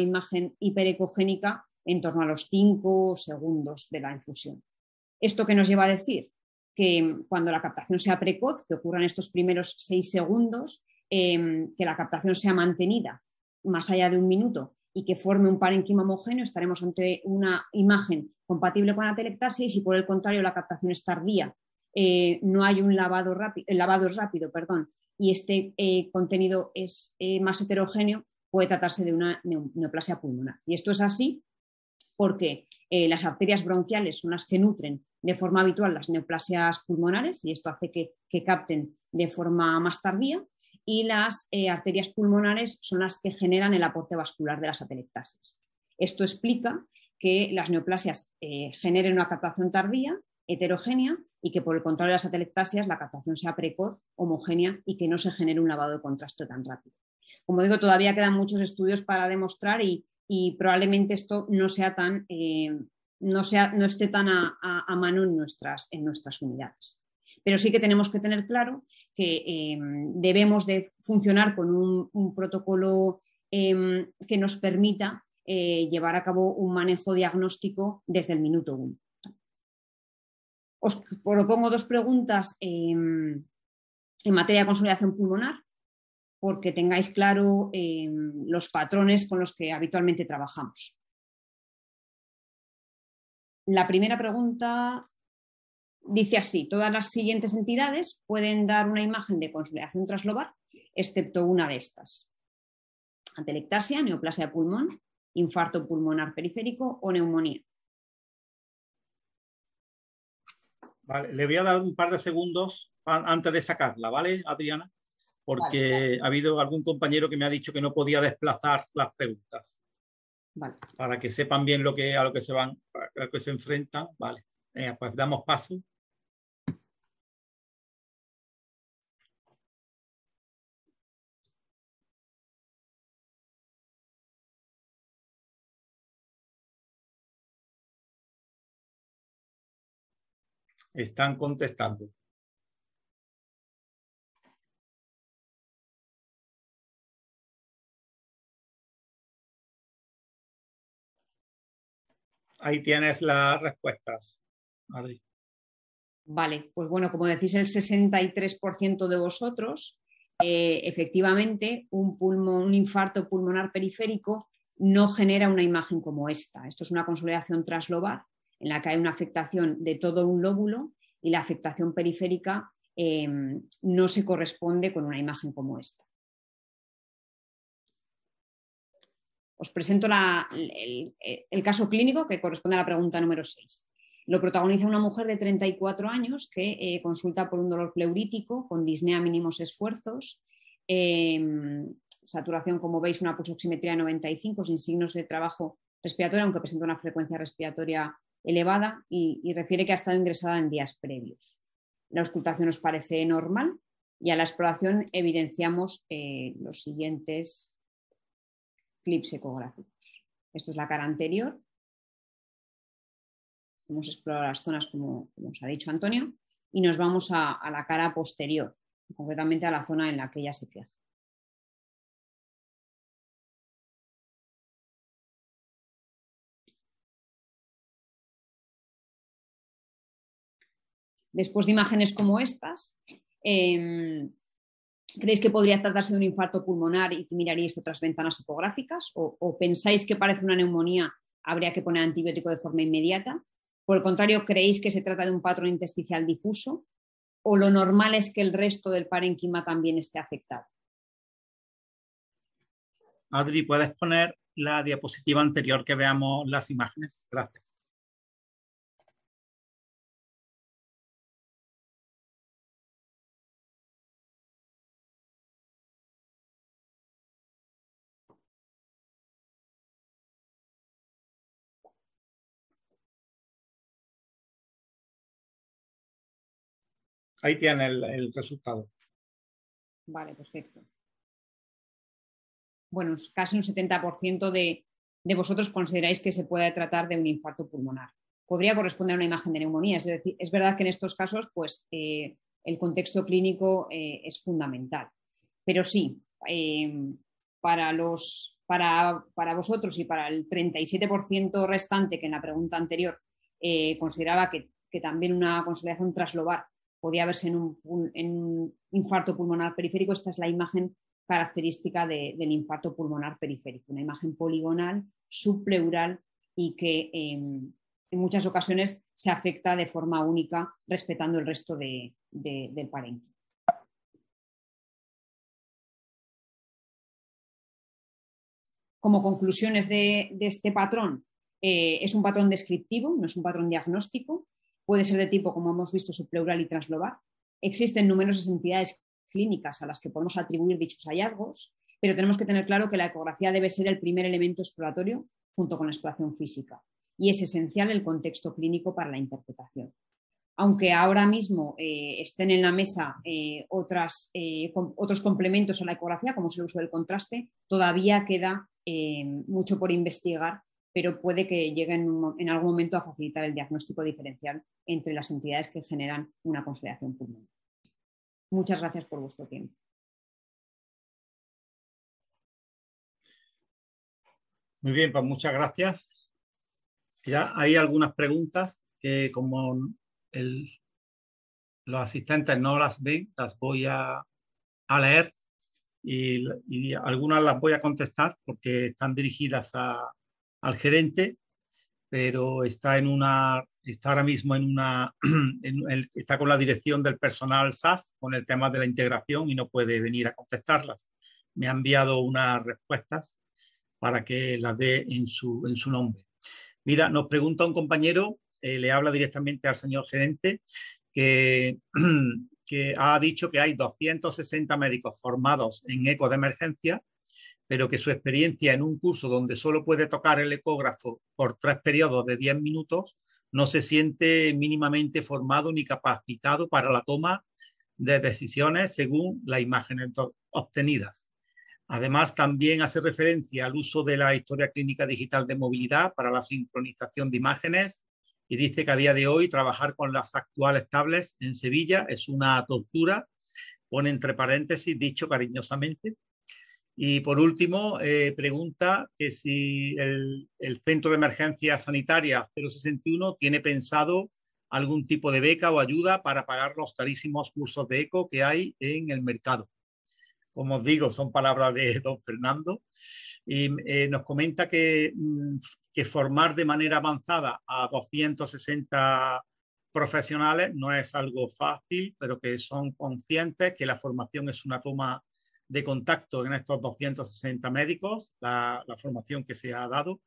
Speaker 8: imagen hiperecogénica en torno a los 5 segundos de la infusión. ¿Esto qué nos lleva a decir? Que cuando la captación sea precoz, que ocurran estos primeros 6 segundos, em, que la captación sea mantenida más allá de un minuto y que forme un parenquima homogéneo, estaremos ante una imagen compatible con la telectasia y si por el contrario la captación es tardía, eh, no hay un lavado rápido, el lavado es rápido, perdón, y este eh, contenido es eh, más heterogéneo, puede tratarse de una neoplasia pulmonar. Y esto es así porque eh, las arterias bronquiales son las que nutren de forma habitual las neoplasias pulmonares y esto hace que, capten de forma más tardía y las eh, arterias pulmonares son las que generan el aporte vascular de las atelectasias. Esto explica que las neoplasias eh, generen una captación tardía, heterogénea, y que por el contrario de las atelectasias la captación sea precoz, homogénea y que no se genere un lavado de contraste tan rápido. Como digo, todavía quedan muchos estudios para demostrar y, y probablemente esto no sea tan, eh, no, sea, no esté tan a, mano en nuestras, en nuestras unidades. Pero sí que tenemos que tener claro que eh, debemos de funcionar con un, protocolo em, que nos permita eh, llevar a cabo un manejo diagnóstico desde el minuto uno. Os propongo dos preguntas em, en materia de consolidación pulmonar porque tengáis claro eh, los patrones con los que habitualmente trabajamos. La primera pregunta dice así, todas las siguientes entidades pueden dar una imagen de consolidación traslobar, excepto una de estas. Atelectasia, neoplasia de pulmón, infarto pulmonar periférico o neumonía.
Speaker 4: Vale, le voy a dar un par de segundos antes de sacarla, ¿vale, Adriana? porque ha habido algún compañero que me ha dicho que no podía desplazar las preguntas. Para que sepan bien a lo que se van, a lo que se enfrentan. Vale. pues damos paso.
Speaker 2: Están contestando. Ahí tienes las respuestas,
Speaker 8: Adri. Vale, pues bueno, como decís, el 63% de vosotros, eh, efectivamente, un, un infarto pulmonar periférico no genera una imagen como esta. Esto es una consolidación traslobar en la que hay una afectación de todo un lóbulo y la afectación periférica em, no se corresponde con una imagen como esta. Os presento el, caso clínico que corresponde a la pregunta número 6. Lo protagoniza una mujer de 34 años que eh, consulta por un dolor pleurítico con disnea mínimos esfuerzos, em, saturación, como veis, una pulsoximetría de 95 sin signos de trabajo respiratorio, aunque presenta una frecuencia respiratoria elevada y, refiere que ha estado ingresada en días previos. La auscultación nos parece normal y a la exploración evidenciamos eh, los siguientes clips ecográficos. Esto es la cara anterior. Hemos explorado las zonas como, como os ha dicho Antonio y nos vamos a, la cara posterior, concretamente a la zona en la que ella se fija. Después de imágenes como estas, em, ¿Creéis que podría tratarse de un infarto pulmonar y que miraríais otras ventanas ecográficas? ¿O, pensáis que parece una neumonía, habría que poner antibiótico de forma inmediata? ¿Por el contrario, creéis que se trata de un patrón intersticial difuso? ¿O lo normal es que el resto del parenquima también esté afectado?
Speaker 4: Adri, ¿puedes poner la diapositiva anterior que veamos las imágenes? Gracias.
Speaker 2: Ahí tiene el, resultado.
Speaker 8: Vale, perfecto. Bueno, casi un 70% de, vosotros consideráis que se puede tratar de un infarto pulmonar. Podría corresponder a una imagen de neumonía. Es decir, es verdad que en estos casos, pues eh, el contexto clínico eh, es fundamental. Pero sí, em, para, para, vosotros y para el 37% restante que en la pregunta anterior eh, consideraba que, que, también una consolidación traslobar podía verse en un, infarto pulmonar periférico. Esta es la imagen característica del infarto pulmonar periférico, una imagen poligonal, subpleural y que em, en muchas ocasiones se afecta de forma única respetando el resto del paréntesis. Como conclusiones de, este patrón, eh, es un patrón descriptivo, no es un patrón diagnóstico, Puede ser de tipo, como hemos visto, subpleural y translobar. Existen numerosas entidades clínicas a las que podemos atribuir dichos hallazgos, pero tenemos que tener claro que la ecografía debe ser el primer elemento exploratorio junto con la exploración física y es esencial el contexto clínico para la interpretación. Aunque ahora mismo eh, estén en la mesa eh, eh, otros complementos a la ecografía, como es el uso del contraste, todavía queda mucho por investigar pero puede que lleguen en, algún momento a facilitar el diagnóstico diferencial entre las entidades que generan una consolidación pulmonar. Muchas gracias
Speaker 2: por vuestro tiempo.
Speaker 4: Muy bien, pues muchas gracias. Ya hay algunas preguntas que como los asistentes no las ven, las voy a, leer y algunas las voy a contestar porque están dirigidas a, al gerente, pero está en una está ahora mismo en una (clears throat) está con la dirección del personal SAS con el tema de la integración y no puede venir a contestarlas. Me ha enviado unas respuestas para que las dé en su, en su nombre. Mira, nos pregunta un compañero, eh, le habla directamente al señor gerente, que, (clears throat) que ha dicho que hay 260 médicos formados en eco de emergencia pero que su experiencia en un curso donde solo puede tocar el ecógrafo por tres periodos de 10 minutos, no se siente mínimamente formado ni capacitado para la toma de decisiones según las imágenes obtenidas. Además, también hace referencia al uso de la historia clínica digital de movilidad para la sincronización de imágenes y dice que a día de hoy trabajar con las actuales tablets en Sevilla es una tortura. Pone entre paréntesis, dicho cariñosamente, y por último, eh, pregunta que si el, Centro de Emergencia Sanitaria 061 tiene pensado algún tipo de beca o ayuda para pagar los carísimos cursos de eco que hay en el mercado. Como os digo, son palabras de (laughs) don Fernando. Y eh, nos comenta que, mm, que formar de manera avanzada a 260 profesionales no es algo fácil, pero que son conscientes que la formación es una toma de contacto en estos 260 médicos, la, formación que se ha dado.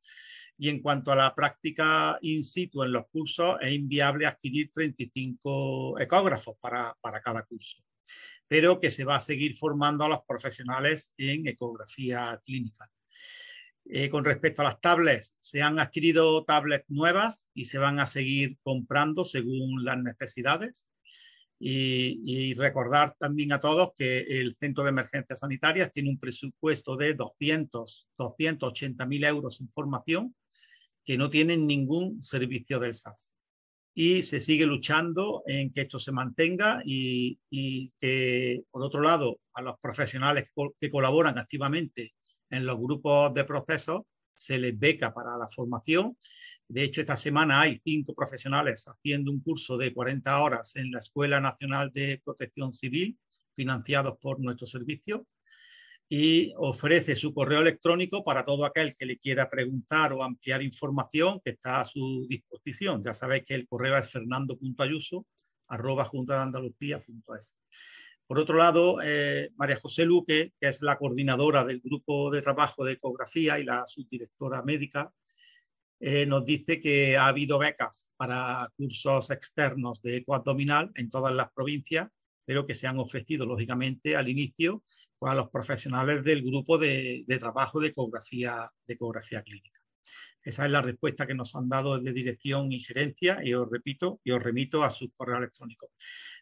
Speaker 4: Y en cuanto a la práctica in situ en los cursos, es inviable adquirir 35 ecógrafos para, cada curso, pero que se va a seguir formando a los profesionales en ecografía clínica. Eh, con respecto a las tablets, se han adquirido tablets nuevas y se van a seguir comprando según las necesidades. Y, recordar también a todos que el Centro de Emergencias Sanitarias tiene un presupuesto de 200, 280 mil euros en formación que no tienen ningún servicio del SAS. Y se sigue luchando en que esto se mantenga y, que, por otro lado, a los profesionales que, que colaboran activamente en los grupos de procesos se les beca para la formación. De hecho, esta semana hay cinco profesionales haciendo un curso de 40 horas en la Escuela Nacional de Protección Civil, financiados por nuestro servicio, y ofrece su correo electrónico para todo aquel que le quiera preguntar o ampliar información que está a su disposición. Ya sabéis que el correo es fernando.ayuso por otro lado, eh, María José Luque, que es la coordinadora del grupo de trabajo de ecografía y la subdirectora médica, eh, nos dice que ha habido becas para cursos externos de ecoabdominal en todas las provincias, pero que se han ofrecido, lógicamente, al inicio a los profesionales del grupo de, de trabajo de ecografía, de ecografía clínica. Esa es la respuesta que nos han dado de dirección y gerencia y os repito y os remito a sus correos electrónicos.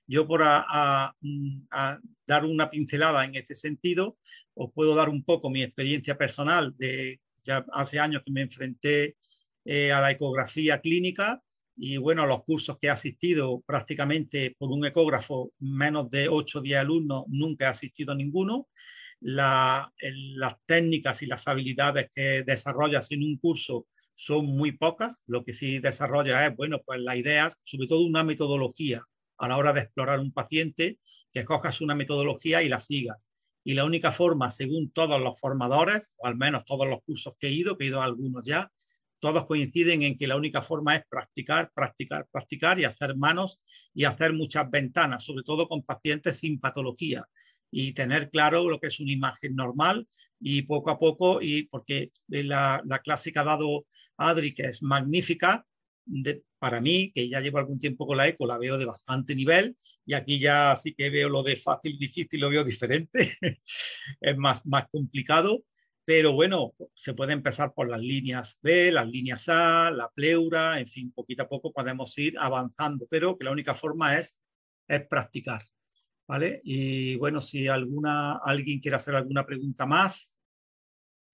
Speaker 4: Yo por dar una pincelada en este sentido, os puedo dar un poco mi experiencia personal de ya hace años que me enfrenté eh, a la ecografía clínica y bueno, los cursos que he asistido prácticamente por un ecógrafo, menos de ocho días alumnos, nunca he asistido a ninguno las técnicas y las habilidades que desarrollas en un curso son muy pocas. Lo que sí desarrolla es, bueno, pues las ideas, sobre todo una metodología a la hora de explorar un paciente, que escojas una metodología y la sigas. Y la única forma, según todos los formadores, o al menos todos los cursos que he ido, que he ido a algunos ya, todos coinciden en que la única forma es practicar, practicar, practicar y hacer manos y hacer muchas ventanas, sobre todo con pacientes sin patología y tener claro lo que es una imagen normal y poco a poco, y porque la, la dado Adri, que es magnífica, para mí, que ya llevo algún tiempo con la eco, la veo de bastante nivel y aquí ya sí que veo lo de fácil, difícil, lo veo diferente, (laughs) es más, más complicado, pero bueno, se puede empezar por las líneas B, las líneas A, la pleura, en fin, poquito a poco podemos ir avanzando, pero que la única forma es, es practicar. ¿Vale? Y bueno, si alguna, alguien quiere hacer alguna pregunta más,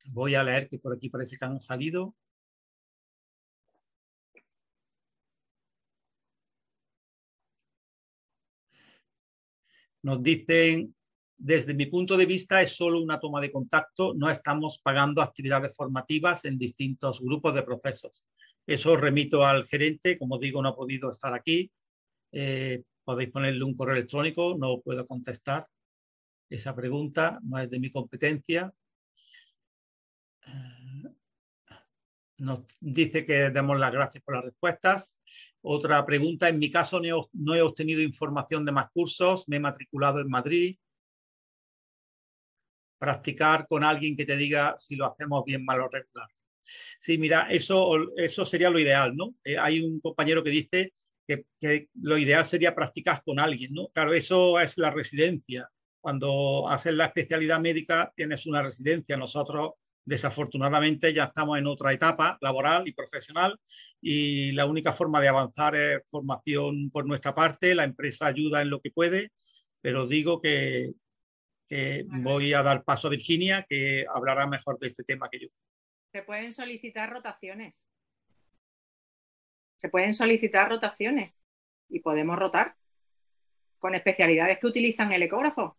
Speaker 4: voy a leer que por aquí parece que han salido. Nos dicen, desde mi punto de vista es solo una toma de contacto, no estamos pagando actividades formativas en distintos grupos de procesos. Eso remito al gerente, como digo, no ha podido estar aquí, eh, podéis ponerle un correo electrónico, no puedo contestar esa pregunta, no es de mi competencia. Eh, nos dice que demos las gracias por las respuestas. Otra pregunta, en mi caso no he obtenido información de más cursos, me he matriculado en Madrid. Practicar con alguien que te diga si lo hacemos bien, mal o regular. Sí, mira, eso, eso sería lo ideal, ¿no? Eh, hay un compañero que dice que, lo ideal sería practicar con alguien, ¿no? Claro, eso es la residencia. Cuando haces la especialidad médica tienes una residencia. Nosotros desafortunadamente ya estamos en otra etapa laboral y profesional y la única forma de avanzar es formación por nuestra parte. La empresa ayuda en lo que puede, pero digo que voy a dar paso a Virginia que hablará mejor de este tema que yo.
Speaker 7: Se pueden solicitar rotaciones se pueden solicitar rotaciones y podemos rotar con especialidades que utilizan el ecógrafo.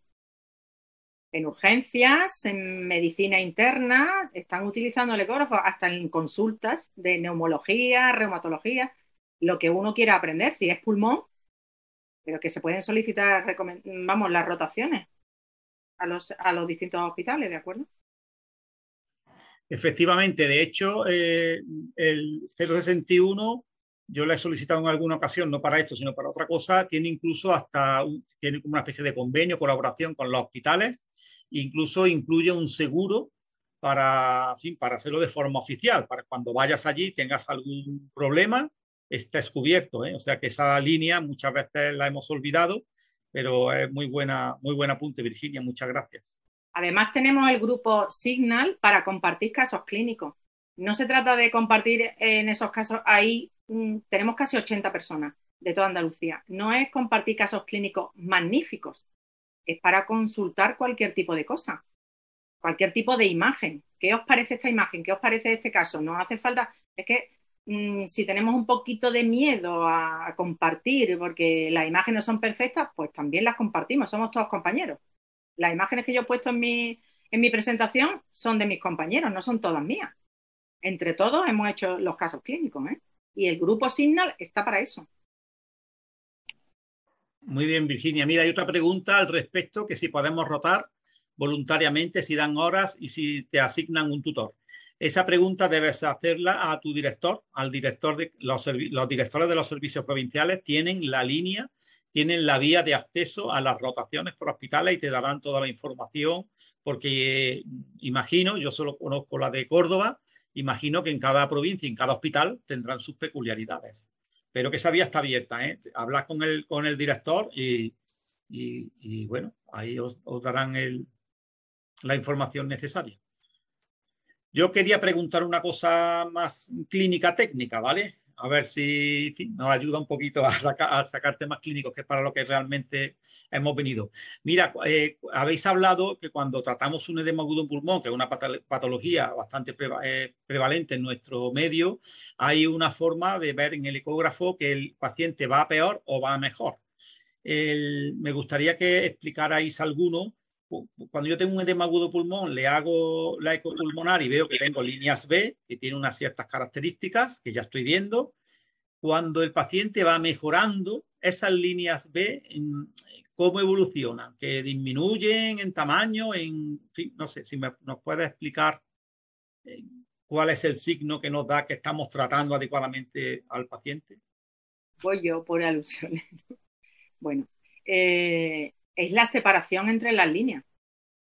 Speaker 7: En urgencias, en medicina interna, están utilizando el ecógrafo, hasta en consultas de neumología, reumatología, lo que uno quiera aprender, si es pulmón, pero que se pueden solicitar, vamos, las rotaciones a los, distintos hospitales, ¿de acuerdo?
Speaker 4: Efectivamente, de hecho, eh, el 061 yo la he solicitado en alguna ocasión, no para esto, sino para otra cosa, tiene incluso hasta, tiene como una especie de convenio, colaboración con los hospitales, incluso incluye un seguro para, para hacerlo de forma oficial, para cuando vayas allí tengas algún problema, estés cubierto, ¿eh? o sea que esa línea muchas veces la hemos olvidado, pero es muy buena, muy buen apunte, Virginia, muchas gracias.
Speaker 7: Además tenemos el grupo Signal para compartir casos clínicos. No se trata de compartir en esos casos ahí tenemos casi 80 personas de toda Andalucía. No es compartir casos clínicos magníficos, es para consultar cualquier tipo de cosa, cualquier tipo de imagen. ¿Qué os parece esta imagen? ¿Qué os parece este caso? No hace falta, es que mm, si tenemos un poquito de miedo a, compartir porque las imágenes no son perfectas, pues también las compartimos, somos todos compañeros. Las imágenes que yo he puesto en mi, en mi presentación son de mis compañeros, no son todas mías. Entre todos hemos hecho los casos clínicos, ¿eh? y el grupo Signal está para eso.
Speaker 4: Muy bien, Virginia. Mira, hay otra pregunta al respecto, que si podemos rotar voluntariamente, si dan horas y si te asignan un tutor. Esa pregunta debes hacerla a tu director, al director de los, directores de los servicios provinciales tienen la línea, tienen la vía de acceso a las rotaciones por hospitales y te darán toda la información, porque eh, imagino, yo solo conozco la de Córdoba, imagino que en cada provincia, en cada hospital, tendrán sus peculiaridades. Pero que esa vía está abierta, ¿eh? con el, con el director y, bueno, ahí os, darán la información necesaria. Yo quería preguntar una cosa más clínica técnica, ¿vale? a ver si nos ayuda un poquito a, sacar temas clínicos, que es para lo que realmente hemos venido. Mira, eh, habéis hablado que cuando tratamos un edema agudo en pulmón, que es una patología bastante eh, prevalente en nuestro medio, hay una forma de ver en el ecógrafo que el paciente va peor o va mejor. me gustaría que explicarais alguno cuando yo tengo un edema agudo pulmón, le hago la ecopulmonar y veo que tengo líneas B, que tiene unas ciertas características que ya estoy viendo. Cuando el paciente va mejorando, esas líneas B, ¿cómo evolucionan? ¿Que disminuyen en tamaño? En, no sé, si me, nos puede explicar eh, cuál es el signo que nos da que estamos tratando adecuadamente al paciente.
Speaker 7: pues yo por alusiones. (laughs) Bueno, eh, es la separación entre las líneas.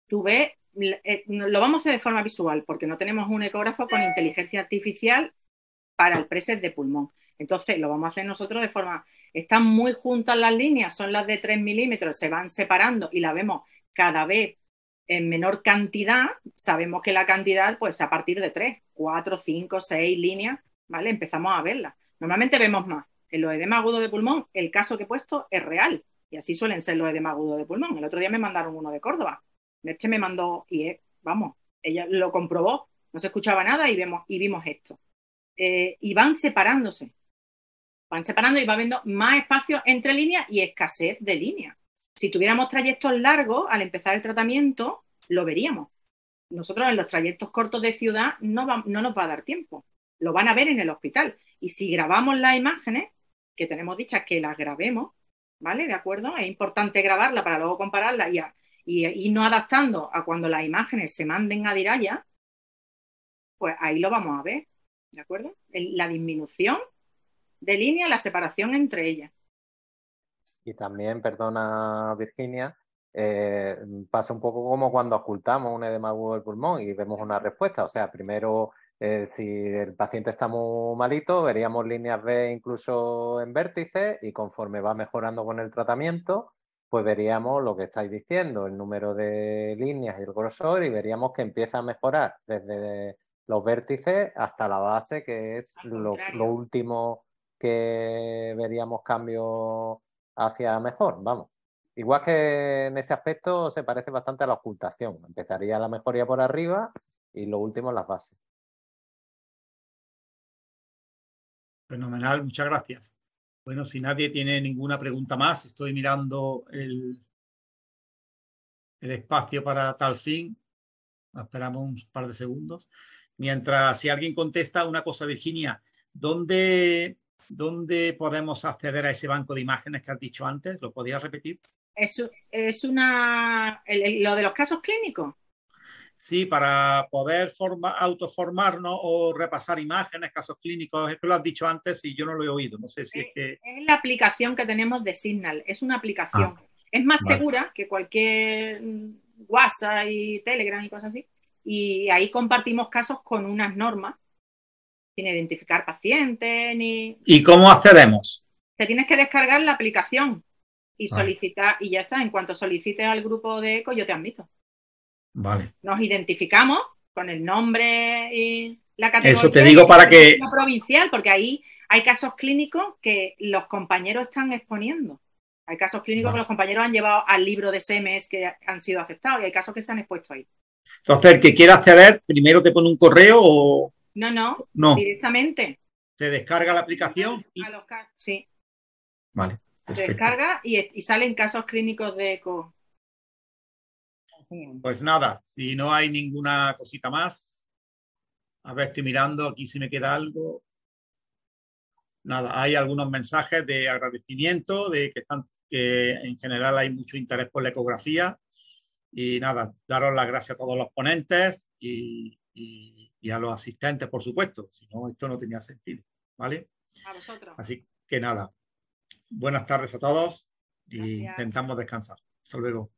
Speaker 7: Tú ves, eh, lo vamos a hacer de forma visual porque no tenemos un ecógrafo con inteligencia artificial para el preset de pulmón. Entonces lo vamos a hacer nosotros de forma... Están muy juntas las líneas, son las de 3 milímetros, se van separando y la vemos cada vez en menor cantidad. Sabemos que la cantidad, pues a partir de 3, 4, 5, 6 líneas, ¿vale? Empezamos a verla. Normalmente vemos más. En los edemas agudos de pulmón, el caso que he puesto es real. Y así suelen ser los de magudo de pulmón. El otro día me mandaron uno de Córdoba. Merche me mandó y vamos, ella lo comprobó, no se escuchaba nada y, vemos, y vimos esto. Eh, y van separándose, van separando y va habiendo más espacio entre líneas y escasez de líneas. Si tuviéramos trayectos largos, al empezar el tratamiento, lo veríamos. Nosotros en los trayectos cortos de ciudad no, no nos va a dar tiempo, lo van a ver en el hospital. Y si grabamos las imágenes, que tenemos dichas que las grabemos, ¿vale? ¿De acuerdo? Es importante grabarla para luego compararla y, a, y, no adaptando a cuando las imágenes se manden a Diraya, pues ahí lo vamos a ver, ¿de acuerdo? la disminución de línea, la separación entre ellas.
Speaker 5: Y también, perdona Virginia, eh, pasa un poco como cuando ocultamos un edema agudo del pulmón y vemos una respuesta. O sea, primero eh, si el paciente está muy malito, veríamos líneas B incluso en vértices y conforme va mejorando con el tratamiento, pues veríamos lo que estáis diciendo, el número de líneas y el grosor y veríamos que empieza a mejorar desde los vértices hasta la base, que es lo, último que veríamos cambio hacia mejor, vamos. Igual que en ese aspecto se parece bastante a la ocultación. Empezaría la mejoría por arriba y lo último las bases.
Speaker 2: Fenomenal, muchas gracias. Bueno, si
Speaker 4: nadie tiene ninguna pregunta más, estoy mirando el, el espacio para tal fin. Esperamos un par de segundos. Mientras, si alguien contesta una cosa, Virginia, ¿dónde, ¿dónde podemos acceder a ese banco de imágenes que has dicho antes? ¿Lo podías repetir?
Speaker 7: Es, es una. lo de los casos clínicos.
Speaker 4: Sí, para poder autoformarnos o repasar imágenes, casos clínicos, esto lo has dicho antes y yo no lo he oído, no sé si es, eh, que...
Speaker 7: Es la aplicación que tenemos de Signal, es una aplicación. Ah, es más segura que cualquier mm, WhatsApp y Telegram y cosas así. Y ahí compartimos casos con unas normas, sin identificar pacientes ni...
Speaker 4: ¿Y cómo accedemos?
Speaker 7: Te tienes que descargar la aplicación y solicitar, y ya está, en cuanto solicites al grupo de ECO yo te admito. Nos identificamos con el nombre y la categoría. Eso te digo para que. Provincial, porque ahí hay casos clínicos que los compañeros están exponiendo. Hay casos clínicos que los compañeros han llevado al libro de SMS que han sido aceptados y hay casos que se han expuesto ahí.
Speaker 4: Entonces, el que quiera acceder, primero te pone un correo o.
Speaker 7: No, no, no. directamente.
Speaker 4: Se descarga la aplicación.
Speaker 7: Sí. Vale. Se descarga y, salen casos clínicos de
Speaker 4: pues nada, si no hay ninguna cosita más, a ver, estoy mirando aquí si me queda algo. Nada, hay algunos mensajes de agradecimiento, de que, están, que en general hay mucho interés por la ecografía. Y nada, daros las gracias a todos los ponentes y, a los asistentes, por supuesto. Si no, esto no tenía sentido, ¿vale? A Así que nada, buenas tardes a todos y intentamos descansar. Hasta luego.